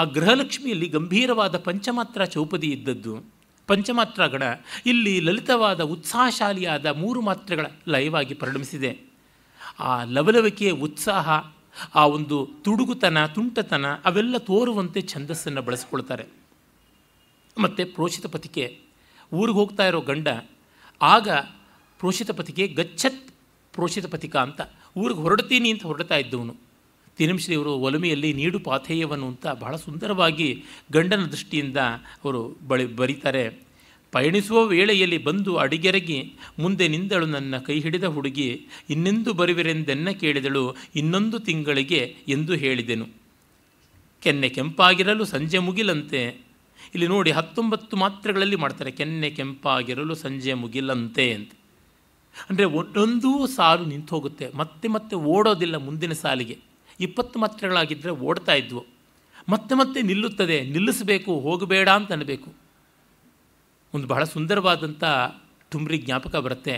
ಆ ಗೃಹಲಕ್ಷ್ಮಿಯಲ್ಲಿ ಗಂಭೀರವಾದ ಪಂಚಮಾತ್ರ ಚೌಪದಿ ಇದ್ದದ್ದು ಪಂಚಮಾತ್ರ ಗಣ ಇಲ್ಲಿ ಲಲಿತವಾದ ಉತ್ಸಾಹಶಾಲಿಯಾದ ಮೂರು ಮಾತ್ರೆಗಳ ಲಯವಾಗಿ ಪರಿಣಮಿಸಿದೆ ಆ ಲವಲವಿಕೆಯ ಉತ್ಸಾಹ ಆ ಒಂದು ತುಡುಗುತನ ತುಂಟತನ ಅವೆಲ್ಲ ತೋರುವಂತೆ ಛಂದಸ್ಸನ್ನು ಬಳಸ್ಕೊಳ್ತಾರೆ ಮತ್ತು ಪ್ರೋಷಿತ ಪತಿಕೆ ಊರಿಗೆ ಹೋಗ್ತಾ ಇರೋ ಗಂಡ ಆಗ ಪ್ರೋಷಿತ ಪತಿಕೆ ಗಚ್ಚತ್ ಪ್ರೋಷಿತ ಪತಿಕ ಅಂತ ಊರಿಗೆ ಹೊರಡ್ತೀನಿ ಅಂತ ಹೊರಡ್ತಾ ಇದ್ದವನು ಅವರು ಒಲಮೆಯಲ್ಲಿ ನೀಡು ಪಾಥೇಯವನ್ನು ಅಂತ ಬಹಳ ಸುಂದರವಾಗಿ ಗಂಡನ ದೃಷ್ಟಿಯಿಂದ ಅವರು ಬಳಿ ಬರೀತಾರೆ ಪಯಣಿಸುವ ವೇಳೆಯಲ್ಲಿ ಬಂದು ಅಡಿಗೆರಗಿ ಮುಂದೆ ನಿಂದಳು ನನ್ನ ಕೈ ಹಿಡಿದ ಹುಡುಗಿ ಇನ್ನೆಂದು ಬರುವಿರೆಂದೆನ್ನ ಕೇಳಿದಳು ಇನ್ನೊಂದು ತಿಂಗಳಿಗೆ ಎಂದು ಹೇಳಿದೆನು ಕೆನ್ನೆ ಕೆಂಪಾಗಿರಲು ಸಂಜೆ ಮುಗಿಲಂತೆ ಇಲ್ಲಿ ನೋಡಿ ಹತ್ತೊಂಬತ್ತು ಮಾತ್ರೆಗಳಲ್ಲಿ ಮಾಡ್ತಾರೆ ಕೆನ್ನೆ ಕೆಂಪಾಗಿರಲು ಸಂಜೆ ಮುಗಿಲಂತೆ ಅಂತ ಅಂದರೆ ಒಂದೊಂದೂ ಸಾಲು ನಿಂತು ಹೋಗುತ್ತೆ ಮತ್ತೆ ಮತ್ತೆ ಓಡೋದಿಲ್ಲ ಮುಂದಿನ ಸಾಲಿಗೆ ಇಪ್ಪತ್ತು ಮಾತ್ರೆಗಳಾಗಿದ್ದರೆ ಓಡ್ತಾ ಇದ್ವು ಮತ್ತೆ ಮತ್ತೆ ನಿಲ್ಲುತ್ತದೆ ನಿಲ್ಲಿಸಬೇಕು ಹೋಗಬೇಡ ಅಂತ ಅನ್ನಬೇಕು ಒಂದು ಬಹಳ ಸುಂದರವಾದಂಥ ಠುಮ್ರಿ ಜ್ಞಾಪಕ ಬರುತ್ತೆ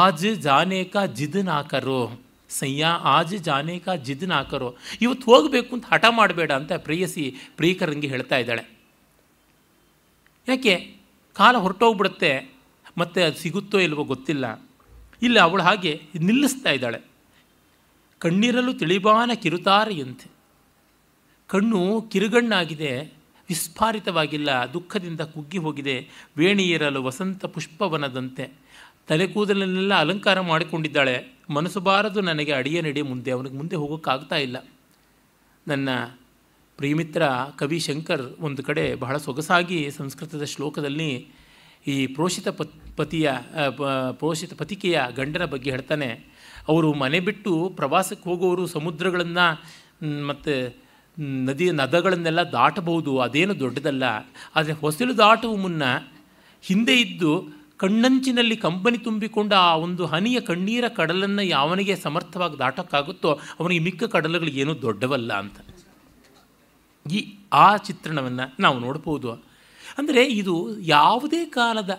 ಆಜ್ ಜಾನೇಕ ನಾಕರು ಸಯ್ಯ ಆಜ್ ಜಾನೇಕ ನಾಕರು ಇವತ್ತು ಹೋಗಬೇಕು ಅಂತ ಹಠ ಮಾಡಬೇಡ ಅಂತ ಪ್ರೇಯಸಿ ಪ್ರಿಯಕರಂಗೆ ಹೇಳ್ತಾ ಇದ್ದಾಳೆ ಯಾಕೆ ಕಾಲ ಹೊರಟೋಗ್ಬಿಡುತ್ತೆ ಮತ್ತೆ ಅದು ಸಿಗುತ್ತೋ ಇಲ್ವೋ ಗೊತ್ತಿಲ್ಲ ಇಲ್ಲ ಅವಳು ಹಾಗೆ ನಿಲ್ಲಿಸ್ತಾ ಇದ್ದಾಳೆ ಕಣ್ಣಿರಲು ತಿಳಿಬಾನ ಕಿರುತಾರೆಯಂತೆ ಕಣ್ಣು ಕಿರುಗಣ್ಣಾಗಿದೆ ವಿಸ್ಫಾರಿತವಾಗಿಲ್ಲ ದುಃಖದಿಂದ ಕುಗ್ಗಿ ಹೋಗಿದೆ ವೇಣಿಯಿರಲು ವಸಂತ ಪುಷ್ಪವನದಂತೆ ತಲೆ ಕೂದಲನ್ನೆಲ್ಲ ಅಲಂಕಾರ ಮಾಡಿಕೊಂಡಿದ್ದಾಳೆ ಮನಸ್ಸು ಬಾರದು ನನಗೆ ಅಡಿಯ ನಡೆ ಮುಂದೆ ಅವನಿಗೆ ಮುಂದೆ ಹೋಗೋಕ್ಕಾಗ್ತಾ ಇಲ್ಲ ನನ್ನ ಪ್ರಿಯಮಿತ್ರ ಕವಿ ಶಂಕರ್ ಒಂದು ಕಡೆ ಬಹಳ ಸೊಗಸಾಗಿ ಸಂಸ್ಕೃತದ ಶ್ಲೋಕದಲ್ಲಿ ಈ ಪ್ರೋಷಿತ ಪತಿಯ ಪೋಷಿತ ಪತಿಕೆಯ ಗಂಡನ ಬಗ್ಗೆ ಹೇಳ್ತಾನೆ ಅವರು ಮನೆ ಬಿಟ್ಟು ಪ್ರವಾಸಕ್ಕೆ ಹೋಗೋರು ಸಮುದ್ರಗಳನ್ನು ಮತ್ತು ನದಿ ನದಗಳನ್ನೆಲ್ಲ ದಾಟಬಹುದು ಅದೇನು ದೊಡ್ಡದಲ್ಲ ಆದರೆ ಹೊಸಲು ದಾಟುವ ಮುನ್ನ ಹಿಂದೆ ಇದ್ದು ಕಣ್ಣಂಚಿನಲ್ಲಿ ಕಂಬನಿ ತುಂಬಿಕೊಂಡ ಆ ಒಂದು ಹನಿಯ ಕಣ್ಣೀರ ಕಡಲನ್ನು ಯಾವನಿಗೆ ಸಮರ್ಥವಾಗಿ ದಾಟೋಕ್ಕಾಗುತ್ತೋ ಅವನಿಗೆ ಮಿಕ್ಕ ಕಡಲಗಳು ಏನೂ ದೊಡ್ಡವಲ್ಲ ಅಂತ ಈ ಆ ಚಿತ್ರಣವನ್ನು ನಾವು ನೋಡ್ಬೋದು ಅಂದರೆ ಇದು ಯಾವುದೇ ಕಾಲದ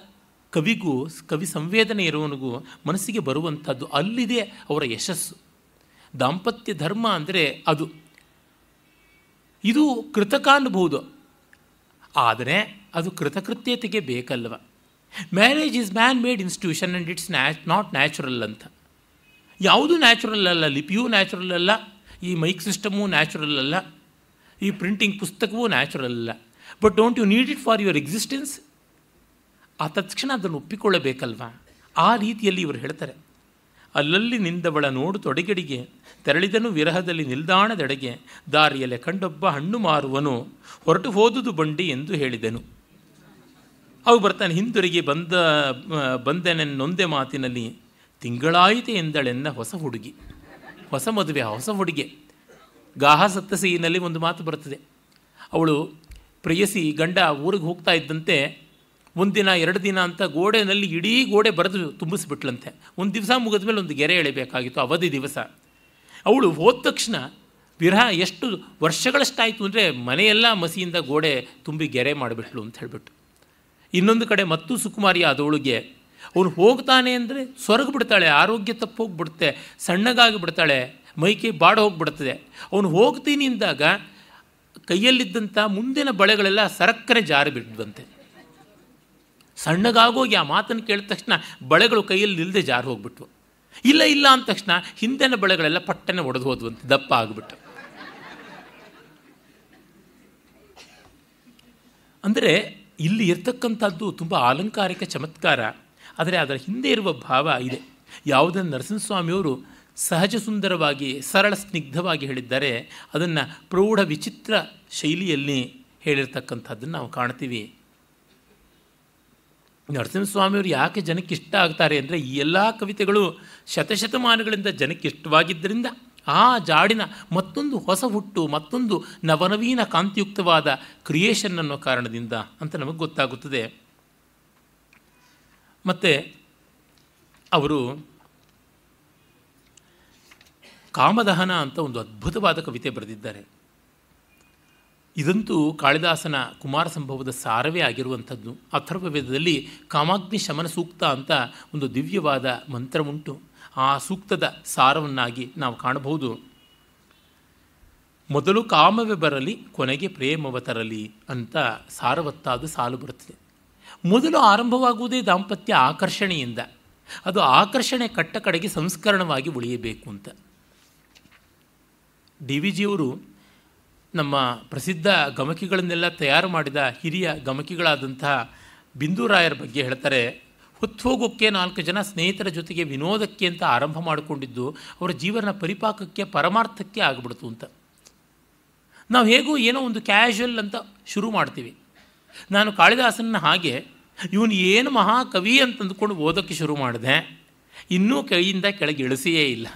ಕವಿಗೂ ಕವಿ ಸಂವೇದನೆ ಇರುವವನಿಗೂ ಮನಸ್ಸಿಗೆ ಬರುವಂಥದ್ದು ಅಲ್ಲಿದೆ ಅವರ ಯಶಸ್ಸು ದಾಂಪತ್ಯ ಧರ್ಮ ಅಂದರೆ ಅದು ಇದು ಕೃತಕ ಅನ್ಬಹುದು ಆದರೆ ಅದು ಕೃತಕೃತ್ಯತೆಗೆ ಬೇಕಲ್ವ marriage is man made institution and it's ನ್ಯಾ ನಾಟ್ ನ್ಯಾಚುರಲ್ ಅಂತ ಯಾವುದೂ ನ್ಯಾಚುರಲ್ ಅಲ್ಲ ಲಿಪಿಯೂ ನ್ಯಾಚುರಲ್ ಅಲ್ಲ ಈ ಮೈಕ್ ಸಿಸ್ಟಮೂ ನ್ಯಾಚುರಲ್ ಅಲ್ಲ ಈ ಪ್ರಿಂಟಿಂಗ್ ಪುಸ್ತಕವೂ ನ್ಯಾಚುರಲ್ ಅಲ್ಲ but don't you need it for your existence ಆ ತತ್ಕ್ಷಣ ಅದನ್ನು ಒಪ್ಪಿಕೊಳ್ಳಬೇಕಲ್ವಾ ಆ ರೀತಿಯಲ್ಲಿ ಇವರು ಹೇಳ್ತಾರೆ ಅಲ್ಲಲ್ಲಿ ನಿಂದವಳ ನೋಡು ತೊಡೆಗಡಿಗೆ ತೆರಳಿದನು ವಿರಹದಲ್ಲಿ ನಿಲ್ದಾಣದೆಡೆಗೆ ದಾರಿಯಲೆ ಕಂಡೊಬ್ಬ ಹಣ್ಣು ಮಾರುವನು ಹೊರಟು ಹೋದುದು ಬಂಡಿ ಎಂದು ಹೇಳಿದನು ಅವು ಬರ್ತಾನೆ ಹಿಂದಿರುಗಿ ಬಂದ ಬಂದೆನೆನ್ನೊಂದೆ ಮಾತಿನಲ್ಲಿ ತಿಂಗಳಾಯಿತೆ ಎಂದಳೆನ್ನ ಹೊಸ ಹುಡುಗಿ ಹೊಸ ಮದುವೆ ಹೊಸ ಹುಡುಗಿ ಗಾಹ ಸಿಹಿನಲ್ಲಿ ಒಂದು ಮಾತು ಬರ್ತದೆ ಅವಳು ಪ್ರೇಯಸಿ ಗಂಡ ಊರಿಗೆ ಹೋಗ್ತಾ ಇದ್ದಂತೆ ಒಂದಿನ ಎರಡು ದಿನ ಅಂತ ಗೋಡೆನಲ್ಲಿ ಇಡೀ ಗೋಡೆ ಬರೆದು ತುಂಬಿಸಿಬಿಟ್ಲಂತೆ ಒಂದು ದಿವಸ ಮುಗಿದ ಮೇಲೆ ಒಂದು ಗೆರೆ ಎಳಿಬೇಕಾಗಿತ್ತು ಅವಧಿ ದಿವಸ ಅವಳು ಹೋದ ತಕ್ಷಣ ವಿರಹ ಎಷ್ಟು ವರ್ಷಗಳಷ್ಟಾಯಿತು ಅಂದರೆ ಮನೆಯೆಲ್ಲ ಮಸಿಯಿಂದ ಗೋಡೆ ತುಂಬಿ ಗೆರೆ ಮಾಡಿಬಿಟ್ಲು ಅಂತ ಹೇಳಿಬಿಟ್ಟು ಇನ್ನೊಂದು ಕಡೆ ಮತ್ತು ಸುಕುಮಾರಿ ಆದವಳಿಗೆ ಅವನು ಹೋಗ್ತಾನೆ ಅಂದರೆ ಸೊರಗು ಬಿಡ್ತಾಳೆ ಆರೋಗ್ಯ ತಪ್ಪು ಹೋಗಿಬಿಡುತ್ತೆ ಸಣ್ಣಗಾಗಿ ಬಿಡ್ತಾಳೆ ಮೈಕೈ ಬಾಡ ಹೋಗಿಬಿಡ್ತದೆ ಅವನು ಹೋಗ್ತೀನಿ ಅಂದಾಗ ಕೈಯಲ್ಲಿದ್ದಂಥ ಮುಂದಿನ ಬಳೆಗಳೆಲ್ಲ ಸರಕ್ಕನೆ ಜಾರಿ ಬಿಡ್ವಂತೆ ಸಣ್ಣಗಾಗೋಗಿ ಆ ಮಾತನ್ನು ಕೇಳಿದ ತಕ್ಷಣ ಬಳೆಗಳು ಕೈಯಲ್ಲಿ ನಿಲ್ಲದೆ ಜಾರು ಹೋಗ್ಬಿಟ್ವು ಇಲ್ಲ ಇಲ್ಲ ಅಂದ ತಕ್ಷಣ ಹಿಂದಿನ ಬಳೆಗಳೆಲ್ಲ ಪಟ್ಟನೆ ಒಡೆದು ಅಂತ ದಪ್ಪ ಆಗಿಬಿಟ್ಟು ಅಂದರೆ ಇಲ್ಲಿ ಇರ್ತಕ್ಕಂಥದ್ದು ತುಂಬ ಅಲಂಕಾರಿಕ ಚಮತ್ಕಾರ ಆದರೆ ಅದರ ಹಿಂದೆ ಇರುವ ಭಾವ ಇದೆ ಯಾವುದನ್ನು ನರಸಿಂಹಸ್ವಾಮಿಯವರು ಸಹಜ ಸುಂದರವಾಗಿ ಸರಳ ಸ್ನಿಗ್ಧವಾಗಿ ಹೇಳಿದ್ದಾರೆ ಅದನ್ನು ಪ್ರೌಢ ವಿಚಿತ್ರ ಶೈಲಿಯಲ್ಲಿ ಹೇಳಿರ್ತಕ್ಕಂಥದ್ದನ್ನು ನಾವು ಕಾಣ್ತೀವಿ ನರಸಿಂಹಸ್ವಾಮಿಯವರು ಯಾಕೆ ಜನಕ್ಕೆ ಇಷ್ಟ ಆಗ್ತಾರೆ ಅಂದರೆ ಈ ಎಲ್ಲ ಕವಿತೆಗಳು ಶತಶತಮಾನಗಳಿಂದ ಜನಕ್ಕೆ ಇಷ್ಟವಾಗಿದ್ದರಿಂದ ಆ ಜಾಡಿನ ಮತ್ತೊಂದು ಹೊಸ ಹುಟ್ಟು ಮತ್ತೊಂದು ನವನವೀನ ಕಾಂತಿಯುಕ್ತವಾದ ಕ್ರಿಯೇಷನ್ ಅನ್ನೋ ಕಾರಣದಿಂದ ಅಂತ ನಮಗೆ ಗೊತ್ತಾಗುತ್ತದೆ ಮತ್ತು ಅವರು ಕಾಮದಹನ ಅಂತ ಒಂದು ಅದ್ಭುತವಾದ ಕವಿತೆ ಬರೆದಿದ್ದಾರೆ ಇದಂತೂ ಕಾಳಿದಾಸನ ಕುಮಾರ ಸಂಭವದ ಸಾರವೇ ಆಗಿರುವಂಥದ್ದು ಅಥರ್ವ ವೇದದಲ್ಲಿ ಕಾಮಾಗ್ನಿ ಶಮನ ಸೂಕ್ತ ಅಂತ ಒಂದು ದಿವ್ಯವಾದ ಮಂತ್ರವುಂಟು ಆ ಸೂಕ್ತದ ಸಾರವನ್ನಾಗಿ ನಾವು ಕಾಣಬಹುದು ಮೊದಲು ಕಾಮವೇ ಬರಲಿ ಕೊನೆಗೆ ಪ್ರೇಮವ ತರಲಿ ಅಂತ ಸಾರವತ್ತಾದ ಸಾಲು ಬರುತ್ತದೆ ಮೊದಲು ಆರಂಭವಾಗುವುದೇ ದಾಂಪತ್ಯ ಆಕರ್ಷಣೆಯಿಂದ ಅದು ಆಕರ್ಷಣೆ ಕಟ್ಟ ಕಡೆಗೆ ಸಂಸ್ಕರಣವಾಗಿ ಉಳಿಯಬೇಕು ಅಂತ ಡಿ ವಿ ಜಿಯವರು ನಮ್ಮ ಪ್ರಸಿದ್ಧ ಗಮಕಿಗಳನ್ನೆಲ್ಲ ತಯಾರು ಮಾಡಿದ ಹಿರಿಯ ಬಿಂದು ಬಿಂದುರಾಯರ ಬಗ್ಗೆ ಹೇಳ್ತಾರೆ ಹೋಗೋಕ್ಕೆ ನಾಲ್ಕು ಜನ ಸ್ನೇಹಿತರ ಜೊತೆಗೆ ವಿನೋದಕ್ಕೆ ಅಂತ ಆರಂಭ ಮಾಡಿಕೊಂಡಿದ್ದು ಅವರ ಜೀವನ ಪರಿಪಾಕಕ್ಕೆ ಪರಮಾರ್ಥಕ್ಕೆ ಆಗಿಬಿಡ್ತು ಅಂತ ನಾವು ಹೇಗೂ ಏನೋ ಒಂದು ಕ್ಯಾಶುವಲ್ ಅಂತ ಶುರು ಮಾಡ್ತೀವಿ ನಾನು ಕಾಳಿದಾಸನ ಹಾಗೆ ಇವನು ಏನು ಮಹಾಕವಿ ಅಂತಂದುಕೊಂಡು ಓದೋಕ್ಕೆ ಶುರು ಮಾಡಿದೆ ಇನ್ನೂ ಕೈಯಿಂದ ಕೆಳಗೆ ಇಳಿಸಿಯೇ ಇಲ್ಲ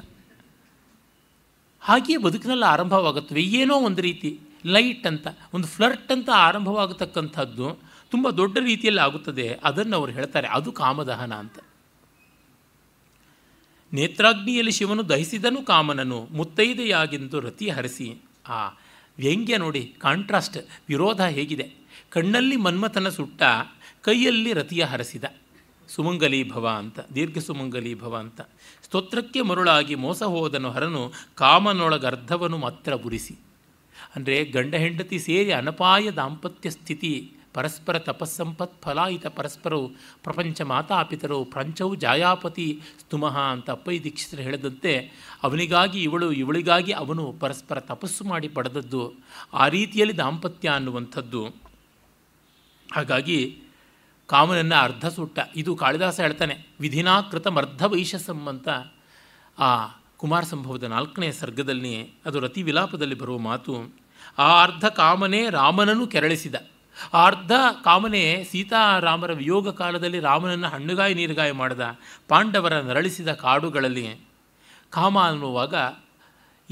ಹಾಗೆಯೇ ಬದುಕಿನಲ್ಲಿ ಆರಂಭವಾಗುತ್ತವೆ ಏನೋ ಒಂದು ರೀತಿ ಲೈಟ್ ಅಂತ ಒಂದು ಫ್ಲರ್ಟ್ ಅಂತ ಆರಂಭವಾಗತಕ್ಕಂಥದ್ದು ತುಂಬ ದೊಡ್ಡ ರೀತಿಯಲ್ಲಿ ಆಗುತ್ತದೆ ಅದನ್ನು ಅವರು ಹೇಳ್ತಾರೆ ಅದು ಕಾಮದಹನ ಅಂತ ನೇತ್ರಾಗ್ನಿಯಲ್ಲಿ ಶಿವನು ದಹಿಸಿದನು ಕಾಮನನು ಮುತ್ತೈದೆಯಾಗಿಂದು ರತಿ ಹರಿಸಿ ಆ ವ್ಯಂಗ್ಯ ನೋಡಿ ಕಾಂಟ್ರಾಸ್ಟ್ ವಿರೋಧ ಹೇಗಿದೆ ಕಣ್ಣಲ್ಲಿ ಮನ್ಮಥನ ಸುಟ್ಟ ಕೈಯಲ್ಲಿ ರತಿಯ ಹರಸಿದ ಸುಮಂಗಲಿ ಭವ ಅಂತ ದೀರ್ಘ ಸುಮಂಗಲಿ ಭವ ಅಂತ ಸ್ತೋತ್ರಕ್ಕೆ ಮರುಳಾಗಿ ಮೋಸ ಹೋದನು ಹರನು ಕಾಮನೊಳಗರ್ಧವನು ಮಾತ್ರ ಉರಿಸಿ ಅಂದರೆ ಗಂಡ ಹೆಂಡತಿ ಸೇರಿ ಅನಪಾಯ ದಾಂಪತ್ಯ ಸ್ಥಿತಿ ಪರಸ್ಪರ ತಪಸ್ಸಂಪತ್ ಫಲಾಯಿತ ಪರಸ್ಪರವು ಪ್ರಪಂಚ ಮಾತಾಪಿತರು ಪ್ರಂಚವು ಜಾಯಾಪತಿ ಸ್ತುಮಃ ಅಂತ ಅಪ್ಪೈ ದೀಕ್ಷಿತರು ಹೇಳಿದಂತೆ ಅವನಿಗಾಗಿ ಇವಳು ಇವಳಿಗಾಗಿ ಅವನು ಪರಸ್ಪರ ತಪಸ್ಸು ಮಾಡಿ ಪಡೆದದ್ದು ಆ ರೀತಿಯಲ್ಲಿ ದಾಂಪತ್ಯ ಅನ್ನುವಂಥದ್ದು ಹಾಗಾಗಿ ಕಾಮನನ್ನು ಅರ್ಧ ಸುಟ್ಟ ಇದು ಕಾಳಿದಾಸ ಹೇಳ್ತಾನೆ ವಿಧಿನಾಕೃತ ಅರ್ಧ ವೈಶಸಂ ಅಂತ ಆ ಕುಮಾರ ಸಂಭವದ ನಾಲ್ಕನೇ ಸರ್ಗದಲ್ಲಿ ಅದು ರತಿ ವಿಲಾಪದಲ್ಲಿ ಬರುವ ಮಾತು ಆ ಅರ್ಧ ಕಾಮನೇ ರಾಮನನ್ನು ಕೆರಳಿಸಿದ ಆ ಅರ್ಧ ಕಾಮನೇ ಸೀತಾರಾಮರ ವಿಯೋಗ ಕಾಲದಲ್ಲಿ ರಾಮನನ್ನು ಹಣ್ಣುಗಾಯಿ ನೀರುಗಾಯಿ ಮಾಡಿದ ಪಾಂಡವರ ನರಳಿಸಿದ ಕಾಡುಗಳಲ್ಲಿ ಕಾಮ ಅನ್ನುವಾಗ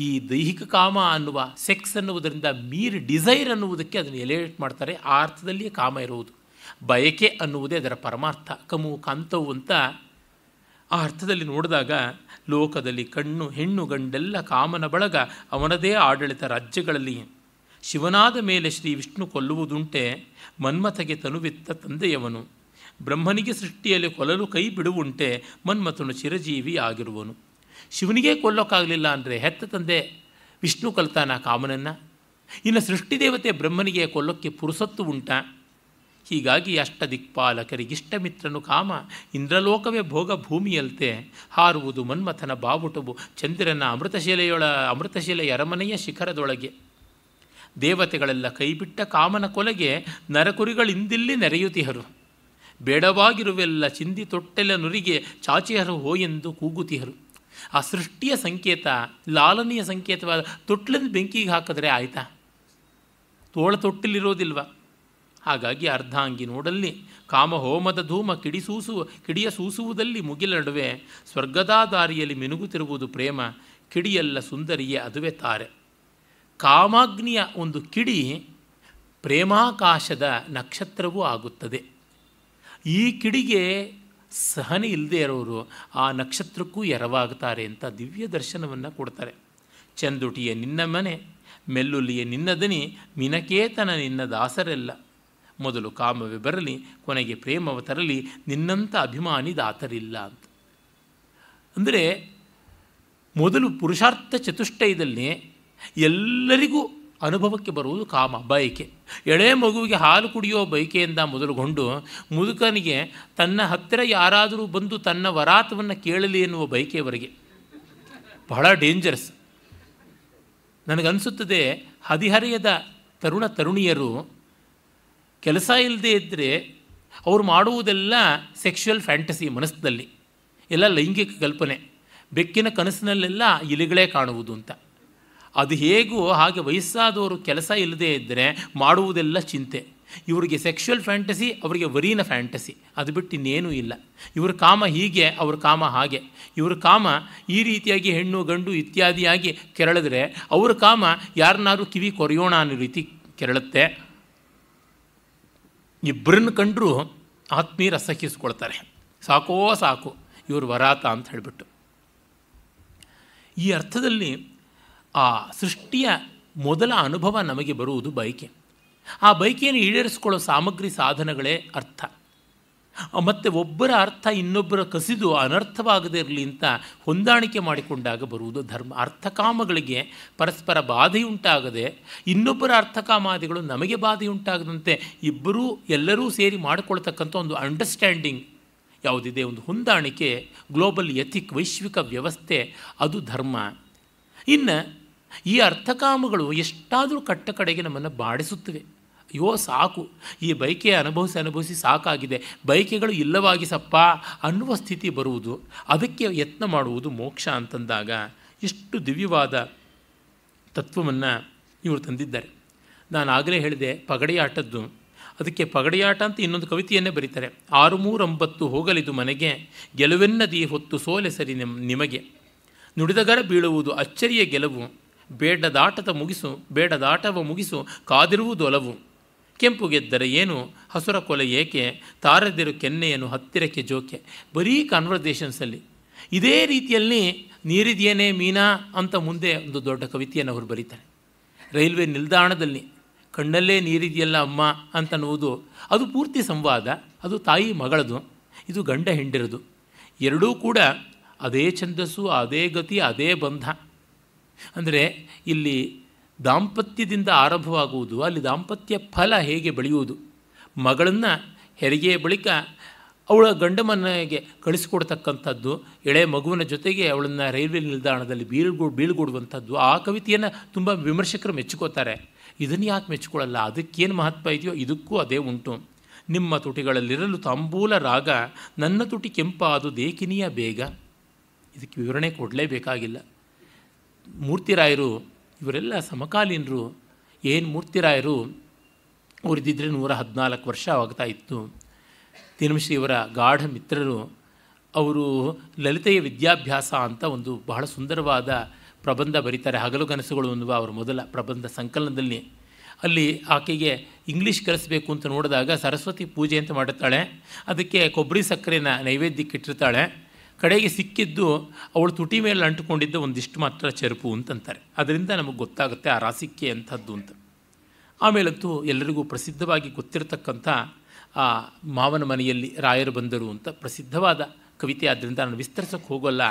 ಈ ದೈಹಿಕ ಕಾಮ ಅನ್ನುವ ಸೆಕ್ಸ್ ಅನ್ನುವುದರಿಂದ ಮೀರ್ ಡಿಸೈರ್ ಅನ್ನುವುದಕ್ಕೆ ಅದನ್ನು ಎಲೇಟ್ ಮಾಡ್ತಾರೆ ಆ ಅರ್ಥದಲ್ಲಿಯೇ ಕಾಮ ಇರುವುದು ಬಯಕೆ ಅನ್ನುವುದೇ ಅದರ ಪರಮಾರ್ಥ ಕಮು ಕಾಂತವು ಅಂತ ಆ ಅರ್ಥದಲ್ಲಿ ನೋಡಿದಾಗ ಲೋಕದಲ್ಲಿ ಕಣ್ಣು ಹೆಣ್ಣು ಗಂಡೆಲ್ಲ ಕಾಮನ ಬಳಗ ಅವನದೇ ಆಡಳಿತ ರಾಜ್ಯಗಳಲ್ಲಿ ಶಿವನಾದ ಮೇಲೆ ಶ್ರೀ ವಿಷ್ಣು ಕೊಲ್ಲುವುದುಂಟೆ ಮನ್ಮಥಗೆ ತನುವಿತ್ತ ತಂದೆಯವನು ಬ್ರಹ್ಮನಿಗೆ ಸೃಷ್ಟಿಯಲ್ಲಿ ಕೊಲ್ಲಲು ಕೈ ಬಿಡುವುಂಟೆ ಮನ್ಮಥನು ಚಿರಜೀವಿ ಆಗಿರುವನು ಶಿವನಿಗೆ ಕೊಲ್ಲೋಕ್ಕಾಗಲಿಲ್ಲ ಅಂದರೆ ಹೆತ್ತ ತಂದೆ ವಿಷ್ಣು ಕಲ್ತಾನ ಕಾಮನನ್ನು ಇನ್ನು ಸೃಷ್ಟಿದೇವತೆ ಬ್ರಹ್ಮನಿಗೆ ಕೊಲ್ಲೋಕ್ಕೆ ಪುರುಸತ್ತು ಉಂಟ ಹೀಗಾಗಿ ಅಷ್ಟ ಮಿತ್ರನು ಕಾಮ ಇಂದ್ರಲೋಕವೇ ಭೋಗ ಭೂಮಿಯಲ್ತೆ ಹಾರುವುದು ಮನ್ಮಥನ ಬಾವುಟವು ಚಂದ್ರನ ಅಮೃತಶಿಲೆಯೊಳ ಅಮೃತಶಿಲೆಯ ಅರಮನೆಯ ಶಿಖರದೊಳಗೆ ದೇವತೆಗಳೆಲ್ಲ ಕೈಬಿಟ್ಟ ಕಾಮನ ಕೊಲೆಗೆ ನರಕುರಿಗಳಿಂದಿಲ್ಲಿ ನೆರೆಯುತಿಹರು ಬೇಡವಾಗಿರುವೆಲ್ಲ ಚಿಂದಿ ತೊಟ್ಟೆಲ ನುರಿಗೆ ಚಾಚಿಯರು ಹೋ ಎಂದು ಕೂಗುತಿಹರು ಆ ಸೃಷ್ಟಿಯ ಸಂಕೇತ ಲಾಲನೆಯ ಸಂಕೇತವಾದ ತೊಟ್ಲನ್ನು ಬೆಂಕಿಗೆ ಹಾಕಿದ್ರೆ ಆಯಿತಾ ತೋಳ ತೊಟ್ಟಿಲಿರೋದಿಲ್ವ ಹಾಗಾಗಿ ಅರ್ಧಾಂಗಿ ನೋಡಲ್ಲಿ ಕಾಮಹೋಮದ ಧೂಮ ಕಿಡಿಸೂಸುವ ಕಿಡಿಯ ಸೂಸುವುದಲ್ಲಿ ಮುಗಿಲ ನಡುವೆ ಸ್ವರ್ಗದ ದಾರಿಯಲ್ಲಿ ಮಿನುಗುತ್ತಿರುವುದು ಪ್ರೇಮ ಕಿಡಿಯಲ್ಲ ಸುಂದರಿಯೇ ಅದುವೆ ತಾರೆ ಕಾಮಾಗ್ನಿಯ ಒಂದು ಕಿಡಿ ಪ್ರೇಮಾಕಾಶದ ನಕ್ಷತ್ರವೂ ಆಗುತ್ತದೆ ಈ ಕಿಡಿಗೆ ಸಹನೆ ಇಲ್ಲದೆ ಇರೋರು ಆ ನಕ್ಷತ್ರಕ್ಕೂ ಎರವಾಗುತ್ತಾರೆ ಅಂತ ದಿವ್ಯ ದರ್ಶನವನ್ನು ಕೊಡ್ತಾರೆ ಚಂದುಟಿಯ ನಿನ್ನ ಮನೆ ಮೆಲ್ಲುಲಿಯ ನಿನ್ನದನಿ ಮಿನಕೇತನ ನಿನ್ನ ದಾಸರೆಲ್ಲ ಮೊದಲು ಕಾಮವೇ ಬರಲಿ ಕೊನೆಗೆ ಪ್ರೇಮವ ತರಲಿ ನಿನ್ನಂಥ ಅಭಿಮಾನಿ ದಾತರಿಲ್ಲ ಅಂತ ಅಂದರೆ ಮೊದಲು ಪುರುಷಾರ್ಥ ಚತುಷ್ಟಯದಲ್ಲಿ ಎಲ್ಲರಿಗೂ ಅನುಭವಕ್ಕೆ ಬರುವುದು ಕಾಮ ಬಯಕೆ ಎಳೆ ಮಗುವಿಗೆ ಹಾಲು ಕುಡಿಯೋ ಬಯಕೆಯಿಂದ ಮೊದಲುಗೊಂಡು ಮುದುಕನಿಗೆ ತನ್ನ ಹತ್ತಿರ ಯಾರಾದರೂ ಬಂದು ತನ್ನ ವರಾತವನ್ನು ಕೇಳಲಿ ಎನ್ನುವ ಬಯಕೆಯವರೆಗೆ ಬಹಳ ಡೇಂಜರಸ್ ನನಗನ್ನಿಸುತ್ತದೆ ಹದಿಹರೆಯದ ತರುಣ ತರುಣಿಯರು ಕೆಲಸ ಇಲ್ಲದೇ ಇದ್ದರೆ ಅವರು ಮಾಡುವುದೆಲ್ಲ ಸೆಕ್ಷುವಲ್ ಫ್ಯಾಂಟಸಿ ಮನಸ್ಸಿನಲ್ಲಿ ಎಲ್ಲ ಲೈಂಗಿಕ ಕಲ್ಪನೆ ಬೆಕ್ಕಿನ ಕನಸಿನಲ್ಲೆಲ್ಲ ಇಲಿಗಳೇ ಕಾಣುವುದು ಅಂತ ಅದು ಹೇಗೂ ಹಾಗೆ ವಯಸ್ಸಾದವರು ಕೆಲಸ ಇಲ್ಲದೇ ಇದ್ದರೆ ಮಾಡುವುದೆಲ್ಲ ಚಿಂತೆ ಇವರಿಗೆ ಸೆಕ್ಷುವಲ್ ಫ್ಯಾಂಟಸಿ ಅವರಿಗೆ ವರೀನ ಫ್ಯಾಂಟಸಿ ಅದು ಬಿಟ್ಟು ಇನ್ನೇನೂ ಇಲ್ಲ ಇವರ ಕಾಮ ಹೀಗೆ ಅವ್ರ ಕಾಮ ಹಾಗೆ ಇವರ ಕಾಮ ಈ ರೀತಿಯಾಗಿ ಹೆಣ್ಣು ಗಂಡು ಇತ್ಯಾದಿಯಾಗಿ ಕೆರಳಿದ್ರೆ ಅವ್ರ ಕಾಮ ಯಾರನ್ನಾದ್ರೂ ಕಿವಿ ಕೊರೆಯೋಣ ಅನ್ನೋ ರೀತಿ ಕೆರಳುತ್ತೆ ಇಬ್ಬರನ್ನು ಕಂಡರೂ ಆತ್ಮೀಯರು ಅಸಹಿಸ್ಕೊಳ್ತಾರೆ ಸಾಕೋ ಸಾಕು ಇವರು ವರಾತ ಅಂತ ಹೇಳಿಬಿಟ್ಟು ಈ ಅರ್ಥದಲ್ಲಿ ಆ ಸೃಷ್ಟಿಯ ಮೊದಲ ಅನುಭವ ನಮಗೆ ಬರುವುದು ಬೈಕೆ ಆ ಬಯಕೆಯನ್ನು ಈಡೇರಿಸ್ಕೊಳ್ಳೋ ಸಾಮಗ್ರಿ ಸಾಧನಗಳೇ ಅರ್ಥ ಮತ್ತು ಒಬ್ಬರ ಅರ್ಥ ಇನ್ನೊಬ್ಬರ ಕಸಿದು ಅನರ್ಥವಾಗದೇ ಇರಲಿ ಅಂತ ಹೊಂದಾಣಿಕೆ ಮಾಡಿಕೊಂಡಾಗ ಬರುವುದು ಧರ್ಮ ಅರ್ಥಕಾಮಗಳಿಗೆ ಪರಸ್ಪರ ಬಾಧೆಯುಂಟಾಗದೆ ಇನ್ನೊಬ್ಬರ ಅರ್ಥಕಾಮಾದಿಗಳು ನಮಗೆ ಬಾಧೆಯುಂಟಾಗದಂತೆ ಇಬ್ಬರೂ ಎಲ್ಲರೂ ಸೇರಿ ಮಾಡಿಕೊಳ್ತಕ್ಕಂಥ ಒಂದು ಅಂಡರ್ಸ್ಟ್ಯಾಂಡಿಂಗ್ ಯಾವುದಿದೆ ಒಂದು ಹೊಂದಾಣಿಕೆ ಗ್ಲೋಬಲ್ ಎಥಿಕ್ ವೈಶ್ವಿಕ ವ್ಯವಸ್ಥೆ ಅದು ಧರ್ಮ ಇನ್ನು ಈ ಅರ್ಥಕಾಮಗಳು ಎಷ್ಟಾದರೂ ಕಟ್ಟ ಕಡೆಗೆ ನಮ್ಮನ್ನು ಬಾಡಿಸುತ್ತವೆ ಅಯ್ಯೋ ಸಾಕು ಈ ಬೈಕೆ ಅನುಭವಿಸಿ ಅನುಭವಿಸಿ ಸಾಕಾಗಿದೆ ಬೈಕೆಗಳು ಇಲ್ಲವಾಗಿ ಸಪ್ಪ ಅನ್ನುವ ಸ್ಥಿತಿ ಬರುವುದು ಅದಕ್ಕೆ ಯತ್ನ ಮಾಡುವುದು ಮೋಕ್ಷ ಅಂತಂದಾಗ ಇಷ್ಟು ದಿವ್ಯವಾದ ತತ್ವವನ್ನು ಇವರು ತಂದಿದ್ದಾರೆ ನಾನು ಆಗಲೇ ಹೇಳಿದೆ ಪಗಡೆಯಾಟದ್ದು ಅದಕ್ಕೆ ಪಗಡೆಯಾಟ ಅಂತ ಇನ್ನೊಂದು ಕವಿತೆಯನ್ನೇ ಬರೀತಾರೆ ಆರು ಮೂರಂಬತ್ತು ಹೋಗಲಿದು ಮನೆಗೆ ಗೆಲುವೆನ್ನದಿ ಹೊತ್ತು ಸೋಲೆ ಸರಿ ನಿಮ್ ನಿಮಗೆ ನುಡಿದಗರ ಬೀಳುವುದು ಅಚ್ಚರಿಯ ಗೆಲುವು ಬೇಡದಾಟದ ಮುಗಿಸು ಬೇಡದಾಟವ ಮುಗಿಸು ಕಾದಿರುವುದು ಒಲವು ಕೆಂಪು ಗೆದ್ದರೆ ಏನು ಹಸುರ ಕೊಲೆ ಏಕೆ ತಾರದಿರು ಕೆನ್ನೆಯನ್ನು ಹತ್ತಿರಕ್ಕೆ ಜೋಕೆ ಬರೀ ಕಾನ್ವರ್ಸೇಷನ್ಸಲ್ಲಿ ಇದೇ ರೀತಿಯಲ್ಲಿ ನೀರಿದೆಯೇನೆ ಮೀನಾ ಅಂತ ಮುಂದೆ ಒಂದು ದೊಡ್ಡ ಕವಿತೆಯನ್ನು ಅವರು ಬರೀತಾರೆ ರೈಲ್ವೆ ನಿಲ್ದಾಣದಲ್ಲಿ ಕಣ್ಣಲ್ಲೇ ನೀರಿದೆಯಲ್ಲ ಅಮ್ಮ ಅಂತನ್ನುವುದು ಅದು ಪೂರ್ತಿ ಸಂವಾದ ಅದು ತಾಯಿ ಮಗಳದು ಇದು ಗಂಡ ಹೆಂಡಿರದು ಎರಡೂ ಕೂಡ ಅದೇ ಛಂದಸ್ಸು ಅದೇ ಗತಿ ಅದೇ ಬಂಧ ಅಂದರೆ ಇಲ್ಲಿ ದಾಂಪತ್ಯದಿಂದ ಆರಂಭವಾಗುವುದು ಅಲ್ಲಿ ದಾಂಪತ್ಯ ಫಲ ಹೇಗೆ ಬೆಳೆಯುವುದು ಮಗಳನ್ನು ಹೆರಿಗೆಯ ಬಳಿಕ ಅವಳ ಗಂಡ ಮನೆಗೆ ಕಳಿಸಿಕೊಡ್ತಕ್ಕಂಥದ್ದು ಎಳೆ ಮಗುವಿನ ಜೊತೆಗೆ ಅವಳನ್ನು ರೈಲ್ವೆ ನಿಲ್ದಾಣದಲ್ಲಿ ಬೀಳ್ಗೊ ಬೀಳ್ಗೊಡುವಂಥದ್ದು ಆ ಕವಿತೆಯನ್ನು ತುಂಬ ವಿಮರ್ಶಕರು ಮೆಚ್ಚಿಕೋತಾರೆ ಇದನ್ನು ಯಾಕೆ ಮೆಚ್ಚಿಕೊಳ್ಳಲ್ಲ ಅದಕ್ಕೇನು ಮಹತ್ವ ಇದೆಯೋ ಇದಕ್ಕೂ ಅದೇ ಉಂಟು ನಿಮ್ಮ ತುಟಿಗಳಲ್ಲಿರಲು ತಾಂಬೂಲ ರಾಗ ನನ್ನ ತುಟಿ ಕೆಂಪಾದು ದೇಕಿನಿಯ ಬೇಗ ಇದಕ್ಕೆ ವಿವರಣೆ ಕೊಡಲೇಬೇಕಾಗಿಲ್ಲ ಮೂರ್ತಿರಾಯರು ಇವರೆಲ್ಲ ಸಮಕಾಲೀನರು ಏನು ಮೂರ್ತಿರಾಯರು ಅವರಿದ್ದಿದ್ರೆ ನೂರ ಹದಿನಾಲ್ಕು ವರ್ಷ ಆಗ್ತಾ ಇತ್ತು ಇವರ ಗಾಢ ಮಿತ್ರರು ಅವರು ಲಲಿತೆಯ ವಿದ್ಯಾಭ್ಯಾಸ ಅಂತ ಒಂದು ಬಹಳ ಸುಂದರವಾದ ಪ್ರಬಂಧ ಬರೀತಾರೆ ಹಗಲು ಕನಸುಗಳು ಅನ್ನುವ ಅವರ ಮೊದಲ ಪ್ರಬಂಧ ಸಂಕಲನದಲ್ಲಿ ಅಲ್ಲಿ ಆಕೆಗೆ ಇಂಗ್ಲೀಷ್ ಕಲಿಸ್ಬೇಕು ಅಂತ ನೋಡಿದಾಗ ಸರಸ್ವತಿ ಪೂಜೆ ಅಂತ ಮಾಡುತ್ತಾಳೆ ಅದಕ್ಕೆ ಕೊಬ್ಬರಿ ಸಕ್ಕರೆನ ನೈವೇದ್ಯಕ್ಕೆ ಇಟ್ಟಿರ್ತಾಳೆ ಕಡೆಗೆ ಸಿಕ್ಕಿದ್ದು ಅವಳು ತುಟಿ ಮೇಲೆ ಅಂಟುಕೊಂಡಿದ್ದ ಒಂದಿಷ್ಟು ಮಾತ್ರ ಚೆರುಪು ಅಂತಂತಾರೆ ಅದರಿಂದ ನಮಗೆ ಗೊತ್ತಾಗುತ್ತೆ ಆ ರಾಸಿಕೆ ಅಂಥದ್ದು ಅಂತ ಆಮೇಲಂತೂ ಎಲ್ಲರಿಗೂ ಪ್ರಸಿದ್ಧವಾಗಿ ಗೊತ್ತಿರತಕ್ಕಂಥ ಆ ಮಾವನ ಮನೆಯಲ್ಲಿ ರಾಯರು ಬಂದರು ಅಂತ ಪ್ರಸಿದ್ಧವಾದ ಕವಿತೆ ಆದ್ದರಿಂದ ನಾನು ವಿಸ್ತರಿಸೋಕೆ ಹೋಗೋಲ್ಲ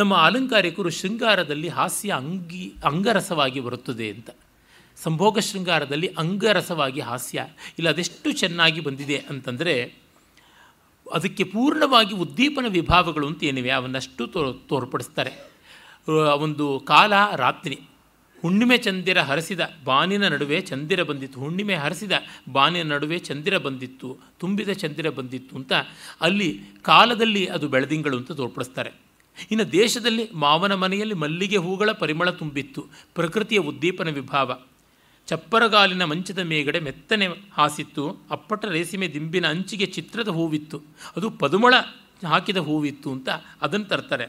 ನಮ್ಮ ಅಲಂಕಾರಿಕರು ಶೃಂಗಾರದಲ್ಲಿ ಹಾಸ್ಯ ಅಂಗಿ ಅಂಗರಸವಾಗಿ ಬರುತ್ತದೆ ಅಂತ ಸಂಭೋಗ ಶೃಂಗಾರದಲ್ಲಿ ಅಂಗರಸವಾಗಿ ಹಾಸ್ಯ ಇಲ್ಲ ಅದೆಷ್ಟು ಚೆನ್ನಾಗಿ ಬಂದಿದೆ ಅಂತಂದರೆ ಅದಕ್ಕೆ ಪೂರ್ಣವಾಗಿ ಉದ್ದೀಪನ ವಿಭಾವಗಳು ಅಂತ ಏನಿವೆ ಅವನ್ನಷ್ಟು ತೋ ತೋರ್ಪಡಿಸ್ತಾರೆ ಒಂದು ಕಾಲ ರಾತ್ರಿ ಹುಣ್ಣಿಮೆ ಚಂದಿರ ಹರಸಿದ ಬಾನಿನ ನಡುವೆ ಚಂದಿರ ಬಂದಿತ್ತು ಹುಣ್ಣಿಮೆ ಹರಸಿದ ಬಾನಿನ ನಡುವೆ ಚಂದಿರ ಬಂದಿತ್ತು ತುಂಬಿದ ಚಂದಿರ ಬಂದಿತ್ತು ಅಂತ ಅಲ್ಲಿ ಕಾಲದಲ್ಲಿ ಅದು ಬೆಳದಿಂಗಳು ಅಂತ ತೋರ್ಪಡಿಸ್ತಾರೆ ಇನ್ನು ದೇಶದಲ್ಲಿ ಮಾವನ ಮನೆಯಲ್ಲಿ ಮಲ್ಲಿಗೆ ಹೂಗಳ ಪರಿಮಳ ತುಂಬಿತ್ತು ಪ್ರಕೃತಿಯ ಉದ್ದೀಪನ ವಿಭಾವ ಚಪ್ಪರಗಾಲಿನ ಮಂಚದ ಮೇಗಡೆ ಮೆತ್ತನೆ ಹಾಸಿತ್ತು ಅಪ್ಪಟ ರೇಸಿಮೆ ದಿಂಬಿನ ಅಂಚಿಗೆ ಚಿತ್ರದ ಹೂವಿತ್ತು ಅದು ಪದುಮಳ ಹಾಕಿದ ಹೂವಿತ್ತು ಅಂತ ಅದನ್ನು ತರ್ತಾರೆ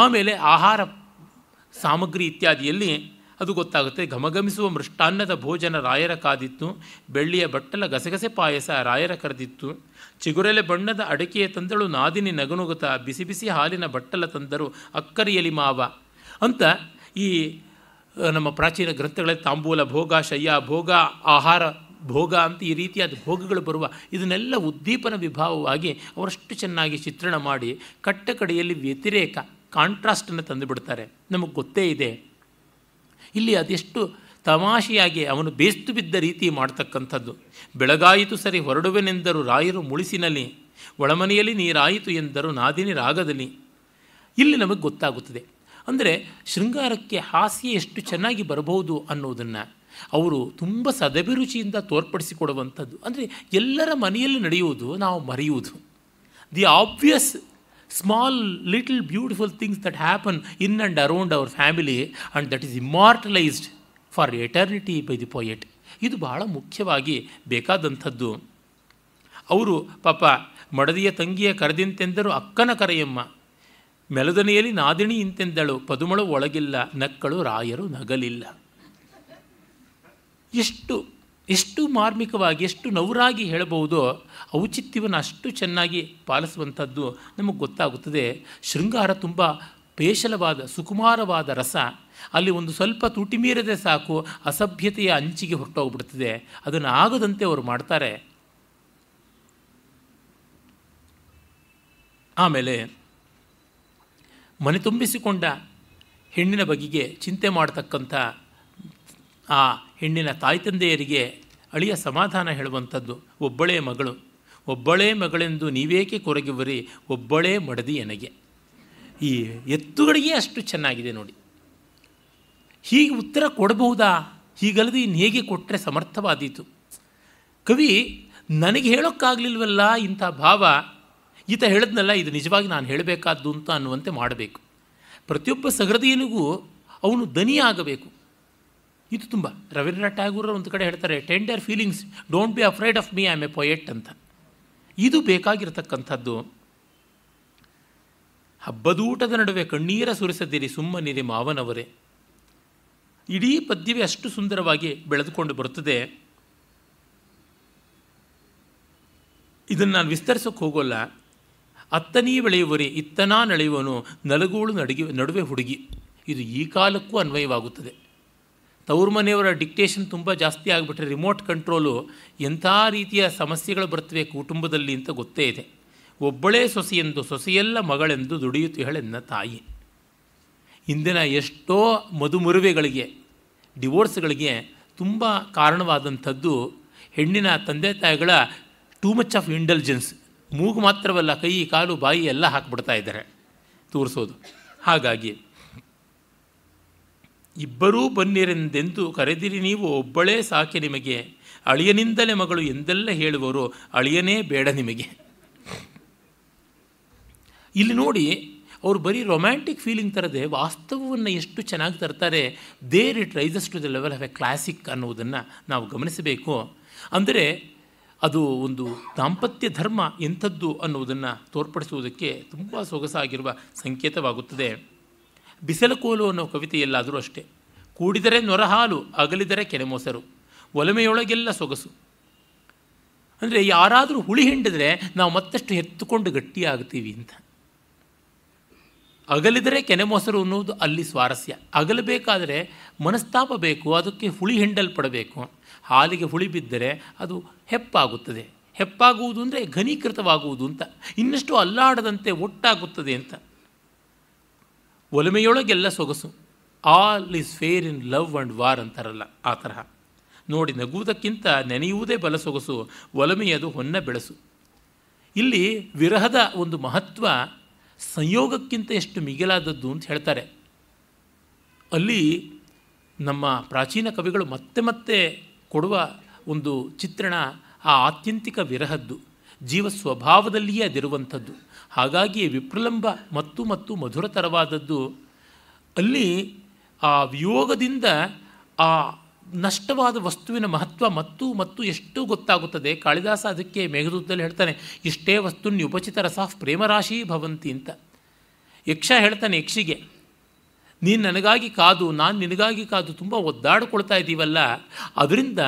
ಆಮೇಲೆ ಆಹಾರ ಸಾಮಗ್ರಿ ಇತ್ಯಾದಿಯಲ್ಲಿ ಅದು ಗೊತ್ತಾಗುತ್ತೆ ಘಮಗಮಿಸುವ ಮೃಷ್ಟಾನ್ನದ ಭೋಜನ ರಾಯರ ಕಾದಿತ್ತು ಬೆಳ್ಳಿಯ ಬಟ್ಟಲ ಗಸಗಸೆ ಪಾಯಸ ರಾಯರ ಕರೆದಿತ್ತು ಚಿಗುರೆಲೆ ಬಣ್ಣದ ಅಡಕೆಯ ತಂದಳು ನಾದಿನಿ ನಗನುಗುತ ಬಿಸಿ ಬಿಸಿ ಹಾಲಿನ ಬಟ್ಟಲ ತಂದರು ಅಕ್ಕರಿಯಲಿ ಮಾವ ಅಂತ ಈ ನಮ್ಮ ಪ್ರಾಚೀನ ಗ್ರಂಥಗಳಲ್ಲಿ ತಾಂಬೂಲ ಭೋಗ ಶಯ್ಯ ಭೋಗ ಆಹಾರ ಭೋಗ ಅಂತ ಈ ರೀತಿಯಾದ ಭೋಗಗಳು ಬರುವ ಇದನ್ನೆಲ್ಲ ಉದ್ದೀಪನ ವಿಭಾವವಾಗಿ ಅವರಷ್ಟು ಚೆನ್ನಾಗಿ ಚಿತ್ರಣ ಮಾಡಿ ಕಟ್ಟ ಕಡೆಯಲ್ಲಿ ವ್ಯತಿರೇಕ ಕಾಂಟ್ರಾಸ್ಟನ್ನು ತಂದುಬಿಡ್ತಾರೆ ನಮಗೆ ಗೊತ್ತೇ ಇದೆ ಇಲ್ಲಿ ಅದೆಷ್ಟು ತಮಾಷೆಯಾಗಿ ಅವನು ಬೇಸ್ತು ಬಿದ್ದ ರೀತಿ ಮಾಡ್ತಕ್ಕಂಥದ್ದು ಬೆಳಗಾಯಿತು ಸರಿ ಹೊರಡುವೆನೆಂದರು ರಾಯರು ಮುಳಿಸಿನಲ್ಲಿ ಒಳಮನೆಯಲ್ಲಿ ನೀರಾಯಿತು ಎಂದರು ನಾದಿನಿ ರಾಗದಲ್ಲಿ ಇಲ್ಲಿ ನಮಗೆ ಗೊತ್ತಾಗುತ್ತದೆ ಅಂದರೆ ಶೃಂಗಾರಕ್ಕೆ ಹಾಸ್ಯ ಎಷ್ಟು ಚೆನ್ನಾಗಿ ಬರಬಹುದು ಅನ್ನೋದನ್ನು ಅವರು ತುಂಬ ಸದಭಿರುಚಿಯಿಂದ ತೋರ್ಪಡಿಸಿಕೊಡುವಂಥದ್ದು ಅಂದರೆ ಎಲ್ಲರ ಮನೆಯಲ್ಲಿ ನಡೆಯುವುದು ನಾವು ಮರೆಯುವುದು the obvious small little beautiful things that happen in and around our family and that is immortalised for eternity by the poet ಇದು ಬಹಳ ಮುಖ್ಯವಾಗಿ ಬೇಕಾದಂಥದ್ದು ಅವರು ಪಾಪ ಮಡದಿಯ ತಂಗಿಯ ಕರೆದಿಂತೆಂದರೂ ಅಕ್ಕನ ಕರೆಯಮ್ಮ ಮೆಲದನೆಯಲ್ಲಿ ನಾದಿಣಿ ಇಂತೆಂದಳು ಪದುಮಳು ಒಳಗಿಲ್ಲ ನಕ್ಕಳು ರಾಯರು ನಗಲಿಲ್ಲ ಎಷ್ಟು ಎಷ್ಟು ಮಾರ್ಮಿಕವಾಗಿ ಎಷ್ಟು ನೌರಾಗಿ ಹೇಳಬಹುದೋ ಔಚಿತ್ಯವನ್ನು ಅಷ್ಟು ಚೆನ್ನಾಗಿ ಪಾಲಿಸುವಂಥದ್ದು ನಮಗೆ ಗೊತ್ತಾಗುತ್ತದೆ ಶೃಂಗಾರ ತುಂಬ ಪೇಶಲವಾದ ಸುಕುಮಾರವಾದ ರಸ ಅಲ್ಲಿ ಒಂದು ಸ್ವಲ್ಪ ತುಟಿ ಮೀರದೆ ಸಾಕು ಅಸಭ್ಯತೆಯ ಅಂಚಿಗೆ ಹೊರಟೋಗ್ಬಿಡ್ತದೆ ಅದನ್ನು ಆಗದಂತೆ ಅವರು ಮಾಡ್ತಾರೆ ಆಮೇಲೆ ಮನೆ ತುಂಬಿಸಿಕೊಂಡ ಹೆಣ್ಣಿನ ಬಗೆಗೆ ಚಿಂತೆ ಮಾಡತಕ್ಕಂಥ ಆ ಹೆಣ್ಣಿನ ತಾಯಿ ತಂದೆಯರಿಗೆ ಅಳಿಯ ಸಮಾಧಾನ ಹೇಳುವಂಥದ್ದು ಒಬ್ಬಳೇ ಮಗಳು ಒಬ್ಬಳೇ ಮಗಳೆಂದು ನೀವೇಕೆ ಬರಿ ಒಬ್ಬಳೇ ಮಡದಿ ಎನಗೆ ಈ ಎತ್ತುಗಳಿಗೆ ಅಷ್ಟು ಚೆನ್ನಾಗಿದೆ ನೋಡಿ ಹೀಗೆ ಉತ್ತರ ಕೊಡಬಹುದಾ ಹೀಗಲ್ಲದೆ ಇನ್ನು ಹೇಗೆ ಕೊಟ್ಟರೆ ಸಮರ್ಥವಾದೀತು ಕವಿ ನನಗೆ ಹೇಳೋಕ್ಕಾಗಲಿಲ್ವಲ್ಲ ಇಂಥ ಭಾವ ಈತ ಹೇಳಿದ್ನಲ್ಲ ಇದು ನಿಜವಾಗಿ ನಾನು ಹೇಳಬೇಕಾದ್ದು ಅಂತ ಅನ್ನುವಂತೆ ಮಾಡಬೇಕು ಪ್ರತಿಯೊಬ್ಬ ಸಹೃದಯನಿಗೂ ಅವನು ದನಿಯಾಗಬೇಕು ಇದು ತುಂಬ ರವೀಂದ್ರನಾಥ್ ಟ್ಯಾಗೂರ್ ಒಂದು ಕಡೆ ಹೇಳ್ತಾರೆ tender feelings don't be afraid of me am a poet ಅಂತ ಇದು ಬೇಕಾಗಿರತಕ್ಕಂಥದ್ದು ಹಬ್ಬದೂಟದ ನಡುವೆ ಕಣ್ಣೀರ ಸುರಿಸದಿರಿ ಸುಮ್ಮನಿರಿ ಮಾವನವರೇ ಇಡೀ ಪದ್ಯವೇ ಅಷ್ಟು ಸುಂದರವಾಗಿ ಬೆಳೆದುಕೊಂಡು ಬರುತ್ತದೆ ಇದನ್ನು ನಾನು ವಿಸ್ತರಿಸೋಕ್ಕೆ ಹೋಗೋಲ್ಲ ಅತ್ತನೀ ಬೆಳೆಯುವರಿ ಇತ್ತನಾ ನಡೆಯುವನು ನಲಗೂಳು ನಡುಗಿ ನಡುವೆ ಹುಡುಗಿ ಇದು ಈ ಕಾಲಕ್ಕೂ ಅನ್ವಯವಾಗುತ್ತದೆ ತವರು ಮನೆಯವರ ಡಿಕ್ಟೇಷನ್ ತುಂಬ ಜಾಸ್ತಿ ಆಗಿಬಿಟ್ರೆ ರಿಮೋಟ್ ಕಂಟ್ರೋಲು ಎಂಥ ರೀತಿಯ ಸಮಸ್ಯೆಗಳು ಬರ್ತವೆ ಕುಟುಂಬದಲ್ಲಿ ಅಂತ ಗೊತ್ತೇ ಇದೆ ಒಬ್ಬಳೇ ಸೊಸೆಯೆಂದು ಸೊಸೆಯೆಲ್ಲ ಮಗಳೆಂದು ನನ್ನ ತಾಯಿ ಇಂದಿನ ಎಷ್ಟೋ ಮದುಮರುವೆಗಳಿಗೆ ಡಿವೋರ್ಸ್ಗಳಿಗೆ ತುಂಬ ಕಾರಣವಾದಂಥದ್ದು ಹೆಣ್ಣಿನ ತಂದೆ ತಾಯಿಗಳ ಟೂ ಮಚ್ ಆಫ್ ಇಂಟೆಲಿಜೆನ್ಸ್ ಮೂಗು ಮಾತ್ರವಲ್ಲ ಕೈ ಕಾಲು ಬಾಯಿ ಎಲ್ಲ ಹಾಕ್ಬಿಡ್ತಾ ಇದ್ದಾರೆ ತೋರಿಸೋದು ಹಾಗಾಗಿ ಇಬ್ಬರೂ ಬನ್ನಿರೆಂದೆಂದು ಕರೆದಿರಿ ನೀವು ಒಬ್ಬಳೇ ಸಾಕೆ ನಿಮಗೆ ಅಳಿಯನಿಂದಲೇ ಮಗಳು ಎಂದೆಲ್ಲ ಹೇಳುವರು ಅಳಿಯನೇ ಬೇಡ ನಿಮಗೆ ಇಲ್ಲಿ ನೋಡಿ ಅವರು ಬರೀ ರೊಮ್ಯಾಂಟಿಕ್ ಫೀಲಿಂಗ್ ತರದೆ ವಾಸ್ತವವನ್ನು ಎಷ್ಟು ಚೆನ್ನಾಗಿ ತರ್ತಾರೆ there it rises to the level of a classic ಅನ್ನೋದನ್ನು ನಾವು ಗಮನಿಸಬೇಕು ಅಂದರೆ ಅದು ಒಂದು ದಾಂಪತ್ಯ ಧರ್ಮ ಎಂಥದ್ದು ಅನ್ನುವುದನ್ನು ತೋರ್ಪಡಿಸುವುದಕ್ಕೆ ತುಂಬ ಸೊಗಸಾಗಿರುವ ಸಂಕೇತವಾಗುತ್ತದೆ ಬಿಸಲಕೋಲು ಅನ್ನೋ ಕವಿತೆಯಲ್ಲಾದರೂ ಅಷ್ಟೇ ಕೂಡಿದರೆ ನೊರಹಾಲು ಅಗಲಿದರೆ ಕೆನೆಮೊಸರು ಒಲಮೆಯೊಳಗೆಲ್ಲ ಸೊಗಸು ಅಂದರೆ ಯಾರಾದರೂ ಹುಳಿ ಹಿಂಡಿದ್ರೆ ನಾವು ಮತ್ತಷ್ಟು ಎತ್ತುಕೊಂಡು ಗಟ್ಟಿಯಾಗ್ತೀವಿ ಅಂತ ಅಗಲಿದರೆ ಕೆನೆ ಮೊಸರು ಅನ್ನುವುದು ಅಲ್ಲಿ ಸ್ವಾರಸ್ಯ ಅಗಲಬೇಕಾದರೆ ಮನಸ್ತಾಪ ಬೇಕು ಅದಕ್ಕೆ ಹುಳಿ ಹಿಂಡಲ್ಪಡಬೇಕು ಹಾಲಿಗೆ ಹುಳಿ ಬಿದ್ದರೆ ಅದು ಹೆಪ್ಪಾಗುತ್ತದೆ ಹೆಪ್ಪಾಗುವುದು ಅಂದರೆ ಘನೀಕೃತವಾಗುವುದು ಅಂತ ಇನ್ನಷ್ಟು ಅಲ್ಲಾಡದಂತೆ ಒಟ್ಟಾಗುತ್ತದೆ ಅಂತ ಒಲಮೆಯೊಳಗೆಲ್ಲ ಸೊಗಸು all is fair in love and war ಅಂತಾರಲ್ಲ ಆ ತರಹ ನೋಡಿ ನಗುವುದಕ್ಕಿಂತ ನೆನೆಯುವುದೇ ಬಲ ಸೊಗಸು ಒಲಮೆಯದು ಹೊನ್ನ ಬೆಳಸು ಇಲ್ಲಿ ವಿರಹದ ಒಂದು ಮಹತ್ವ ಸಂಯೋಗಕ್ಕಿಂತ ಎಷ್ಟು ಮಿಗಿಲಾದದ್ದು ಅಂತ ಹೇಳ್ತಾರೆ ಅಲ್ಲಿ ನಮ್ಮ ಪ್ರಾಚೀನ ಕವಿಗಳು ಮತ್ತೆ ಮತ್ತೆ ಕೊಡುವ ಒಂದು ಚಿತ್ರಣ ಆ ಆತ್ಯಂತಿಕ ವಿರಹದ್ದು ಜೀವ ಸ್ವಭಾವದಲ್ಲಿಯೇ ಅದಿರುವಂಥದ್ದು ಹಾಗಾಗಿ ವಿಪ್ರಲಂಬ ಮತ್ತು ಮತ್ತು ಮಧುರತರವಾದದ್ದು ಅಲ್ಲಿ ಆ ವಿಯೋಗದಿಂದ ಆ ನಷ್ಟವಾದ ವಸ್ತುವಿನ ಮಹತ್ವ ಮತ್ತು ಮತ್ತು ಎಷ್ಟು ಗೊತ್ತಾಗುತ್ತದೆ ಕಾಳಿದಾಸ ಅದಕ್ಕೆ ಮೇಘದೂತದಲ್ಲಿ ಹೇಳ್ತಾನೆ ಇಷ್ಟೇ ವಸ್ತುನ್ಯ ಉಪಚಿತ ರಸ ಪ್ರೇಮರಾಶಿ ಭವಂತಿ ಅಂತ ಯಕ್ಷ ಹೇಳ್ತಾನೆ ಯಕ್ಷಿಗೆ ನೀನು ನನಗಾಗಿ ಕಾದು ನಾನು ನಿನಗಾಗಿ ಕಾದು ತುಂಬ ಒದ್ದಾಡಿಕೊಳ್ತಾ ಇದ್ದೀವಲ್ಲ ಅದರಿಂದ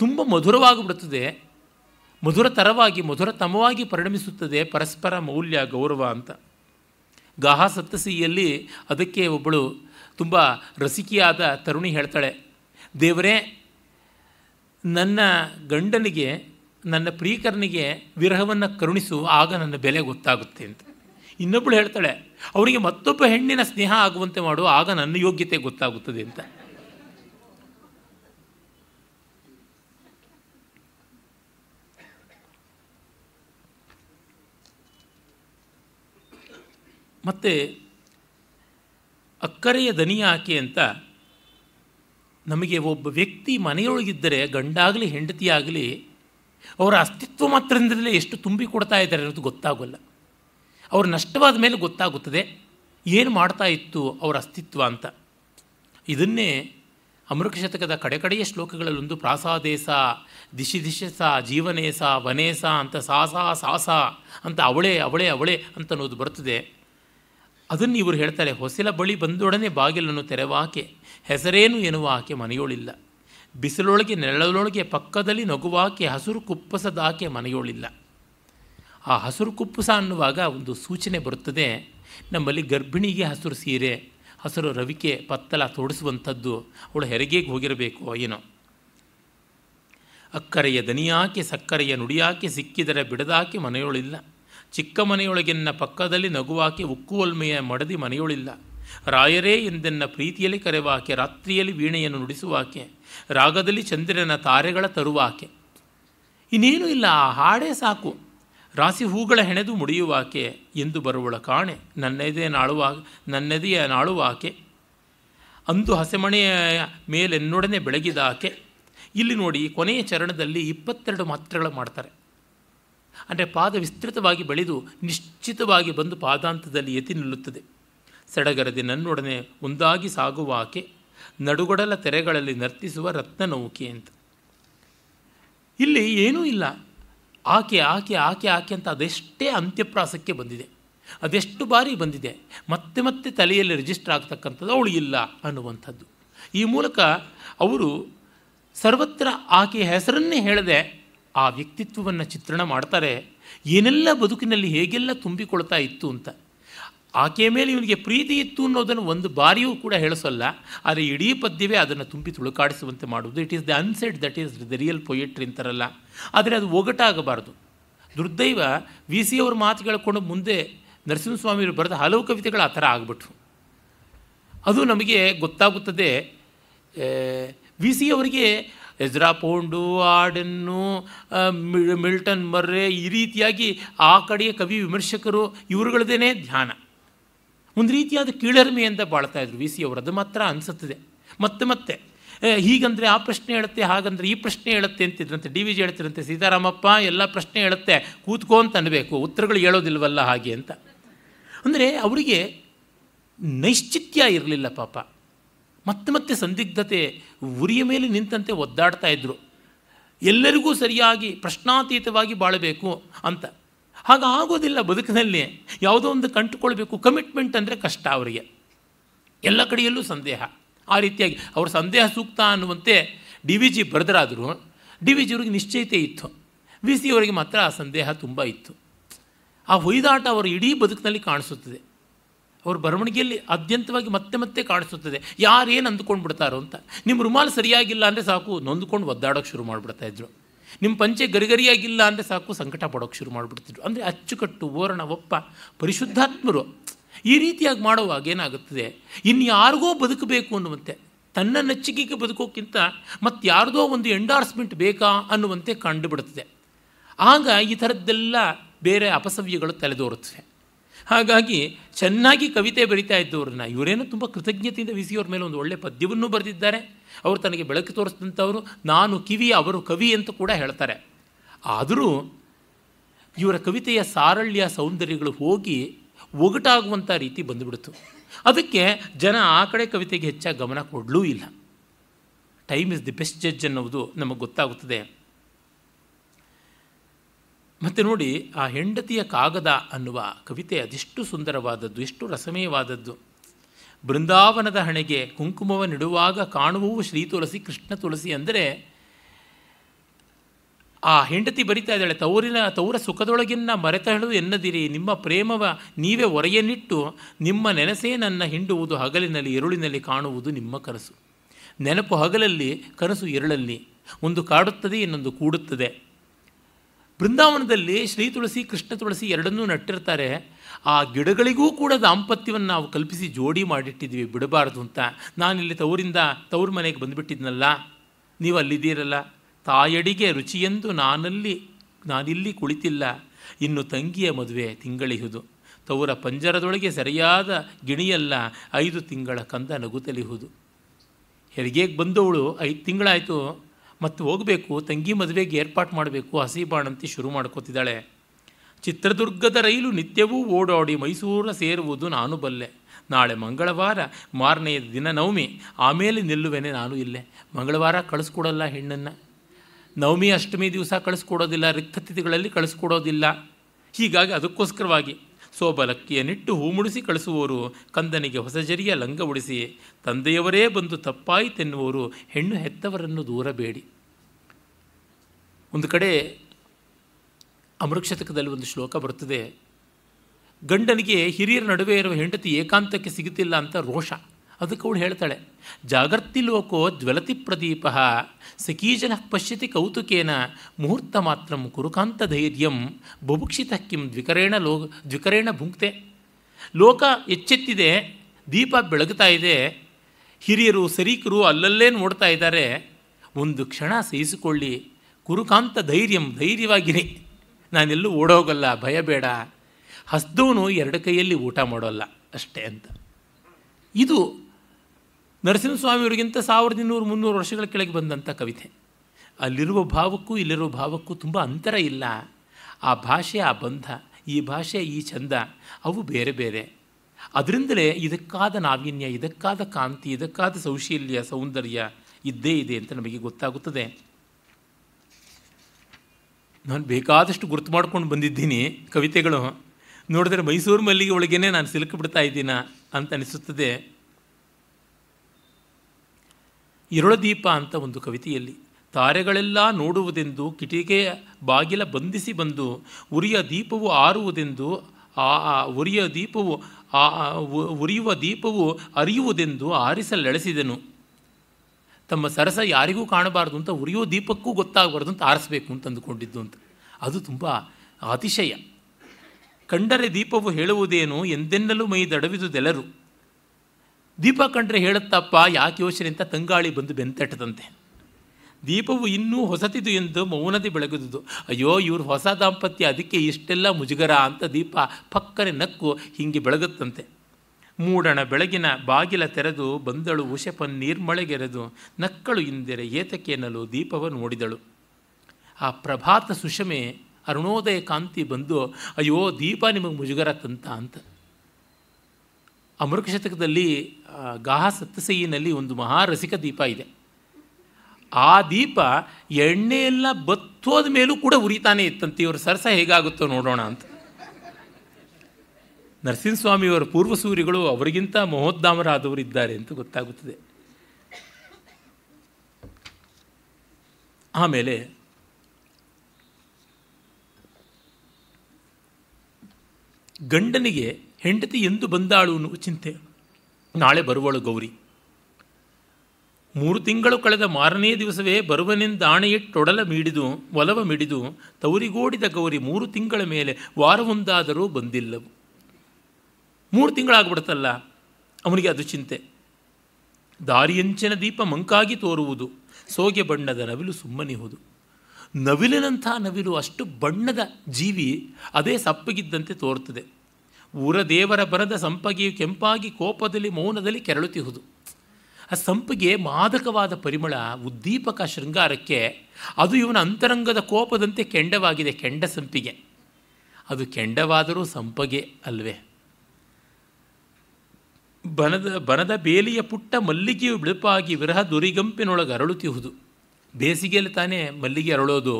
ತುಂಬ ಮಧುರವಾಗಿಬಿಡುತ್ತದೆ ಮಧುರತರವಾಗಿ ಮಧುರತಮವಾಗಿ ಪರಿಣಮಿಸುತ್ತದೆ ಪರಸ್ಪರ ಮೌಲ್ಯ ಗೌರವ ಅಂತ ಗಾಹ ಸತ್ಯಸಿಯಲ್ಲಿ ಅದಕ್ಕೆ ಒಬ್ಬಳು ತುಂಬ ರಸಿಕೆಯಾದ ತರುಣಿ ಹೇಳ್ತಾಳೆ ದೇವರೇ ನನ್ನ ಗಂಡನಿಗೆ ನನ್ನ ಪ್ರೀಕರನಿಗೆ ವಿರಹವನ್ನು ಕರುಣಿಸು ಆಗ ನನ್ನ ಬೆಲೆ ಗೊತ್ತಾಗುತ್ತೆ ಅಂತ ಇನ್ನೊಬ್ಬಳು ಹೇಳ್ತಾಳೆ ಅವರಿಗೆ ಮತ್ತೊಬ್ಬ ಹೆಣ್ಣಿನ ಸ್ನೇಹ ಆಗುವಂತೆ ಮಾಡು ಆಗ ನನ್ನ ಯೋಗ್ಯತೆ ಗೊತ್ತಾಗುತ್ತದೆ ಅಂತ ಮತ್ತು ಅಕ್ಕರೆಯ ಆಕೆ ಅಂತ ನಮಗೆ ಒಬ್ಬ ವ್ಯಕ್ತಿ ಮನೆಯೊಳಗಿದ್ದರೆ ಗಂಡಾಗಲಿ ಹೆಂಡತಿಯಾಗಲಿ ಅವರ ಅಸ್ತಿತ್ವ ಮಾತ್ರದಿಂದಲೇ ಎಷ್ಟು ತುಂಬಿಕೊಡ್ತಾ ಇದ್ದಾರೆ ಅನ್ನೋದು ಗೊತ್ತಾಗೋಲ್ಲ ಅವರು ನಷ್ಟವಾದ ಮೇಲೆ ಗೊತ್ತಾಗುತ್ತದೆ ಏನು ಮಾಡ್ತಾ ಇತ್ತು ಅವರ ಅಸ್ತಿತ್ವ ಅಂತ ಇದನ್ನೇ ಅಮೃತ ಶತಕದ ಕಡೆಯ ಶ್ಲೋಕಗಳಲ್ಲೊಂದು ಪ್ರಾಸಾದೇಸ ದಿಶಿ ದಿಶಸ ಜೀವನೇಸ ವನೇಸ ಅಂತ ಸಾಸ ಸಾಸ ಅಂತ ಅವಳೆ ಅವಳೆ ಅವಳೆ ಅಂತ ಅನ್ನೋದು ಬರ್ತದೆ ಅದನ್ನು ಇವರು ಹೇಳ್ತಾರೆ ಹೊಸಲ ಬಳಿ ಬಂದೊಡನೆ ಬಾಗಿಲನ್ನು ತೆರವಾಕೆ ಹೆಸರೇನು ಎನ್ನುವ ಆಕೆ ಮನೆಯೋಳಿಲ್ಲ ಬಿಸಿಲೊಳಗೆ ನೆರಳೊಳಗೆ ಪಕ್ಕದಲ್ಲಿ ನಗುವಾಕೆ ಹಸುರು ಕುಪ್ಪಸದಾಕೆ ಮನೆಯೋಳಿಲ್ಲ ಆ ಹಸುರು ಕುಪ್ಪಸ ಅನ್ನುವಾಗ ಒಂದು ಸೂಚನೆ ಬರುತ್ತದೆ ನಮ್ಮಲ್ಲಿ ಗರ್ಭಿಣಿಗೆ ಹಸಿರು ಸೀರೆ ಹಸಿರು ರವಿಕೆ ಪತ್ತಲ ತೋಡಿಸುವಂಥದ್ದು ಅವಳು ಹೆರಿಗೆಗೆ ಹೋಗಿರಬೇಕು ಏನೋ ಅಕ್ಕರೆಯ ದನಿಯಾಕೆ ಸಕ್ಕರೆಯ ನುಡಿಯಾಕೆ ಸಿಕ್ಕಿದರೆ ಬಿಡದಾಕೆ ಮನೆಯೊಳಿಲ್ಲ ಚಿಕ್ಕ ಮನೆಯೊಳಗಿನ ಪಕ್ಕದಲ್ಲಿ ನಗುವಾಕೆ ಉಕ್ಕುವಲ್ಮೆಯ ಮಡದಿ ಮನೆಯೊಳಿಲ್ಲ ರಾಯರೇ ಎಂದೆನ್ನ ಪ್ರೀತಿಯಲ್ಲಿ ಕರೆವಾಕೆ ರಾತ್ರಿಯಲ್ಲಿ ವೀಣೆಯನ್ನು ನುಡಿಸುವಾಕೆ ರಾಗದಲ್ಲಿ ಚಂದ್ರನ ತಾರೆಗಳ ತರುವಾಕೆ ಇನ್ನೇನೂ ಇಲ್ಲ ಆ ಹಾಡೇ ಸಾಕು ರಾಸಿ ಹೂಗಳ ಹೆಣೆದು ಮುಡಿಯುವಾಕೆ ಎಂದು ಬರುವಳ ಕಾಣೆ ನನ್ನದೇ ನಾಳುವ ನನ್ನೆದೆಯ ನಾಳುವಾಕೆ ಅಂದು ಹಸೆಮಣೆಯ ಮೇಲೆನ್ನೊಡನೆ ಬೆಳಗಿದಾಕೆ ಇಲ್ಲಿ ನೋಡಿ ಕೊನೆಯ ಚರಣದಲ್ಲಿ ಇಪ್ಪತ್ತೆರಡು ಮಾತ್ರೆಗಳು ಮಾಡ್ತಾರೆ ಅಂದರೆ ಪಾದ ವಿಸ್ತೃತವಾಗಿ ಬೆಳೆದು ನಿಶ್ಚಿತವಾಗಿ ಬಂದು ಪಾದಾಂತದಲ್ಲಿ ಎತ್ತಿ ನಿಲ್ಲುತ್ತದೆ ಸಡಗರದಿ ನನ್ನೊಡನೆ ಮುಂದಾಗಿ ಸಾಗುವಾಕೆ ನಡುಗಡಲ ತೆರೆಗಳಲ್ಲಿ ನರ್ತಿಸುವ ರತ್ನ ನೌಕೆ ಅಂತ ಇಲ್ಲಿ ಏನೂ ಇಲ್ಲ ಆಕೆ ಆಕೆ ಆಕೆ ಆಕೆ ಅಂತ ಅದೆಷ್ಟೇ ಅಂತ್ಯಪ್ರಾಸಕ್ಕೆ ಬಂದಿದೆ ಅದೆಷ್ಟು ಬಾರಿ ಬಂದಿದೆ ಮತ್ತೆ ಮತ್ತೆ ತಲೆಯಲ್ಲಿ ರಿಜಿಸ್ಟರ್ ಆಗ್ತಕ್ಕಂಥದ್ದು ಅವಳು ಇಲ್ಲ ಅನ್ನುವಂಥದ್ದು ಈ ಮೂಲಕ ಅವರು ಸರ್ವತ್ರ ಆಕೆಯ ಹೆಸರನ್ನೇ ಹೇಳದೆ ಆ ವ್ಯಕ್ತಿತ್ವವನ್ನು ಚಿತ್ರಣ ಮಾಡ್ತಾರೆ ಏನೆಲ್ಲ ಬದುಕಿನಲ್ಲಿ ಹೇಗೆಲ್ಲ ತುಂಬಿಕೊಳ್ತಾ ಇತ್ತು ಅಂತ ಆಕೆಯ ಮೇಲೆ ಇವನಿಗೆ ಪ್ರೀತಿ ಇತ್ತು ಅನ್ನೋದನ್ನು ಒಂದು ಬಾರಿಯೂ ಕೂಡ ಹೇಳಿಸಲ್ಲ ಆದರೆ ಇಡೀ ಪದ್ಯವೇ ಅದನ್ನು ತುಂಬಿ ತುಳುಕಾಡಿಸುವಂತೆ ಮಾಡುವುದು it is the unsaid that is the real poetry ಅಂತಾರಲ್ಲ ಆದರೆ ಅದು ಒಗಟಾಗಬಾರ್ದು ದುರ್ದೈವ ವಿ ಸಿ ಅವ್ರ ಮಾತು ಕೇಳಿಕೊಂಡು ಮುಂದೆ ನರಸಿಂಹಸ್ವಾಮಿಯವರು ಬರೆದ ಹಲವು ಕವಿತೆಗಳು ಆ ಥರ ಆಗ್ಬಿಟ್ವು ಅದು ನಮಗೆ ಗೊತ್ತಾಗುತ್ತದೆ ವಿ ಸಿ ಅವರಿಗೆ ಎಜ್ರಾ ಪೌಂಡು ಆಡನ್ನು ಮಿಲ್ಟನ್ ಮರ್ರೆ ಈ ರೀತಿಯಾಗಿ ಆ ಕಡೆಯ ಕವಿ ವಿಮರ್ಶಕರು ಇವರುಗಳದೇ ಧ್ಯಾನ ಒಂದು ರೀತಿಯಾದ ಕೀಳರ್ಮೆಯಿಂದ ಬಾಳ್ತಾ ಇದ್ರು ವಿ ಸಿ ಅವರು ಅದು ಮಾತ್ರ ಅನಿಸುತ್ತದೆ ಮತ್ತೆ ಮತ್ತೆ ಹೀಗಂದರೆ ಆ ಪ್ರಶ್ನೆ ಹೇಳುತ್ತೆ ಹಾಗಂದರೆ ಈ ಪ್ರಶ್ನೆ ಹೇಳುತ್ತೆ ಅಂತಿದ್ರಂತೆ ಡಿ ವಿ ಜಿ ಹೇಳ್ತಿರಂತೆ ಸೀತಾರಾಮಪ್ಪ ಎಲ್ಲ ಪ್ರಶ್ನೆ ಹೇಳುತ್ತೆ ಕೂತ್ಕೋ ಅಂತ ಅನ್ನಬೇಕು ಉತ್ತರಗಳು ಹೇಳೋದಿಲ್ವಲ್ಲ ಹಾಗೆ ಅಂತ ಅಂದರೆ ಅವರಿಗೆ ನೈಶ್ಚಿತ್ಯ ಇರಲಿಲ್ಲ ಪಾಪ ಮತ್ತೆ ಮತ್ತೆ ಸಂದಿಗ್ಧತೆ ಉರಿಯ ಮೇಲೆ ನಿಂತಂತೆ ಒದ್ದಾಡ್ತಾ ಇದ್ದರು ಎಲ್ಲರಿಗೂ ಸರಿಯಾಗಿ ಪ್ರಶ್ನಾತೀತವಾಗಿ ಬಾಳಬೇಕು ಅಂತ ಹಾಗಾಗೋದಿಲ್ಲ ಬದುಕಿನಲ್ಲಿ ಯಾವುದೋ ಒಂದು ಕಂಟುಕೊಳ್ಬೇಕು ಕಮಿಟ್ಮೆಂಟ್ ಅಂದರೆ ಕಷ್ಟ ಅವರಿಗೆ ಎಲ್ಲ ಕಡೆಯಲ್ಲೂ ಸಂದೇಹ ಆ ರೀತಿಯಾಗಿ ಅವರ ಸಂದೇಹ ಸೂಕ್ತ ಅನ್ನುವಂತೆ ಡಿ ವಿ ಜಿ ಬರೆದರಾದರೂ ಡಿ ವಿ ಜಿಯವ್ರಿಗೆ ನಿಶ್ಚಯತೆ ಇತ್ತು ವಿ ಸಿ ಅವರಿಗೆ ಮಾತ್ರ ಆ ಸಂದೇಹ ತುಂಬ ಇತ್ತು ಆ ಹೊಯ್ದಾಟ ಅವರು ಇಡೀ ಬದುಕಿನಲ್ಲಿ ಕಾಣಿಸುತ್ತದೆ ಅವ್ರ ಬರವಣಿಗೆಯಲ್ಲಿ ಅತ್ಯಂತವಾಗಿ ಮತ್ತೆ ಮತ್ತೆ ಕಾಣಿಸುತ್ತದೆ ಯಾರೇನು ಅಂದ್ಕೊಂಡು ಬಿಡ್ತಾರೋ ಅಂತ ನಿಮ್ಮ ರುಮಾಲ್ ಸರಿಯಾಗಿಲ್ಲ ಅಂದರೆ ಸಾಕು ನೊಂದ್ಕೊಂಡು ಒದ್ದಾಡೋಕ್ಕೆ ಶುರು ಮಾಡಿಬಿಡ್ತಾಯಿದ್ರು ನಿಮ್ಮ ಪಂಚೆ ಗರಿಗರಿಯಾಗಿಲ್ಲ ಅಂದರೆ ಸಾಕು ಸಂಕಟ ಪಡೋಕ್ಕೆ ಶುರು ಮಾಡಿಬಿಡ್ತಿದ್ರು ಅಂದರೆ ಅಚ್ಚುಕಟ್ಟು ಓರಣ ಒಪ್ಪ ಪರಿಶುದ್ಧಾತ್ಮರು ಈ ರೀತಿಯಾಗಿ ಮಾಡುವಾಗ ಏನಾಗುತ್ತದೆ ಇನ್ಯಾರಿಗೋ ಬದುಕಬೇಕು ಅನ್ನುವಂತೆ ತನ್ನ ನೆಚ್ಚಿಗೆಗೆ ಬದುಕೋಕ್ಕಿಂತ ಮತ್ತಾರದೋ ಒಂದು ಎಂಡಾರ್ಸ್ಮೆಂಟ್ ಬೇಕಾ ಅನ್ನುವಂತೆ ಕಂಡುಬಿಡುತ್ತದೆ ಆಗ ಈ ಥರದ್ದೆಲ್ಲ ಬೇರೆ ಅಪಸವ್ಯಗಳು ತಲೆದೋರುತ್ತವೆ ಹಾಗಾಗಿ ಚೆನ್ನಾಗಿ ಕವಿತೆ ಬರಿತಾ ಇದ್ದವ್ರನ್ನ ಇವರೇನು ತುಂಬ ಕೃತಜ್ಞತೆಯಿಂದ ವಿಸಿಯವ್ರ ಮೇಲೆ ಒಂದು ಒಳ್ಳೆಯ ಪದ್ಯವನ್ನು ಬರೆದಿದ್ದಾರೆ ಅವರು ತನಗೆ ಬೆಳಕು ತೋರಿಸಿದಂಥವರು ನಾನು ಕಿವಿ ಅವರು ಕವಿ ಅಂತ ಕೂಡ ಹೇಳ್ತಾರೆ ಆದರೂ ಇವರ ಕವಿತೆಯ ಸಾರಳ್ಯ ಸೌಂದರ್ಯಗಳು ಹೋಗಿ ಒಗಟಾಗುವಂಥ ರೀತಿ ಬಂದುಬಿಡ್ತು ಅದಕ್ಕೆ ಜನ ಆ ಕಡೆ ಕವಿತೆಗೆ ಹೆಚ್ಚಾಗಿ ಗಮನ ಕೊಡಲೂ ಇಲ್ಲ time is the best judge ಅನ್ನೋದು ನಮಗೆ ಗೊತ್ತಾಗುತ್ತದೆ ಮತ್ತು ನೋಡಿ ಆ ಹೆಂಡತಿಯ ಕಾಗದ ಅನ್ನುವ ಕವಿತೆ ಅದೆಷ್ಟು ಸುಂದರವಾದದ್ದು ಎಷ್ಟು ರಸಮಯವಾದದ್ದು ಬೃಂದಾವನದ ಹಣೆಗೆ ಕುಂಕುಮವನ್ನಿಡುವಾಗ ಕಾಣುವವು ಶ್ರೀ ತುಳಸಿ ಕೃಷ್ಣ ತುಳಸಿ ಅಂದರೆ ಆ ಹೆಂಡತಿ ಬರಿತಾ ಇದ್ದಾಳೆ ತವರಿನ ತವರ ಸುಖದೊಳಗಿನ ಮರೆತಳು ಎನ್ನದಿರಿ ನಿಮ್ಮ ಪ್ರೇಮವ ನೀವೇ ಒರೆಯನ್ನಿಟ್ಟು ನಿಮ್ಮ ನೆನಸೇ ನನ್ನ ಹಿಂಡುವುದು ಹಗಲಿನಲ್ಲಿ ಎರಳಿನಲ್ಲಿ ಕಾಣುವುದು ನಿಮ್ಮ ಕನಸು ನೆನಪು ಹಗಲಲ್ಲಿ ಕನಸು ಎರಳಲ್ಲಿ ಒಂದು ಕಾಡುತ್ತದೆ ಇನ್ನೊಂದು ಕೂಡುತ್ತದೆ ಬೃಂದಾವನದಲ್ಲಿ ಶ್ರೀ ತುಳಸಿ ಕೃಷ್ಣ ತುಳಸಿ ಎರಡನ್ನೂ ನಟ್ಟಿರ್ತಾರೆ ಆ ಗಿಡಗಳಿಗೂ ಕೂಡ ದಾಂಪತ್ಯವನ್ನು ನಾವು ಕಲ್ಪಿಸಿ ಜೋಡಿ ಮಾಡಿಟ್ಟಿದ್ದೀವಿ ಬಿಡಬಾರ್ದು ಅಂತ ನಾನಿಲ್ಲಿ ತವರಿಂದ ತವ್ರ ಮನೆಗೆ ಬಂದುಬಿಟ್ಟಿದ್ನಲ್ಲ ನೀವು ಅಲ್ಲಿದ್ದೀರಲ್ಲ ತಾಯಡಿಗೆ ರುಚಿಯೆಂದು ನಾನಲ್ಲಿ ನಾನಿಲ್ಲಿ ಕುಳಿತಿಲ್ಲ ಇನ್ನು ತಂಗಿಯ ಮದುವೆ ತಿಂಗಳಿಹುದು ತವರ ಪಂಜರದೊಳಗೆ ಸರಿಯಾದ ಗಿಣಿಯಲ್ಲ ಐದು ತಿಂಗಳ ಕಂದ ನಗುತಲಿಹುದು ಹೆರಿಗೆಗೆ ಬಂದವಳು ಐದು ತಿಂಗಳಾಯಿತು ಮತ್ತು ಹೋಗಬೇಕು ತಂಗಿ ಮದುವೆಗೆ ಏರ್ಪಾಟ್ ಮಾಡಬೇಕು ಹಸಿ ಬಾಣಂತಿ ಶುರು ಮಾಡ್ಕೋತಿದ್ದಾಳೆ ಚಿತ್ರದುರ್ಗದ ರೈಲು ನಿತ್ಯವೂ ಓಡಾಡಿ ಮೈಸೂರ ಸೇರುವುದು ನಾನು ಬಲ್ಲೆ ನಾಳೆ ಮಂಗಳವಾರ ಮಾರನೆಯ ದಿನ ನವಮಿ ಆಮೇಲೆ ನಿಲ್ಲುವೆನೆ ನಾನು ಇಲ್ಲೇ ಮಂಗಳವಾರ ಕಳಿಸ್ಕೊಡಲ್ಲ ಹೆಣ್ಣನ್ನು ನವಮಿ ಅಷ್ಟಮಿ ದಿವಸ ಕಳಿಸ್ಕೊಡೋದಿಲ್ಲ ರಿಕ್ತತಿಥಿಗಳಲ್ಲಿ ಕಳಿಸ್ಕೊಡೋದಿಲ್ಲ ಹೀಗಾಗಿ ಅದಕ್ಕೋಸ್ಕರವಾಗಿ ಹೂ ಮುಡಿಸಿ ಕಳಿಸುವವರು ಕಂದನಿಗೆ ಹೊಸ ಜರಿಯ ಲಂಗ ಉಡಿಸಿ ತಂದೆಯವರೇ ಬಂದು ತಪ್ಪಾಯಿತೆನ್ನುವರು ಹೆಣ್ಣು ಹೆತ್ತವರನ್ನು ದೂರಬೇಡಿ ಒಂದು ಕಡೆ ಅಮೃಕ್ಷತಕದಲ್ಲಿ ಒಂದು ಶ್ಲೋಕ ಬರ್ತದೆ ಗಂಡನಿಗೆ ಹಿರಿಯರ ನಡುವೆ ಇರುವ ಹೆಂಡತಿ ಏಕಾಂತಕ್ಕೆ ಸಿಗುತ್ತಿಲ್ಲ ಅಂತ ರೋಷ ಅದಕ್ಕೆ ಅವಳು ಹೇಳ್ತಾಳೆ ಜಾಗರ್ತಿ ಲೋಕೋ ಜ್ವಲತಿ ಪ್ರದೀಪ ಸಖೀಜನ ಪಶ್ಯತಿ ಕೌತುಕೇನ ಮುಹೂರ್ತ ಮಾತ್ರಂ ಕುರುಕಾಂತ ಧೈರ್ಯಂ ಬುಭುಕ್ಷಿತ ಕಿಂ ದ್ವಿಕರೇಣ ಲೋ ದ್ವಿಕರೇಣ ಭುಂಕ್ತೆ ಲೋಕ ಎಚ್ಚೆತ್ತಿದೆ ದೀಪ ಬೆಳಗ್ತಾ ಇದೆ ಹಿರಿಯರು ಸರೀಕರು ಅಲ್ಲಲ್ಲೇ ನೋಡ್ತಾ ಇದ್ದಾರೆ ಒಂದು ಕ್ಷಣ ಸಹಿಸಿಕೊಳ್ಳಿ ಕುರುಕಾಂತ ಧೈರ್ಯಂ ಧೈರ್ಯವಾಗಿರಿ ನಾನೆಲ್ಲೂ ಓಡೋಗಲ್ಲ ಭಯ ಬೇಡ ಹಸ್ದವನು ಎರಡು ಕೈಯಲ್ಲಿ ಊಟ ಮಾಡೋಲ್ಲ ಅಷ್ಟೇ ಅಂತ ಇದು ನರಸಿಂಹಸ್ವಾಮಿಯವರಿಗಿಂತ ಸಾವಿರದ ಇನ್ನೂರು ಮುನ್ನೂರು ವರ್ಷಗಳ ಕೆಳಗೆ ಬಂದಂಥ ಕವಿತೆ ಅಲ್ಲಿರುವ ಭಾವಕ್ಕೂ ಇಲ್ಲಿರುವ ಭಾವಕ್ಕೂ ತುಂಬ ಅಂತರ ಇಲ್ಲ ಆ ಭಾಷೆ ಆ ಬಂಧ ಈ ಭಾಷೆ ಈ ಚಂದ ಅವು ಬೇರೆ ಬೇರೆ ಅದರಿಂದಲೇ ಇದಕ್ಕಾದ ನಾವೀನ್ಯ ಇದಕ್ಕಾದ ಕಾಂತಿ ಇದಕ್ಕಾದ ಸೌಶೀಲ್ಯ ಸೌಂದರ್ಯ ಇದ್ದೇ ಇದೆ ಅಂತ ನಮಗೆ ಗೊತ್ತಾಗುತ್ತದೆ ನಾನು ಬೇಕಾದಷ್ಟು ಗುರುತು ಮಾಡ್ಕೊಂಡು ಬಂದಿದ್ದೀನಿ ಕವಿತೆಗಳು ನೋಡಿದ್ರೆ ಮೈಸೂರು ಮಲ್ಲಿಗೆ ಒಳಗೇ ನಾನು ಸಿಲುಕಿಬಿಡ್ತಾ ಇದ್ದೀನ ಅಂತ ಅನಿಸುತ್ತದೆ ದೀಪ ಅಂತ ಒಂದು ಕವಿತೆಯಲ್ಲಿ ತಾರೆಗಳೆಲ್ಲ ನೋಡುವುದೆಂದು ಕಿಟಿಕೆಯ ಬಾಗಿಲ ಬಂಧಿಸಿ ಬಂದು ಉರಿಯ ದೀಪವು ಆರುವುದೆಂದು ಆ ಉರಿಯ ದೀಪವು ಆ ಉರಿಯುವ ದೀಪವು ಅರಿಯುವುದೆಂದು ಆರಿಸಲೆಳೆಸಿದನು ತಮ್ಮ ಸರಸ ಯಾರಿಗೂ ಕಾಣಬಾರ್ದು ಅಂತ ಉರಿಯೋ ದೀಪಕ್ಕೂ ಗೊತ್ತಾಗಬಾರ್ದು ಅಂತ ಆರಿಸ್ಬೇಕು ಅಂತ ಅಂದುಕೊಂಡಿದ್ದು ಅಂತ ಅದು ತುಂಬ ಅತಿಶಯ ಕಂಡರೆ ದೀಪವು ಹೇಳುವುದೇನು ಎಂದೆನ್ನಲು ಮೈ ದಡವಿದುದೆಲ್ಲರು ದೀಪ ಕಂಡರೆ ಹೇಳುತ್ತಪ್ಪ ಯಾಕೆ ಯೋಚನೆ ಅಂತ ತಂಗಾಳಿ ಬಂದು ಬೆಂತಟ್ಟದಂತೆ ದೀಪವು ಇನ್ನೂ ಹೊಸತಿದು ಎಂದು ಮೌನದಿ ಬೆಳಗಿದುದು ಅಯ್ಯೋ ಇವ್ರ ಹೊಸ ದಾಂಪತ್ಯ ಅದಕ್ಕೆ ಇಷ್ಟೆಲ್ಲ ಮುಜುಗರ ಅಂತ ದೀಪ ಪಕ್ಕನೆ ನಕ್ಕು ಹಿಂಗೆ ಬೆಳಗುತ್ತಂತೆ ಮೂಡಣ ಬೆಳಗಿನ ಬಾಗಿಲ ತೆರೆದು ಬಂದಳು ಉಷಪ ನೀರ್ಮಳೆಗೆರೆದು ನಕ್ಕಳು ಏತಕ್ಕೆ ಏತಕೇನಲು ದೀಪವ ನೋಡಿದಳು ಆ ಪ್ರಭಾತ ಸುಷಮೆ ಅರುಣೋದಯ ಕಾಂತಿ ಬಂದು ಅಯ್ಯೋ ದೀಪ ನಿಮಗೆ ಮುಜುಗರ ತಂತ ಅಂತ ಅಮೃತ ಶತಕದಲ್ಲಿ ಗಾಹ ಸಪ್ತಸೈನಲ್ಲಿ ಒಂದು ಮಹಾರಸಿಕ ದೀಪ ಇದೆ ಆ ದೀಪ ಎಣ್ಣೆಯೆಲ್ಲ ಬತ್ತೋದ ಮೇಲೂ ಕೂಡ ಉರಿತಾನೆ ಇತ್ತಂತೆ ಇವರು ಸರಸ ಹೇಗಾಗುತ್ತೋ ನೋಡೋಣ ಅಂತ ನರಸಿಂಹಸ್ವಾಮಿಯವರ ಪೂರ್ವಸೂರಿಗಳು ಅವರಿಗಿಂತ ಮಹೋದ್ದಾಮರಾದವರು ಇದ್ದಾರೆ ಅಂತ ಗೊತ್ತಾಗುತ್ತದೆ ಆಮೇಲೆ ಗಂಡನಿಗೆ ಹೆಂಡತಿ ಎಂದು ಬಂದಾಳು ಅನ್ನುವ ಚಿಂತೆ ನಾಳೆ ಬರುವಳು ಗೌರಿ ಮೂರು ತಿಂಗಳು ಕಳೆದ ಮಾರನೇ ದಿವಸವೇ ಆಣೆಯಿಟ್ಟೊಡಲ ಮಿಡಿದು ಒಲವ ಮಿಡಿದು ತವರಿಗೋಡಿದ ಗೌರಿ ಮೂರು ತಿಂಗಳ ಮೇಲೆ ವಾರವೊಂದಾದರೂ ಬಂದಿಲ್ಲವು ಮೂರು ತಿಂಗಳಾಗ್ಬಿಡ್ತಲ್ಲ ಅವನಿಗೆ ಅದು ಚಿಂತೆ ದಾರಿಯಂಚಿನ ದೀಪ ಮಂಕಾಗಿ ತೋರುವುದು ಸೋಗೆ ಬಣ್ಣದ ನವಿಲು ಸುಮ್ಮನಿಹುದು ನವಿಲಿನಂಥ ನವಿಲು ಅಷ್ಟು ಬಣ್ಣದ ಜೀವಿ ಅದೇ ಸಪ್ಪಗಿದ್ದಂತೆ ತೋರ್ತದೆ ಊರ ದೇವರ ಬರದ ಸಂಪಗೆಯು ಕೆಂಪಾಗಿ ಕೋಪದಲ್ಲಿ ಮೌನದಲ್ಲಿ ಕೆರಳುತ್ತಿಹುದು ಆ ಸಂಪಿಗೆ ಮಾದಕವಾದ ಪರಿಮಳ ಉದ್ದೀಪಕ ಶೃಂಗಾರಕ್ಕೆ ಅದು ಇವನ ಅಂತರಂಗದ ಕೋಪದಂತೆ ಕೆಂಡವಾಗಿದೆ ಕೆಂಡ ಸಂಪಿಗೆ ಅದು ಕೆಂಡವಾದರೂ ಸಂಪಗೆ ಅಲ್ವೇ ಬನದ ಬನದ ಬೇಲಿಯ ಪುಟ್ಟ ಮಲ್ಲಿಗೆಯು ಬಿಳುಪಾಗಿ ವಿರಹ ದುರಿಗಂಪಿನೊಳಗೆ ಅರಳುತ್ತಿಹುದು ಬೇಸಿಗೆಯಲ್ಲಿ ತಾನೇ ಮಲ್ಲಿಗೆ ಅರಳೋದು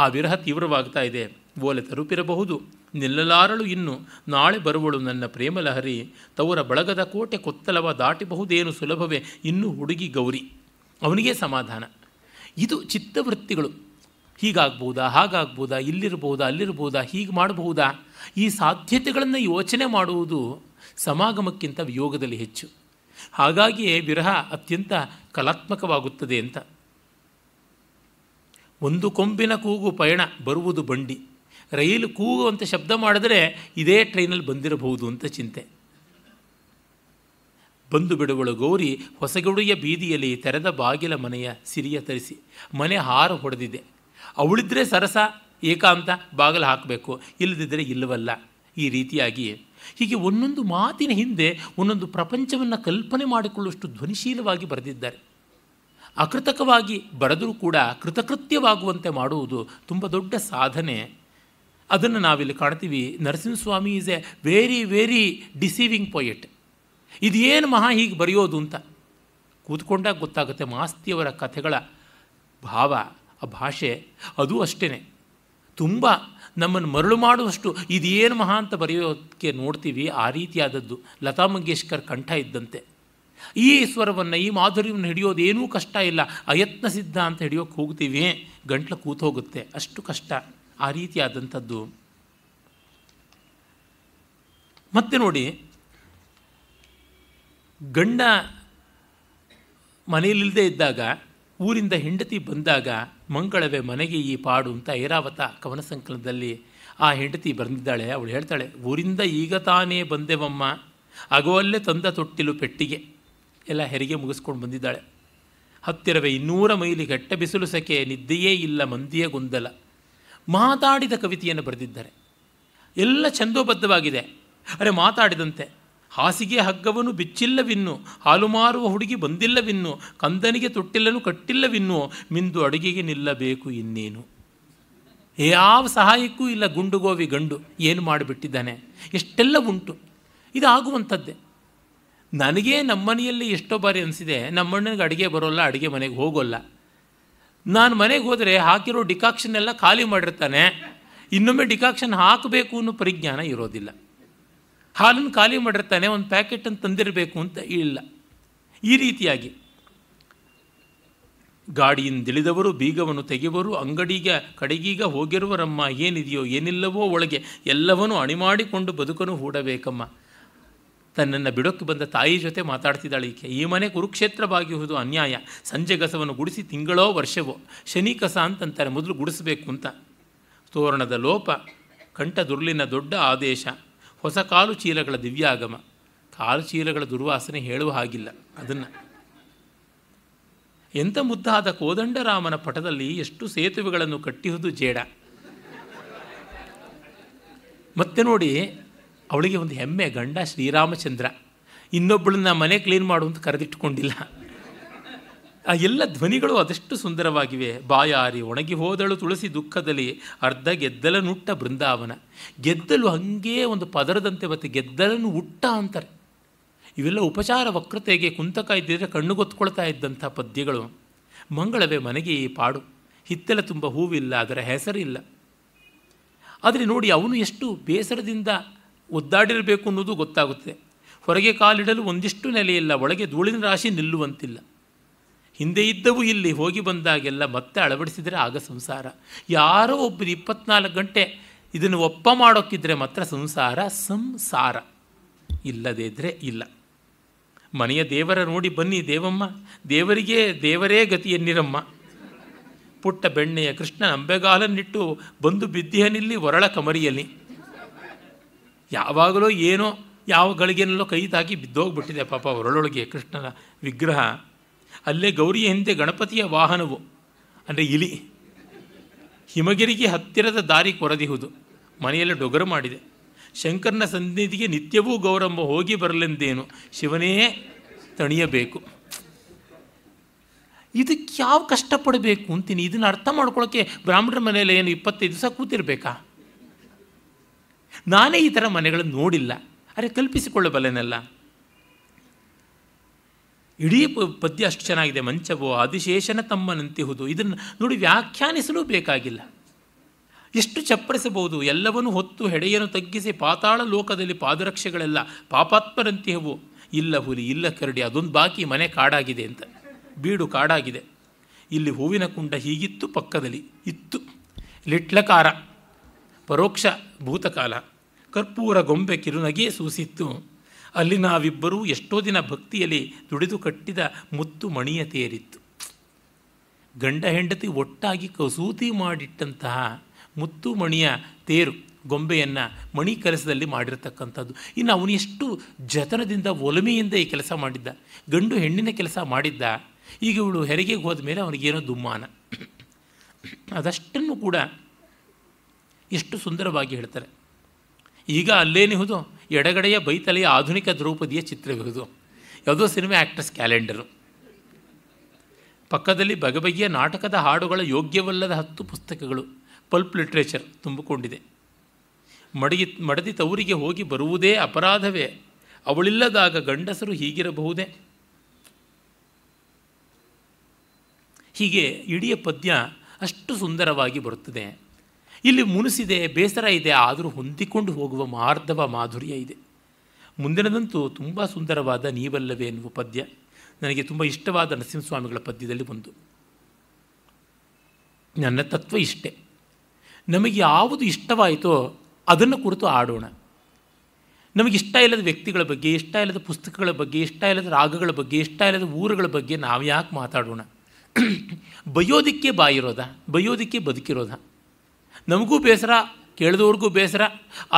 ಆ ವಿರಹ ತೀವ್ರವಾಗ್ತಾ ಇದೆ ಓಲೆ ತರುಪಿರಬಹುದು ನಿಲ್ಲಲಾರಳು ಇನ್ನು ನಾಳೆ ಬರುವಳು ನನ್ನ ಪ್ರೇಮಲಹರಿ ತವರ ಬಳಗದ ಕೋಟೆ ಕೊತ್ತಲವ ದಾಟಿಬಹುದೇನು ಸುಲಭವೇ ಇನ್ನು ಹುಡುಗಿ ಗೌರಿ ಅವನಿಗೆ ಸಮಾಧಾನ ಇದು ಚಿತ್ತವೃತ್ತಿಗಳು ಹೀಗಾಗ್ಬೋದಾ ಹಾಗಾಗ್ಬೋದಾ ಇಲ್ಲಿರ್ಬೋದಾ ಅಲ್ಲಿರ್ಬೋದಾ ಹೀಗೆ ಮಾಡಬಹುದಾ ಈ ಸಾಧ್ಯತೆಗಳನ್ನು ಯೋಚನೆ ಮಾಡುವುದು ಸಮಾಗಮಕ್ಕಿಂತ ವಿಯೋಗದಲ್ಲಿ ಹೆಚ್ಚು ಹಾಗಾಗಿಯೇ ವಿರಹ ಅತ್ಯಂತ ಕಲಾತ್ಮಕವಾಗುತ್ತದೆ ಅಂತ ಒಂದು ಕೊಂಬಿನ ಕೂಗು ಪಯಣ ಬರುವುದು ಬಂಡಿ ರೈಲು ಕೂಗು ಅಂತ ಶಬ್ದ ಮಾಡಿದರೆ ಇದೇ ಟ್ರೈನಲ್ಲಿ ಬಂದಿರಬಹುದು ಅಂತ ಚಿಂತೆ ಬಂದು ಬಿಡುವಳು ಗೌರಿ ಹೊಸಗುಡಿಯ ಬೀದಿಯಲ್ಲಿ ತೆರೆದ ಬಾಗಿಲ ಮನೆಯ ಸಿರಿಯ ತರಿಸಿ ಮನೆ ಹಾರ ಹೊಡೆದಿದೆ ಅವಳಿದ್ರೆ ಸರಸ ಏಕಾಂತ ಬಾಗಿಲು ಹಾಕಬೇಕು ಇಲ್ಲದಿದ್ದರೆ ಇಲ್ಲವಲ್ಲ ಈ ರೀತಿಯಾಗಿ ಹೀಗೆ ಒಂದೊಂದು ಮಾತಿನ ಹಿಂದೆ ಒಂದೊಂದು ಪ್ರಪಂಚವನ್ನು ಕಲ್ಪನೆ ಮಾಡಿಕೊಳ್ಳುವಷ್ಟು ಧ್ವನಿಶೀಲವಾಗಿ ಬರೆದಿದ್ದಾರೆ ಅಕೃತಕವಾಗಿ ಬರೆದರೂ ಕೂಡ ಕೃತಕೃತ್ಯವಾಗುವಂತೆ ಮಾಡುವುದು ತುಂಬ ದೊಡ್ಡ ಸಾಧನೆ ಅದನ್ನು ನಾವಿಲ್ಲಿ ಕಾಣ್ತೀವಿ Narasimhaswamy is a very very deceiving poet ಇದೇನು ಮಹಾ ಹೀಗೆ ಬರೆಯೋದು ಅಂತ ಕೂತ್ಕೊಂಡಾಗ ಗೊತ್ತಾಗುತ್ತೆ ಮಾಸ್ತಿಯವರ ಕಥೆಗಳ ಭಾವ ಆ ಭಾಷೆ ಅದೂ ಅಷ್ಟೇ ತುಂಬ ನಮ್ಮನ್ನು ಮರಳು ಮಾಡುವಷ್ಟು ಇದೇನು ಮಹಾ ಅಂತ ಬರೆಯೋದಕ್ಕೆ ನೋಡ್ತೀವಿ ಆ ರೀತಿಯಾದದ್ದು ಲತಾ ಮಂಗೇಶ್ಕರ್ ಕಂಠ ಇದ್ದಂತೆ ಈ ಸ್ವರವನ್ನು ಈ ಮಾಧುರ್ಯವನ್ನು ಹಿಡಿಯೋದೇನೂ ಕಷ್ಟ ಇಲ್ಲ ಅಯತ್ನ ಸಿದ್ಧ ಅಂತ ಹಿಡಿಯೋಕ್ಕೆ ಹೋಗ್ತೀವಿ ಗಂಟ್ಲು ಹೋಗುತ್ತೆ ಅಷ್ಟು ಕಷ್ಟ ಆ ರೀತಿಯಾದಂಥದ್ದು ಮತ್ತೆ ನೋಡಿ ಗಂಡ ಮನೆಯಲ್ಲಿಲ್ಲದೆ ಇದ್ದಾಗ ಊರಿಂದ ಹೆಂಡತಿ ಬಂದಾಗ ಮಂಗಳವೇ ಮನೆಗೆ ಈ ಪಾಡು ಅಂತ ಐರಾವತ ಕವನ ಸಂಕಲನದಲ್ಲಿ ಆ ಹೆಂಡತಿ ಬಂದಿದ್ದಾಳೆ ಅವಳು ಹೇಳ್ತಾಳೆ ಊರಿಂದ ಈಗ ತಾನೇ ಬಂದೆವಮ್ಮ ಅಗೋಲ್ಲೇ ತಂದ ತೊಟ್ಟಿಲು ಪೆಟ್ಟಿಗೆ ಎಲ್ಲ ಹೆರಿಗೆ ಮುಗಿಸ್ಕೊಂಡು ಬಂದಿದ್ದಾಳೆ ಹತ್ತಿರವೇ ಇನ್ನೂರ ಮೈಲಿ ಘಟ್ಟ ಬಿಸಿಲು ಸಖೆ ನಿದ್ದೆಯೇ ಇಲ್ಲ ಮಂದಿಯ ಗೊಂದಲ ಮಾತಾಡಿದ ಕವಿತೆಯನ್ನು ಬರೆದಿದ್ದಾರೆ ಎಲ್ಲ ಛಂದೋಬದ್ಧವಾಗಿದೆ ಅರೆ ಮಾತಾಡಿದಂತೆ ಹಾಸಿಗೆ ಹಗ್ಗವನ್ನು ಬಿಚ್ಚಿಲ್ಲವಿನ್ನು ಹಾಲು ಮಾರುವ ಹುಡುಗಿ ಬಂದಿಲ್ಲವಿನ್ನು ಕಂದನಿಗೆ ತೊಟ್ಟಿಲ್ಲನು ಕಟ್ಟಿಲ್ಲವಿನ್ನು ಮಿಂದು ಅಡುಗೆಗೆ ನಿಲ್ಲಬೇಕು ಇನ್ನೇನು ಯಾವ ಸಹಾಯಕ್ಕೂ ಇಲ್ಲ ಗುಂಡುಗೋವಿ ಗಂಡು ಏನು ಮಾಡಿಬಿಟ್ಟಿದ್ದಾನೆ ಎಷ್ಟೆಲ್ಲ ಉಂಟು ಇದಾಗುವಂಥದ್ದೇ ನನಗೆ ನನಗೇ ನಮ್ಮನೆಯಲ್ಲಿ ಎಷ್ಟೋ ಬಾರಿ ಅನಿಸಿದೆ ನಮ್ಮಣ್ಣನಿಗೆ ಅಡುಗೆ ಬರೋಲ್ಲ ಅಡುಗೆ ಮನೆಗೆ ಹೋಗೋಲ್ಲ ನಾನು ಮನೆಗೆ ಹೋದರೆ ಹಾಕಿರೋ ಎಲ್ಲ ಖಾಲಿ ಮಾಡಿರ್ತಾನೆ ಇನ್ನೊಮ್ಮೆ ಡಿಕಾಕ್ಷನ್ ಹಾಕಬೇಕು ಅನ್ನೋ ಪರಿಜ್ಞಾನ ಇರೋದಿಲ್ಲ ಹಾಲನ್ನು ಖಾಲಿ ಮಾಡಿರ್ತಾನೆ ಒಂದು ಪ್ಯಾಕೆಟನ್ನು ತಂದಿರಬೇಕು ಅಂತ ಇಲ್ಲ ಈ ರೀತಿಯಾಗಿ ಗಾಡಿಯಿಂದಿಳಿದವರು ಬೀಗವನ್ನು ತೆಗೆಯುವರು ಅಂಗಡಿಗೆ ಕಡೆಗೀಗ ಹೋಗಿರುವರಮ್ಮ ಏನಿದೆಯೋ ಏನಿಲ್ಲವೋ ಒಳಗೆ ಎಲ್ಲವನ್ನೂ ಅಣಿಮಾಡಿಕೊಂಡು ಬದುಕನ್ನು ಹೂಡಬೇಕಮ್ಮ ತನ್ನನ್ನು ಬಿಡೋಕ್ಕೆ ಬಂದ ತಾಯಿ ಜೊತೆ ಮಾತಾಡ್ತಿದ್ದಾಳೆ ಈಕೆ ಈ ಮನೆ ಕುರುಕ್ಷೇತ್ರವಾಗಿರುವುದು ಅನ್ಯಾಯ ಸಂಜೆ ಕಸವನ್ನು ಗುಡಿಸಿ ತಿಂಗಳೋ ವರ್ಷವೋ ಶನಿ ಕಸ ಅಂತಂತಾರೆ ಮೊದಲು ಗುಡಿಸಬೇಕು ಅಂತ ತೋರಣದ ಲೋಪ ದುರ್ಲಿನ ದೊಡ್ಡ ಆದೇಶ ಹೊಸ ಕಾಲು ಚೀಲಗಳ ದಿವ್ಯಾಗಮ ಕಾಲು ಚೀಲಗಳ ದುರ್ವಾಸನೆ ಹೇಳುವ ಹಾಗಿಲ್ಲ ಅದನ್ನು ಎಂಥ ಮುದ್ದಾದ ಕೋದಂಡರಾಮನ ಪಟದಲ್ಲಿ ಎಷ್ಟು ಸೇತುವೆಗಳನ್ನು ಕಟ್ಟಿಹುದು ಜೇಡ ಮತ್ತೆ ನೋಡಿ ಅವಳಿಗೆ ಒಂದು ಹೆಮ್ಮೆ ಗಂಡ ಶ್ರೀರಾಮಚಂದ್ರ ಇನ್ನೊಬ್ಬಳನ್ನ ಮನೆ ಕ್ಲೀನ್ ಮಾಡುವಂತ ಕರೆದಿಟ್ಟುಕೊಂಡಿಲ್ಲ ಆ ಎಲ್ಲ ಧ್ವನಿಗಳು ಅದೆಷ್ಟು ಸುಂದರವಾಗಿವೆ ಬಾಯಾರಿ ಒಣಗಿ ಹೋದಳು ತುಳಸಿ ದುಃಖದಲ್ಲಿ ಅರ್ಧ ಗೆದ್ದಲ ನುಟ್ಟ ಬೃಂದಾವನ ಗೆದ್ದಲು ಹಂಗೇ ಒಂದು ಪದರದಂತೆ ಮತ್ತು ಗೆದ್ದಲನ್ನು ಹುಟ್ಟ ಅಂತಾರೆ ಇವೆಲ್ಲ ಉಪಚಾರ ವಕ್ರತೆಗೆ ಕುಂತಕ ಇದ್ದಿದ್ರೆ ಕಣ್ಣುಗೊತ್ಕೊಳ್ತಾ ಇದ್ದಂಥ ಪದ್ಯಗಳು ಮಂಗಳವೇ ಮನೆಗೆ ಈ ಪಾಡು ಹಿತ್ತಲ ತುಂಬ ಹೂವಿಲ್ಲ ಅದರ ಹೆಸರಿಲ್ಲ ಆದರೆ ನೋಡಿ ಅವನು ಎಷ್ಟು ಬೇಸರದಿಂದ ಒದ್ದಾಡಿರಬೇಕು ಅನ್ನೋದು ಗೊತ್ತಾಗುತ್ತೆ ಹೊರಗೆ ಕಾಲಿಡಲು ಒಂದಿಷ್ಟು ನೆಲೆಯಿಲ್ಲ ಒಳಗೆ ಧೂಳಿನ ರಾಶಿ ನಿಲ್ಲುವಂತಿಲ್ಲ ಹಿಂದೆ ಇದ್ದವು ಇಲ್ಲಿ ಹೋಗಿ ಬಂದಾಗೆಲ್ಲ ಮತ್ತೆ ಅಳವಡಿಸಿದರೆ ಆಗ ಸಂಸಾರ ಯಾರೋ ಒಬ್ಬರು ಇಪ್ಪತ್ನಾಲ್ಕು ಗಂಟೆ ಇದನ್ನು ಒಪ್ಪ ಮಾಡೋಕ್ಕಿದ್ರೆ ಮಾತ್ರ ಸಂಸಾರ ಸಂಸಾರ ಇಲ್ಲದೇ ಇದ್ದರೆ ಇಲ್ಲ ಮನೆಯ ದೇವರ ನೋಡಿ ಬನ್ನಿ ದೇವಮ್ಮ ದೇವರಿಗೆ ದೇವರೇ ಗತಿಯನ್ನಿರಮ್ಮ ಪುಟ್ಟ ಬೆಣ್ಣೆಯ ಕೃಷ್ಣ ಅಂಬೆಗಾಲನ್ನಿಟ್ಟು ಬಂದು ಬಿದ್ದಿಯನಿಲ್ಲಿ ಒರಳ ಕಮರಿಯಲ್ಲಿ ಯಾವಾಗಲೋ ಏನೋ ಯಾವ ಗಳಿಗೆನಲ್ಲೋ ಕೈ ತಾಕಿ ಬಿದ್ದೋಗ್ಬಿಟ್ಟಿದೆ ಪಾಪ ಒರಳೊಳಗೆ ಕೃಷ್ಣನ ವಿಗ್ರಹ ಅಲ್ಲೇ ಗೌರಿಯ ಹಿಂದೆ ಗಣಪತಿಯ ವಾಹನವು ಅಂದರೆ ಇಲಿ ಹಿಮಗಿರಿಗೆ ಹತ್ತಿರದ ದಾರಿ ಕೊರದಿಹುದು ಮನೆಯಲ್ಲಿ ಡೊಗರು ಮಾಡಿದೆ ಶಂಕರನ ಸನ್ನಿಧಿಗೆ ನಿತ್ಯವೂ ಗೌರಮ್ಮ ಹೋಗಿ ಬರಲೆಂದೇನು ಶಿವನೇ ತಣಿಯಬೇಕು ಇದಕ್ಕೆ ಯಾವ ಕಷ್ಟಪಡಬೇಕು ಅಂತೀನಿ ಇದನ್ನು ಅರ್ಥ ಮಾಡ್ಕೊಳ್ಳೋಕ್ಕೆ ಬ್ರಾಹ್ಮಣರ ಮನೆಯಲ್ಲಿ ಏನು ಇಪ್ಪತ್ತೈದು ದಿವಸ ಕೂತಿರಬೇಕಾ ನಾನೇ ಈ ಥರ ಮನೆಗಳನ್ನು ನೋಡಿಲ್ಲ ಅರೆ ಕಲ್ಪಿಸಿಕೊಳ್ಳಬಲ್ಲೆನಲ್ಲ ಇಡೀ ಪದ್ಯ ಅಷ್ಟು ಚೆನ್ನಾಗಿದೆ ಮಂಚವೋ ಅದಿಶೇಷನ ನಂತಿಹುದು ಇದನ್ನು ನೋಡಿ ವ್ಯಾಖ್ಯಾನಿಸಲು ಬೇಕಾಗಿಲ್ಲ ಎಷ್ಟು ಚಪ್ಪರಿಸಬಹುದು ಎಲ್ಲವನ್ನೂ ಹೊತ್ತು ಹೆಡೆಯನ್ನು ತಗ್ಗಿಸಿ ಪಾತಾಳ ಲೋಕದಲ್ಲಿ ಪಾದರಕ್ಷೆಗಳೆಲ್ಲ ಪಾಪಾತ್ಮರಂತಿಹವು ಇಲ್ಲ ಹುಲಿ ಇಲ್ಲ ಕರಡಿ ಅದೊಂದು ಬಾಕಿ ಮನೆ ಕಾಡಾಗಿದೆ ಅಂತ ಬೀಡು ಕಾಡಾಗಿದೆ ಇಲ್ಲಿ ಹೂವಿನ ಕುಂಡ ಹೀಗಿತ್ತು ಪಕ್ಕದಲ್ಲಿ ಇತ್ತು ಲಿಟ್ಲಕಾರ ಪರೋಕ್ಷ ಭೂತಕಾಲ ಕರ್ಪೂರ ಗೊಂಬೆ ಕಿರುನಗೆ ಸೂಸಿತ್ತು ಅಲ್ಲಿ ನಾವಿಬ್ಬರೂ ಎಷ್ಟೋ ದಿನ ಭಕ್ತಿಯಲ್ಲಿ ದುಡಿದು ಕಟ್ಟಿದ ಮುತ್ತು ಮಣಿಯ ತೇರಿತ್ತು ಗಂಡ ಹೆಂಡತಿ ಒಟ್ಟಾಗಿ ಕಸೂತಿ ಮಾಡಿಟ್ಟಂತಹ ಮುತ್ತು ಮಣಿಯ ತೇರು ಗೊಂಬೆಯನ್ನು ಮಣಿ ಕೆಲಸದಲ್ಲಿ ಮಾಡಿರತಕ್ಕಂಥದ್ದು ಇನ್ನು ಅವನು ಎಷ್ಟು ಜತನದಿಂದ ಒಲಮೆಯಿಂದ ಈ ಕೆಲಸ ಮಾಡಿದ್ದ ಗಂಡು ಹೆಣ್ಣಿನ ಕೆಲಸ ಮಾಡಿದ್ದ ಈಗ ಇವಳು ಹೆರಿಗೆಗೆ ಹೋದ ಮೇಲೆ ಅವನಿಗೇನೋ ದುಮ್ಮಾನ ಅದಷ್ಟನ್ನು ಕೂಡ ಎಷ್ಟು ಸುಂದರವಾಗಿ ಹೇಳ್ತಾರೆ ಈಗ ಅಲ್ಲೇನಿಹುದು ಎಡಗಡೆಯ ಬೈತಲೆಯ ಆಧುನಿಕ ದ್ರೌಪದಿಯ ಚಿತ್ರವಿರುವುದು ಯಾವುದೋ ಸಿನಿಮಾ ಆ್ಯಕ್ಟ್ರೆಸ್ ಕ್ಯಾಲೆಂಡರು ಪಕ್ಕದಲ್ಲಿ ಬಗೆಬಗೆಯ ನಾಟಕದ ಹಾಡುಗಳ ಯೋಗ್ಯವಲ್ಲದ ಹತ್ತು ಪುಸ್ತಕಗಳು ಪಲ್ಪ್ ಲಿಟ್ರೇಚರ್ ತುಂಬಿಕೊಂಡಿದೆ ಮಡಗಿ ಮಡದಿ ತವರಿಗೆ ಹೋಗಿ ಬರುವುದೇ ಅಪರಾಧವೇ ಅವಳಿಲ್ಲದಾಗ ಗಂಡಸರು ಹೀಗಿರಬಹುದೇ ಹೀಗೆ ಇಡೀ ಪದ್ಯ ಅಷ್ಟು ಸುಂದರವಾಗಿ ಬರುತ್ತದೆ ಇಲ್ಲಿ ಮುನಿಸಿದೆ ಬೇಸರ ಇದೆ ಆದರೂ ಹೊಂದಿಕೊಂಡು ಹೋಗುವ ಮಾರ್ಧವ ಮಾಧುರ್ಯ ಇದೆ ಮುಂದಿನದಂತೂ ತುಂಬ ಸುಂದರವಾದ ನೀವಲ್ಲವೇ ಎನ್ನುವ ಪದ್ಯ ನನಗೆ ತುಂಬ ಇಷ್ಟವಾದ ನರಸಿಂಹಸ್ವಾಮಿಗಳ ಪದ್ಯದಲ್ಲಿ ಒಂದು ನನ್ನ ತತ್ವ ಇಷ್ಟೆ ನಮಗೆ ಯಾವುದು ಇಷ್ಟವಾಯಿತೋ ಅದನ್ನು ಕುರಿತು ಆಡೋಣ ನಮಗೆ ಇಷ್ಟ ಇಲ್ಲದ ವ್ಯಕ್ತಿಗಳ ಬಗ್ಗೆ ಇಷ್ಟ ಇಲ್ಲದ ಪುಸ್ತಕಗಳ ಬಗ್ಗೆ ಇಷ್ಟ ಇಲ್ಲದ ರಾಗಗಳ ಬಗ್ಗೆ ಇಷ್ಟ ಇಲ್ಲದ ಊರುಗಳ ಬಗ್ಗೆ ನಾವು ಯಾಕೆ ಮಾತಾಡೋಣ ಬಯೋದಿಕ್ಕೆ ಬಾಯಿರೋದ ಬಯೋದಕ್ಕೆ ಬದುಕಿರೋದ ನಮಗೂ ಬೇಸರ ಕೇಳಿದವ್ರಿಗೂ ಬೇಸರ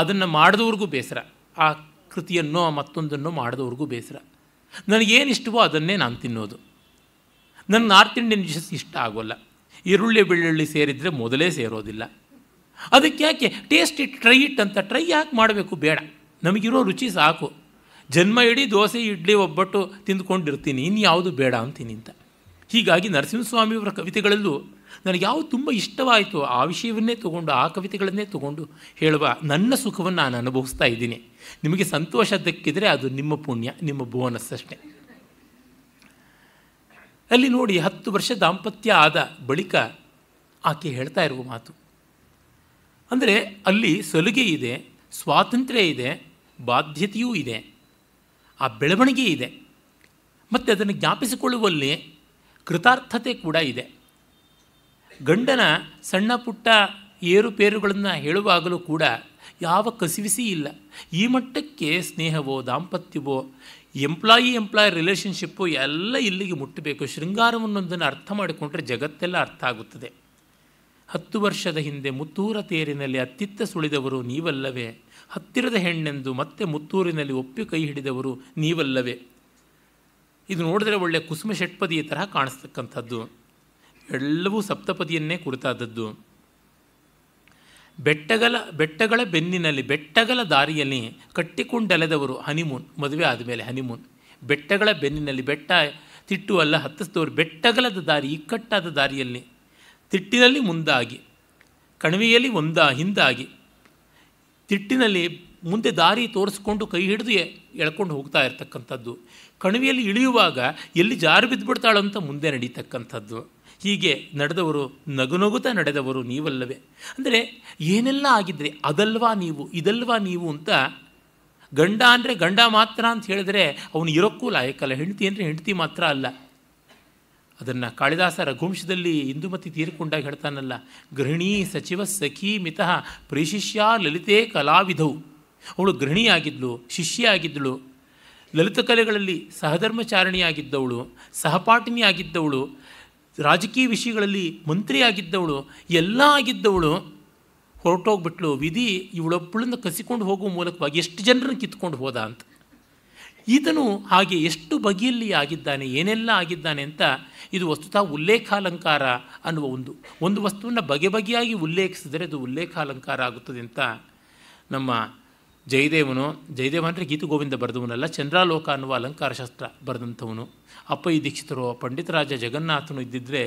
ಅದನ್ನು ಮಾಡಿದವ್ರಿಗೂ ಬೇಸರ ಆ ಕೃತಿಯನ್ನೋ ಮತ್ತೊಂದನ್ನು ಮಾಡಿದವ್ರಿಗೂ ಬೇಸರ ನನಗೇನು ಇಷ್ಟವೋ ಅದನ್ನೇ ನಾನು ತಿನ್ನೋದು ನನ್ನ ನಾರ್ತ್ ಇಂಡಿಯನ್ ಡಿಶಸ್ ಇಷ್ಟ ಆಗೋಲ್ಲ ಈರುಳ್ಳಿ ಬೆಳ್ಳುಳ್ಳಿ ಸೇರಿದರೆ ಮೊದಲೇ ಸೇರೋದಿಲ್ಲ ಅದಕ್ಕೆ ಯಾಕೆ ಟೇಸ್ಟ್ ಇಟ್ ಟ್ರೈ ಇಟ್ ಅಂತ ಟ್ರೈ ಯಾಕೆ ಮಾಡಬೇಕು ಬೇಡ ನಮಗಿರೋ ರುಚಿ ಸಾಕು ಜನ್ಮ ಇಡೀ ದೋಸೆ ಇಡ್ಲಿ ಒಬ್ಬಟ್ಟು ತಿಂದ್ಕೊಂಡಿರ್ತೀನಿ ಇನ್ಯಾವುದು ಬೇಡ ಅಂತೀನಿ ಅಂತ ಹೀಗಾಗಿ ನರಸಿಂಹಸ್ವಾಮಿಯವರ ಕವಿತೆಗಳಲ್ಲೂ ನನಗೆ ಯಾವ ತುಂಬ ಇಷ್ಟವಾಯಿತು ಆ ವಿಷಯವನ್ನೇ ತಗೊಂಡು ಆ ಕವಿತೆಗಳನ್ನೇ ತಗೊಂಡು ಹೇಳುವ ನನ್ನ ಸುಖವನ್ನು ನಾನು ಅನುಭವಿಸ್ತಾ ಇದ್ದೀನಿ ನಿಮಗೆ ಸಂತೋಷ ದಕ್ಕಿದರೆ ಅದು ನಿಮ್ಮ ಪುಣ್ಯ ನಿಮ್ಮ ಬೋನಸ್ ಅಲ್ಲಿ ನೋಡಿ ಹತ್ತು ವರ್ಷ ದಾಂಪತ್ಯ ಆದ ಬಳಿಕ ಆಕೆ ಹೇಳ್ತಾ ಇರುವ ಮಾತು ಅಂದರೆ ಅಲ್ಲಿ ಸಲುಗೆ ಇದೆ ಸ್ವಾತಂತ್ರ್ಯ ಇದೆ ಬಾಧ್ಯತೆಯೂ ಇದೆ ಆ ಬೆಳವಣಿಗೆ ಇದೆ ಮತ್ತು ಅದನ್ನು ಜ್ಞಾಪಿಸಿಕೊಳ್ಳುವಲ್ಲಿ ಕೃತಾರ್ಥತೆ ಕೂಡ ಇದೆ ಗಂಡನ ಸಣ್ಣ ಪುಟ್ಟ ಏರುಪೇರುಗಳನ್ನು ಹೇಳುವಾಗಲೂ ಕೂಡ ಯಾವ ಕಸಿವಿಸಿ ಇಲ್ಲ ಈ ಮಟ್ಟಕ್ಕೆ ಸ್ನೇಹವೋ ದಾಂಪತ್ಯವೋ ಎಂಪ್ಲಾಯಿ ಎಂಪ್ಲಾಯಿ ರಿಲೇಷನ್ಶಿಪ್ಪು ಎಲ್ಲ ಇಲ್ಲಿಗೆ ಮುಟ್ಟಬೇಕು ಶೃಂಗಾರವನ್ನೊಂದನ್ನು ಅರ್ಥ ಮಾಡಿಕೊಂಡ್ರೆ ಜಗತ್ತೆಲ್ಲ ಅರ್ಥ ಆಗುತ್ತದೆ ಹತ್ತು ವರ್ಷದ ಹಿಂದೆ ಮುತ್ತೂರ ತೇರಿನಲ್ಲಿ ಅತ್ತಿತ್ತ ಸುಳಿದವರು ನೀವಲ್ಲವೇ ಹತ್ತಿರದ ಹೆಣ್ಣೆಂದು ಮತ್ತೆ ಮುತ್ತೂರಿನಲ್ಲಿ ಒಪ್ಪಿ ಕೈ ಹಿಡಿದವರು ನೀವಲ್ಲವೇ ಇದು ನೋಡಿದ್ರೆ ಒಳ್ಳೆಯ ಕುಸುಮ ಷಟ್ಪದಿಯ ತರಹ ಕಾಣಿಸ್ತಕ್ಕಂಥದ್ದು ಎಲ್ಲವೂ ಸಪ್ತಪದಿಯನ್ನೇ ಕುರಿತಾದದ್ದು ಬೆಟ್ಟಗಲ ಬೆಟ್ಟಗಳ ಬೆನ್ನಿನಲ್ಲಿ ಬೆಟ್ಟಗಳ ದಾರಿಯಲ್ಲಿ ಕಟ್ಟಿಕೊಂಡೆಲೆದವರು ಹನಿಮೂನ್ ಮದುವೆ ಆದಮೇಲೆ ಹನಿಮೂನ್ ಬೆಟ್ಟಗಳ ಬೆನ್ನಿನಲ್ಲಿ ಬೆಟ್ಟ ತಿಟ್ಟು ಅಲ್ಲ ಹತ್ತಿಸಿದವರು ಬೆಟ್ಟಗಲದ ದಾರಿ ಇಕ್ಕಟ್ಟಾದ ದಾರಿಯಲ್ಲಿ ತಿಟ್ಟಿನಲ್ಲಿ ಮುಂದಾಗಿ ಕಣಿವೆಯಲ್ಲಿ ಒಂದ ಹಿಂದಾಗಿ ತಿಟ್ಟಿನಲ್ಲಿ ಮುಂದೆ ದಾರಿ ತೋರಿಸ್ಕೊಂಡು ಕೈ ಹಿಡಿದು ಎಳ್ಕೊಂಡು ಹೋಗ್ತಾ ಇರ್ತಕ್ಕಂಥದ್ದು ಕಣಿವೆಯಲ್ಲಿ ಇಳಿಯುವಾಗ ಎಲ್ಲಿ ಜಾರು ಅಂತ ಮುಂದೆ ನಡೀತಕ್ಕಂಥದ್ದು ಹೀಗೆ ನಡೆದವರು ನಗುನಗುತ ನಡೆದವರು ನೀವಲ್ಲವೇ ಅಂದರೆ ಏನೆಲ್ಲ ಆಗಿದ್ದರೆ ಅದಲ್ವಾ ನೀವು ಇದಲ್ವಾ ನೀವು ಅಂತ ಗಂಡ ಅಂದರೆ ಗಂಡ ಮಾತ್ರ ಅಂತ ಹೇಳಿದ್ರೆ ಅವನು ಇರೋಕ್ಕೂ ಲಾಯಕ್ಕಲ್ಲ ಹೆಂಡತಿ ಅಂದರೆ ಹೆಂಡತಿ ಮಾತ್ರ ಅಲ್ಲ ಅದನ್ನು ಕಾಳಿದಾಸ ರಘುವಂಶದಲ್ಲಿ ಇಂದುಮತಿ ತೀರಿಕೊಂಡಾಗ ಹೇಳ್ತಾನಲ್ಲ ಗೃಹಿಣಿ ಸಚಿವ ಸಖಿ ಮಿತಃ ಪ್ರೇಶಿಷ್ಯ ಲಲಿತೆ ಕಲಾವಿಧವು ಅವಳು ಶಿಷ್ಯ ಆಗಿದ್ದಳು ಲಲಿತ ಕಲೆಗಳಲ್ಲಿ ಸಹಧರ್ಮಚಾರಣಿಯಾಗಿದ್ದವಳು ಆಗಿದ್ದವಳು ರಾಜಕೀಯ ವಿಷಯಗಳಲ್ಲಿ ಆಗಿದ್ದವಳು ಎಲ್ಲ ಆಗಿದ್ದವಳು ಹೊರಟೋಗ್ಬಿಟ್ಲು ವಿಧಿ ಇವಳೊಬ್ಬಳನ್ನು ಕಸಿಕೊಂಡು ಹೋಗುವ ಮೂಲಕವಾಗಿ ಎಷ್ಟು ಜನರನ್ನು ಕಿತ್ಕೊಂಡು ಹೋದ ಅಂತ ಈತನು ಹಾಗೆ ಎಷ್ಟು ಬಗೆಯಲ್ಲಿ ಆಗಿದ್ದಾನೆ ಏನೆಲ್ಲ ಆಗಿದ್ದಾನೆ ಅಂತ ಇದು ವಸ್ತುತಃ ಉಲ್ಲೇಖಾಲಂಕಾರ ಅನ್ನುವ ಒಂದು ಒಂದು ವಸ್ತುವನ್ನು ಬಗೆ ಬಗೆಯಾಗಿ ಉಲ್ಲೇಖಿಸಿದರೆ ಅದು ಉಲ್ಲೇಖಾಲಂಕಾರ ಆಗುತ್ತದೆ ಅಂತ ನಮ್ಮ ಜಯದೇವನು ಜಯದೇವ ಅಂದರೆ ಗೀತು ಗೋವಿಂದ ಬರೆದವನಲ್ಲ ಚಂದ್ರಾಲೋಕ ಅನ್ನುವ ಶಾಸ್ತ್ರ ಬರೆದಂಥವನು ಅಪ್ಪ ಈ ದೀಕ್ಷಿತರು ಪಂಡಿತರಾಜ ಜಗನ್ನಾಥನು ಇದ್ದಿದ್ದರೆ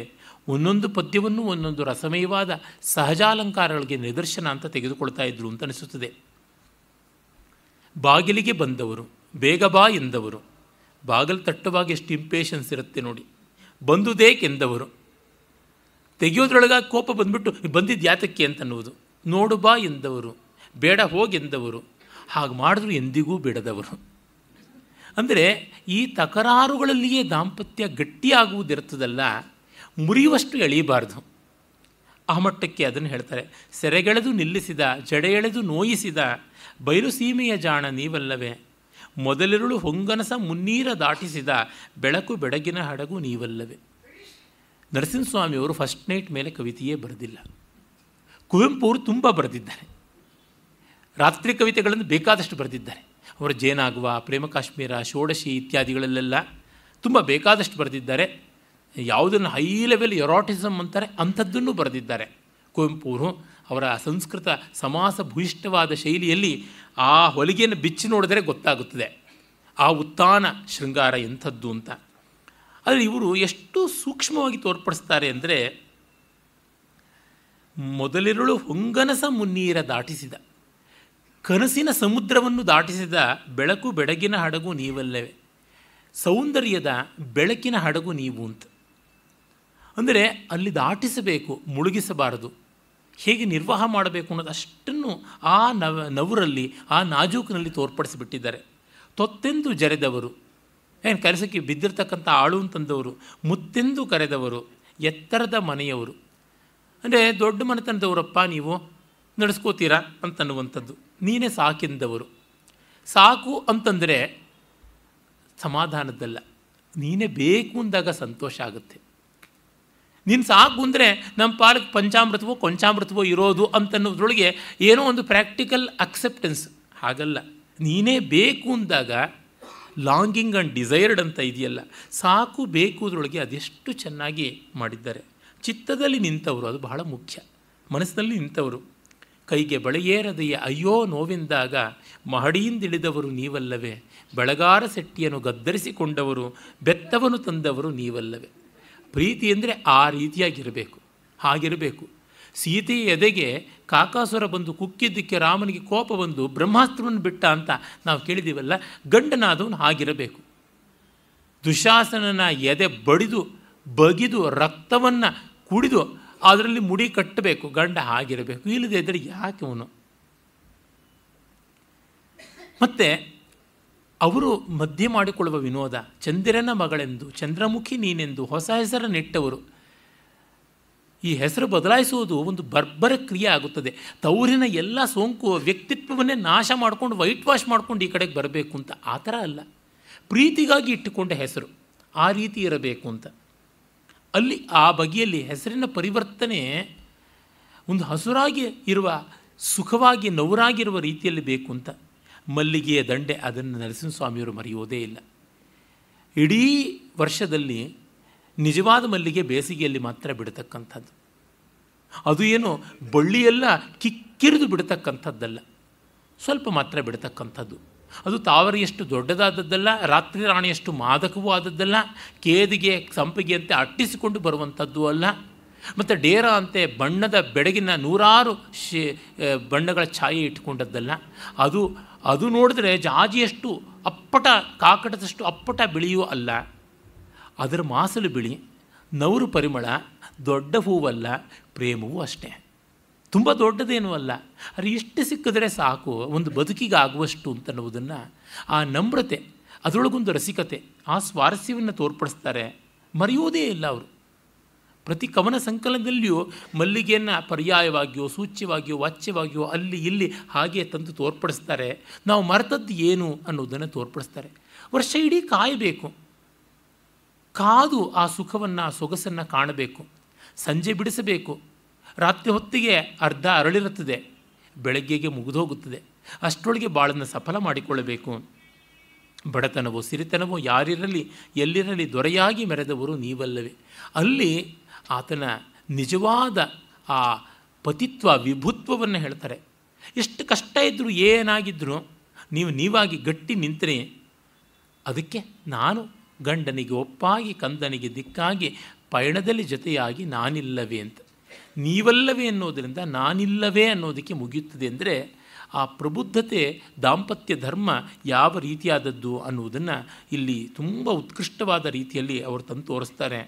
ಒಂದೊಂದು ಪದ್ಯವನ್ನು ಒಂದೊಂದು ರಸಮಯವಾದ ಸಹಜಾಲಂಕಾರಗಳಿಗೆ ನಿದರ್ಶನ ಅಂತ ತೆಗೆದುಕೊಳ್ತಾ ಇದ್ರು ಅಂತ ಅನಿಸುತ್ತದೆ ಬಾಗಿಲಿಗೆ ಬಂದವರು ಬೇಗ ಬಾ ಎಂದವರು ಬಾಗಿಲು ತಟ್ಟುವಾಗ ಎಷ್ಟು ಇಂಪೇಷನ್ಸ್ ಇರುತ್ತೆ ನೋಡಿ ಬಂದುದೇಕೆಂದವರು ತೆಗೆಯೋದ್ರೊಳಗಾಗಿ ಕೋಪ ಬಂದ್ಬಿಟ್ಟು ಬಂದಿದ್ದು ಯಾತಕ್ಕೆ ಅಂತ ಅನ್ನುವುದು ನೋಡು ಬಾ ಎಂದವರು ಬೇಡ ಹೋಗೆಂದವರು ಹಾಗೆ ಮಾಡಿದ್ರು ಎಂದಿಗೂ ಬಿಡದವರು ಅಂದರೆ ಈ ತಕರಾರುಗಳಲ್ಲಿಯೇ ದಾಂಪತ್ಯ ಗಟ್ಟಿಯಾಗುವುದಿರ್ತದಲ್ಲ ಮುರಿಯುವಷ್ಟು ಎಳೆಯಬಾರ್ದು ಆ ಮಟ್ಟಕ್ಕೆ ಅದನ್ನು ಹೇಳ್ತಾರೆ ಸೆರೆಗೆಳೆದು ನಿಲ್ಲಿಸಿದ ಎಳೆದು ನೋಯಿಸಿದ ಬಯಲು ಸೀಮೆಯ ಜಾಣ ನೀವಲ್ಲವೇ ಮೊದಲಿರುಳು ಹೊಂಗನಸ ಮುನ್ನೀರ ದಾಟಿಸಿದ ಬೆಳಕು ಬೆಡಗಿನ ಹಡಗು ನೀವಲ್ಲವೇ ನರಸಿಂಹಸ್ವಾಮಿಯವರು ಫಸ್ಟ್ ನೈಟ್ ಮೇಲೆ ಕವಿತೆಯೇ ಬರೆದಿಲ್ಲ ಕುವೆಂಪು ಅವರು ತುಂಬ ಬರೆದಿದ್ದಾರೆ ರಾತ್ರಿ ಕವಿತೆಗಳನ್ನು ಬೇಕಾದಷ್ಟು ಬರೆದಿದ್ದಾರೆ ಅವರ ಜೇನಾಗುವ ಪ್ರೇಮ ಕಾಶ್ಮೀರ ಷೋಡಶಿ ಇತ್ಯಾದಿಗಳಲ್ಲೆಲ್ಲ ತುಂಬ ಬೇಕಾದಷ್ಟು ಬರೆದಿದ್ದಾರೆ ಯಾವುದನ್ನು ಹೈ ಲೆವೆಲ್ ಎರಾಟಿಸಮ್ ಅಂತಾರೆ ಅಂಥದ್ದನ್ನು ಬರೆದಿದ್ದಾರೆ ಕುವೆಂಪುರು ಅವರ ಸಂಸ್ಕೃತ ಸಮಾಸ ಭೂಯಿಷ್ಠವಾದ ಶೈಲಿಯಲ್ಲಿ ಆ ಹೊಲಿಗೆಯನ್ನು ಬಿಚ್ಚಿ ನೋಡಿದರೆ ಗೊತ್ತಾಗುತ್ತದೆ ಆ ಉತ್ಥಾನ ಶೃಂಗಾರ ಎಂಥದ್ದು ಅಂತ ಆದರೆ ಇವರು ಎಷ್ಟು ಸೂಕ್ಷ್ಮವಾಗಿ ತೋರ್ಪಡಿಸ್ತಾರೆ ಅಂದರೆ ಮೊದಲಿರುಳು ಹೊಂಗನಸ ಮುನ್ನೀರ ದಾಟಿಸಿದ ಕನಸಿನ ಸಮುದ್ರವನ್ನು ದಾಟಿಸಿದ ಬೆಳಕು ಬೆಳಗಿನ ಹಡಗು ನೀವಲ್ಲವೇ ಸೌಂದರ್ಯದ ಬೆಳಕಿನ ಹಡಗು ನೀವು ಅಂತ ಅಂದರೆ ಅಲ್ಲಿ ದಾಟಿಸಬೇಕು ಮುಳುಗಿಸಬಾರದು ಹೇಗೆ ನಿರ್ವಾಹ ಮಾಡಬೇಕು ಅನ್ನೋದು ಅಷ್ಟನ್ನು ಆ ನವ ನವರಲ್ಲಿ ಆ ನಾಜೂಕಿನಲ್ಲಿ ತೋರ್ಪಡಿಸಿಬಿಟ್ಟಿದ್ದಾರೆ ತೊತ್ತೆಂದು ಜರೆದವರು ಏನು ಕೆಲಸಕ್ಕೆ ಬಿದ್ದಿರ್ತಕ್ಕಂಥ ಆಳು ಅಂತಂದವರು ಮುತ್ತೆಂದು ಕರೆದವರು ಎತ್ತರದ ಮನೆಯವರು ಅಂದರೆ ದೊಡ್ಡ ಮನೆತನದವರಪ್ಪ ನೀವು ನಡೆಸ್ಕೋತೀರಾ ಅಂತನ್ನುವಂಥದ್ದು ನೀನೇ ಸಾಕೆಂದವರು ಸಾಕು ಅಂತಂದರೆ ಸಮಾಧಾನದ್ದಲ್ಲ ನೀನೇ ಬೇಕು ಅಂದಾಗ ಸಂತೋಷ ಆಗುತ್ತೆ ನೀನು ಸಾಕು ಅಂದರೆ ನಮ್ಮ ಪಾಲಕ್ಕೆ ಪಂಚಾಮೃತವೋ ಕೊಂಚಾಮೃತವೋ ಇರೋದು ಅಂತನ್ನೋದ್ರೊಳಗೆ ಏನೋ ಒಂದು ಪ್ರಾಕ್ಟಿಕಲ್ ಅಕ್ಸೆಪ್ಟೆನ್ಸ್ ಹಾಗಲ್ಲ ನೀನೇ ಬೇಕು ಅಂದಾಗ ಲಾಂಗಿಂಗ್ ಆ್ಯಂಡ್ ಡಿಸೈರ್ಡ್ ಅಂತ ಇದೆಯಲ್ಲ ಸಾಕು ಅದರೊಳಗೆ ಅದೆಷ್ಟು ಚೆನ್ನಾಗಿ ಮಾಡಿದ್ದಾರೆ ಚಿತ್ತದಲ್ಲಿ ನಿಂತವರು ಅದು ಬಹಳ ಮುಖ್ಯ ಮನಸ್ಸಿನಲ್ಲಿ ನಿಂತವರು ಕೈಗೆ ಬಳೆಯೇರದೆಯ ಅಯ್ಯೋ ನೋವೆಂದಾಗ ಮಹಡಿಯಿಂದಿಳಿದವರು ನೀವಲ್ಲವೇ ಬೆಳಗಾರ ಸೆಟ್ಟಿಯನ್ನು ಗದ್ದರಿಸಿಕೊಂಡವರು ಬೆತ್ತವನ್ನು ತಂದವರು ನೀವಲ್ಲವೇ ಪ್ರೀತಿ ಅಂದರೆ ಆ ರೀತಿಯಾಗಿರಬೇಕು ಹಾಗಿರಬೇಕು ಸೀತೆಯ ಎದೆಗೆ ಕಾಕಾಸುರ ಬಂದು ಕುಕ್ಕಿದ್ದಕ್ಕೆ ರಾಮನಿಗೆ ಕೋಪ ಬಂದು ಬ್ರಹ್ಮಾಸ್ತ್ರವನ್ನು ಬಿಟ್ಟ ಅಂತ ನಾವು ಕೇಳಿದೀವಲ್ಲ ಗಂಡನಾದವನು ಹಾಗಿರಬೇಕು ದುಶಾಸನನ ಎದೆ ಬಡಿದು ಬಗಿದು ರಕ್ತವನ್ನು ಕುಡಿದು ಅದರಲ್ಲಿ ಮುಡಿ ಕಟ್ಟಬೇಕು ಗಂಡ ಆಗಿರಬೇಕು ಇಲ್ಲದೆ ಇದ್ದರೆ ಯಾಕೆ ಅವನು ಮತ್ತು ಅವರು ಮಧ್ಯೆ ಮಾಡಿಕೊಳ್ಳುವ ವಿನೋದ ಚಂದಿರನ ಮಗಳೆಂದು ಚಂದ್ರಮುಖಿ ನೀನೆಂದು ಹೊಸ ನೆಟ್ಟವರು ಈ ಹೆಸರು ಬದಲಾಯಿಸುವುದು ಒಂದು ಬರ್ಬರ ಕ್ರಿಯೆ ಆಗುತ್ತದೆ ತವರಿನ ಎಲ್ಲ ಸೋಂಕು ವ್ಯಕ್ತಿತ್ವವನ್ನೇ ನಾಶ ಮಾಡಿಕೊಂಡು ವೈಟ್ ವಾಶ್ ಮಾಡ್ಕೊಂಡು ಈ ಕಡೆಗೆ ಬರಬೇಕು ಅಂತ ಆ ಥರ ಅಲ್ಲ ಪ್ರೀತಿಗಾಗಿ ಇಟ್ಟುಕೊಂಡ ಹೆಸರು ಆ ರೀತಿ ಇರಬೇಕು ಅಂತ ಅಲ್ಲಿ ಆ ಬಗೆಯಲ್ಲಿ ಹೆಸರಿನ ಪರಿವರ್ತನೆ ಒಂದು ಹಸುರಾಗಿ ಇರುವ ಸುಖವಾಗಿ ನೌರಾಗಿರುವ ರೀತಿಯಲ್ಲಿ ಬೇಕು ಅಂತ ಮಲ್ಲಿಗೆಯ ದಂಡೆ ಅದನ್ನು ನರಸಿಂಹಸ್ವಾಮಿಯವರು ಮರೆಯೋದೇ ಇಲ್ಲ ಇಡೀ ವರ್ಷದಲ್ಲಿ ನಿಜವಾದ ಮಲ್ಲಿಗೆ ಬೇಸಿಗೆಯಲ್ಲಿ ಮಾತ್ರ ಬಿಡತಕ್ಕಂಥದ್ದು ಅದು ಏನು ಬಳ್ಳಿಯೆಲ್ಲ ಕಿಕ್ಕಿರಿದು ಬಿಡತಕ್ಕಂಥದ್ದಲ್ಲ ಸ್ವಲ್ಪ ಮಾತ್ರ ಬಿಡತಕ್ಕಂಥದ್ದು ಅದು ತಾವರಿಯಷ್ಟು ದೊಡ್ಡದಾದದ್ದಲ್ಲ ರಾತ್ರಿ ರಾಣಿಯಷ್ಟು ಮಾದಕವೂ ಆದದ್ದಲ್ಲ ಕೇದಿಗೆ ಸಂಪಿಗೆ ಅಂತೆ ಅಟ್ಟಿಸಿಕೊಂಡು ಬರುವಂಥದ್ದು ಅಲ್ಲ ಮತ್ತು ಡೇರ ಅಂತೆ ಬಣ್ಣದ ಬೆಡಗಿನ ನೂರಾರು ಶೇ ಬಣ್ಣಗಳ ಛಾಯೆ ಇಟ್ಟುಕೊಂಡದ್ದಲ್ಲ ಅದು ಅದು ನೋಡಿದ್ರೆ ಜಾಜಿಯಷ್ಟು ಅಪ್ಪಟ ಕಾಕಟದಷ್ಟು ಅಪ್ಪಟ ಬಿಳಿಯೂ ಅಲ್ಲ ಅದರ ಮಾಸಲು ಬಿಳಿ ನವರು ಪರಿಮಳ ದೊಡ್ಡ ಹೂವಲ್ಲ ಪ್ರೇಮವೂ ಅಷ್ಟೇ ತುಂಬ ದೊಡ್ಡದೇನೂ ಅಲ್ಲ ಅರೆ ಇಷ್ಟು ಸಿಕ್ಕಿದ್ರೆ ಸಾಕು ಒಂದು ಬದುಕಿಗೆ ಆಗುವಷ್ಟು ಅಂತನ್ನುವುದನ್ನು ಆ ನಮ್ರತೆ ಅದರೊಳಗೊಂದು ರಸಿಕತೆ ಆ ಸ್ವಾರಸ್ಯವನ್ನು ತೋರ್ಪಡಿಸ್ತಾರೆ ಮರೆಯೋದೇ ಇಲ್ಲ ಅವರು ಪ್ರತಿ ಕವನ ಸಂಕಲನದಲ್ಲಿಯೂ ಮಲ್ಲಿಗೆಯನ್ನು ಪರ್ಯಾಯವಾಗಿಯೋ ಸೂಚ್ಯವಾಗಿಯೋ ವಾಚ್ಯವಾಗಿಯೋ ಅಲ್ಲಿ ಇಲ್ಲಿ ಹಾಗೆ ತಂದು ತೋರ್ಪಡಿಸ್ತಾರೆ ನಾವು ಮರೆತದ್ದು ಏನು ಅನ್ನೋದನ್ನು ತೋರ್ಪಡಿಸ್ತಾರೆ ವರ್ಷ ಇಡೀ ಕಾಯಬೇಕು ಕಾದು ಆ ಸುಖವನ್ನು ಆ ಸೊಗಸನ್ನು ಕಾಣಬೇಕು ಸಂಜೆ ಬಿಡಿಸಬೇಕು ರಾತ್ರಿ ಹೊತ್ತಿಗೆ ಅರ್ಧ ಅರಳಿರುತ್ತದೆ ಬೆಳಗ್ಗೆಗೆ ಹೋಗುತ್ತದೆ ಅಷ್ಟರೊಳಗೆ ಬಾಳನ್ನು ಸಫಲ ಮಾಡಿಕೊಳ್ಳಬೇಕು ಬಡತನವೋ ಸಿರಿತನವೋ ಯಾರಿರಲಿ ಎಲ್ಲಿರಲಿ ದೊರೆಯಾಗಿ ಮೆರೆದವರು ನೀವಲ್ಲವೇ ಅಲ್ಲಿ ಆತನ ನಿಜವಾದ ಆ ಪತಿತ್ವ ವಿಭುತ್ವವನ್ನು ಹೇಳ್ತಾರೆ ಎಷ್ಟು ಕಷ್ಟ ಇದ್ದರೂ ಏನಾಗಿದ್ದರೂ ನೀವು ನೀವಾಗಿ ಗಟ್ಟಿ ನಿಂತರೆ ಅದಕ್ಕೆ ನಾನು ಗಂಡನಿಗೆ ಒಪ್ಪಾಗಿ ಕಂದನಿಗೆ ದಿಕ್ಕಾಗಿ ಪಯಣದಲ್ಲಿ ಜೊತೆಯಾಗಿ ನಾನಿಲ್ಲವೇ ಅಂತ ನೀವಲ್ಲವೇ ಅನ್ನೋದರಿಂದ ನಾನಿಲ್ಲವೇ ಅನ್ನೋದಕ್ಕೆ ಮುಗಿಯುತ್ತದೆ ಅಂದರೆ ಆ ಪ್ರಬುದ್ಧತೆ ದಾಂಪತ್ಯ ಧರ್ಮ ಯಾವ ರೀತಿಯಾದದ್ದು ಅನ್ನುವುದನ್ನು ಇಲ್ಲಿ ತುಂಬ ಉತ್ಕೃಷ್ಟವಾದ ರೀತಿಯಲ್ಲಿ ಅವರು ತಂದು ತೋರಿಸ್ತಾರೆ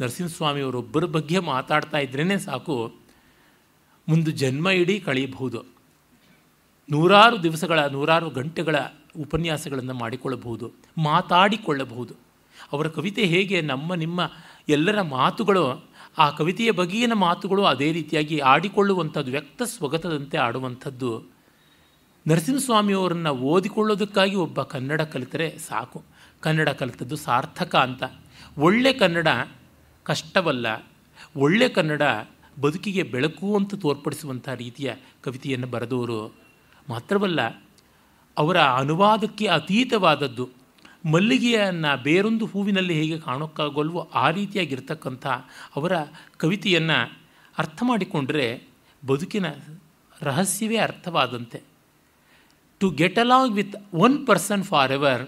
ನರಸಿಂಹಸ್ವಾಮಿಯವರೊಬ್ಬರ ಬಗ್ಗೆ ಮಾತಾಡ್ತಾ ಇದ್ರೇ ಸಾಕು ಮುಂದೆ ಜನ್ಮ ಇಡೀ ಕಳೆಯಬಹುದು ನೂರಾರು ದಿವಸಗಳ ನೂರಾರು ಗಂಟೆಗಳ ಉಪನ್ಯಾಸಗಳನ್ನು ಮಾಡಿಕೊಳ್ಳಬಹುದು ಮಾತಾಡಿಕೊಳ್ಳಬಹುದು ಅವರ ಕವಿತೆ ಹೇಗೆ ನಮ್ಮ ನಿಮ್ಮ ಎಲ್ಲರ ಮಾತುಗಳು ಆ ಕವಿತೆಯ ಬಗೆಯಿನ ಮಾತುಗಳು ಅದೇ ರೀತಿಯಾಗಿ ಆಡಿಕೊಳ್ಳುವಂಥದ್ದು ವ್ಯಕ್ತ ಸ್ವಗತದಂತೆ ಆಡುವಂಥದ್ದು ನರಸಿಂಹಸ್ವಾಮಿಯವರನ್ನು ಓದಿಕೊಳ್ಳೋದಕ್ಕಾಗಿ ಒಬ್ಬ ಕನ್ನಡ ಕಲಿತರೆ ಸಾಕು ಕನ್ನಡ ಕಲಿತದ್ದು ಸಾರ್ಥಕ ಅಂತ ಒಳ್ಳೆ ಕನ್ನಡ ಕಷ್ಟವಲ್ಲ ಒಳ್ಳೆ ಕನ್ನಡ ಬದುಕಿಗೆ ಬೆಳಕು ಅಂತ ತೋರ್ಪಡಿಸುವಂಥ ರೀತಿಯ ಕವಿತೆಯನ್ನು ಬರೆದವರು ಮಾತ್ರವಲ್ಲ ಅವರ ಅನುವಾದಕ್ಕೆ ಅತೀತವಾದದ್ದು ಮಲ್ಲಿಗೆಯನ್ನು ಬೇರೊಂದು ಹೂವಿನಲ್ಲಿ ಹೇಗೆ ಕಾಣೋಕ್ಕಾಗಲ್ವೋ ಆ ರೀತಿಯಾಗಿರ್ತಕ್ಕಂಥ ಅವರ ಕವಿತೆಯನ್ನು ಅರ್ಥ ಮಾಡಿಕೊಂಡ್ರೆ ಬದುಕಿನ ರಹಸ್ಯವೇ ಅರ್ಥವಾದಂತೆ to get along with one person for ever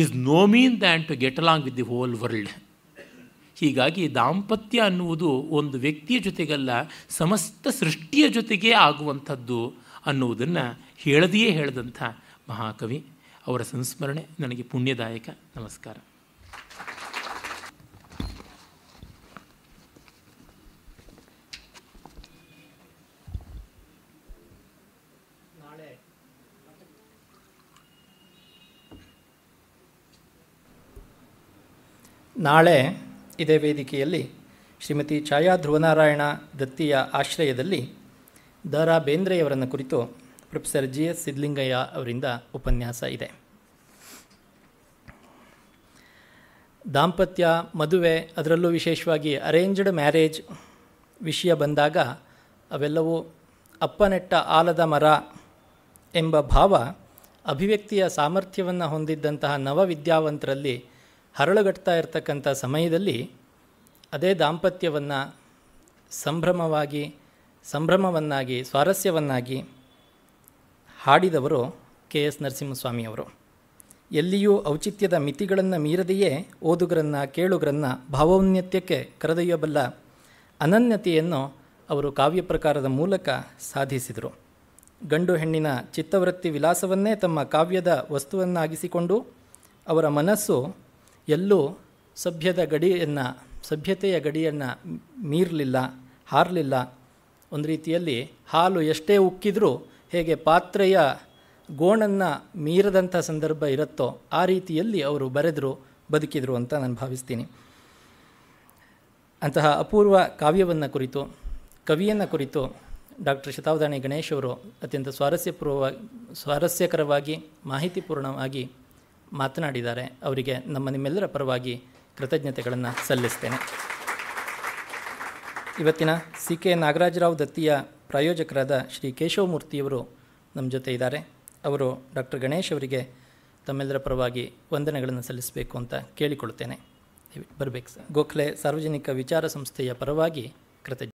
is no mean than to get along with the whole world ಹೀಗಾಗಿ ದಾಂಪತ್ಯ ಅನ್ನುವುದು ಒಂದು ವ್ಯಕ್ತಿಯ ಜೊತೆಗಲ್ಲ ಸಮಸ್ತ ಸೃಷ್ಟಿಯ ಜೊತೆಗೇ ಆಗುವಂಥದ್ದು ಅನ್ನುವುದನ್ನು ಹೇಳದೆಯೇ ಹೇಳಿದಂಥ ಮಹಾಕವಿ ಅವರ ಸಂಸ್ಮರಣೆ ನನಗೆ ಪುಣ್ಯದಾಯಕ ನಮಸ್ಕಾರ ನಾಳೆ ಇದೇ ವೇದಿಕೆಯಲ್ಲಿ ಶ್ರೀಮತಿ ಛಾಯಾ ಧ್ರುವನಾರಾಯಣ ದತ್ತಿಯ ಆಶ್ರಯದಲ್ಲಿ ದ ರಾ ಬೇಂದ್ರೆಯವರನ್ನು ಕುರಿತು ಪ್ರೊಫೆಸರ್ ಜಿ ಎಸ್ ಸಿದ್ಲಿಂಗಯ್ಯ ಅವರಿಂದ ಉಪನ್ಯಾಸ ಇದೆ ದಾಂಪತ್ಯ ಮದುವೆ ಅದರಲ್ಲೂ ವಿಶೇಷವಾಗಿ ಅರೇಂಜ್ಡ್ ಮ್ಯಾರೇಜ್ ವಿಷಯ ಬಂದಾಗ ಅವೆಲ್ಲವೂ ಅಪ್ಪನೆಟ್ಟ ಆಲದ ಮರ ಎಂಬ ಭಾವ ಅಭಿವ್ಯಕ್ತಿಯ ಸಾಮರ್ಥ್ಯವನ್ನು ಹೊಂದಿದ್ದಂತಹ ನವವಿದ್ಯಾವಂತರಲ್ಲಿ ಹರಳುಗಟ್ತಾ ಇರತಕ್ಕಂಥ ಸಮಯದಲ್ಲಿ ಅದೇ ದಾಂಪತ್ಯವನ್ನು ಸಂಭ್ರಮವಾಗಿ ಸಂಭ್ರಮವನ್ನಾಗಿ ಸ್ವಾರಸ್ಯವನ್ನಾಗಿ ಹಾಡಿದವರು ಕೆ ಎಸ್ ನರಸಿಂಹಸ್ವಾಮಿಯವರು ಎಲ್ಲಿಯೂ ಔಚಿತ್ಯದ ಮಿತಿಗಳನ್ನು ಮೀರದೆಯೇ ಓದುಗರನ್ನು ಕೇಳುಗರನ್ನು ಭಾವೋನ್ನತ್ಯಕ್ಕೆ ಕರೆದೊಯ್ಯಬಲ್ಲ ಅನನ್ಯತೆಯನ್ನು ಅವರು ಕಾವ್ಯ ಪ್ರಕಾರದ ಮೂಲಕ ಸಾಧಿಸಿದರು ಗಂಡು ಹೆಣ್ಣಿನ ಚಿತ್ತವೃತ್ತಿ ವಿಲಾಸವನ್ನೇ ತಮ್ಮ ಕಾವ್ಯದ ವಸ್ತುವನ್ನಾಗಿಸಿಕೊಂಡು ಅವರ ಮನಸ್ಸು ಎಲ್ಲೂ ಸಭ್ಯದ ಗಡಿಯನ್ನು ಸಭ್ಯತೆಯ ಗಡಿಯನ್ನು ಮೀರಲಿಲ್ಲ ಹಾರಲಿಲ್ಲ ಒಂದು ರೀತಿಯಲ್ಲಿ ಹಾಲು ಎಷ್ಟೇ ಉಕ್ಕಿದರೂ ಹೇಗೆ ಪಾತ್ರೆಯ ಗೋಣನ್ನು ಮೀರದಂಥ ಸಂದರ್ಭ ಇರುತ್ತೋ ಆ ರೀತಿಯಲ್ಲಿ ಅವರು ಬರೆದರು ಬದುಕಿದರು ಅಂತ ನಾನು ಭಾವಿಸ್ತೀನಿ ಅಂತಹ ಅಪೂರ್ವ ಕಾವ್ಯವನ್ನು ಕುರಿತು ಕವಿಯನ್ನು ಕುರಿತು ಡಾಕ್ಟರ್ ಶತಾವಧಾನಿ ಗಣೇಶ್ ಅವರು ಅತ್ಯಂತ ಸ್ವಾರಸ್ಯಪೂರ್ವವಾಗಿ ಸ್ವಾರಸ್ಯಕರವಾಗಿ ಮಾಹಿತಿಪೂರ್ಣವಾಗಿ ಮಾತನಾಡಿದ್ದಾರೆ ಅವರಿಗೆ ನಮ್ಮ ನಿಮ್ಮೆಲ್ಲರ ಪರವಾಗಿ ಕೃತಜ್ಞತೆಗಳನ್ನು ಸಲ್ಲಿಸ್ತೇನೆ ಇವತ್ತಿನ ಸಿ ಕೆ ನಾಗರಾಜರಾವ್ ದತ್ತಿಯ ಪ್ರಾಯೋಜಕರಾದ ಶ್ರೀ ಕೇಶವಮೂರ್ತಿಯವರು ನಮ್ಮ ಜೊತೆ ಇದ್ದಾರೆ ಅವರು ಡಾಕ್ಟರ್ ಗಣೇಶ್ ಅವರಿಗೆ ತಮ್ಮೆಲ್ಲರ ಪರವಾಗಿ ವಂದನೆಗಳನ್ನು ಸಲ್ಲಿಸಬೇಕು ಅಂತ ಕೇಳಿಕೊಳ್ತೇನೆ ಬರಬೇಕು ಸರ್ ಗೋಖಲೆ ಸಾರ್ವಜನಿಕ ವಿಚಾರ ಸಂಸ್ಥೆಯ ಪರವಾಗಿ ಕೃತಜ್ಞ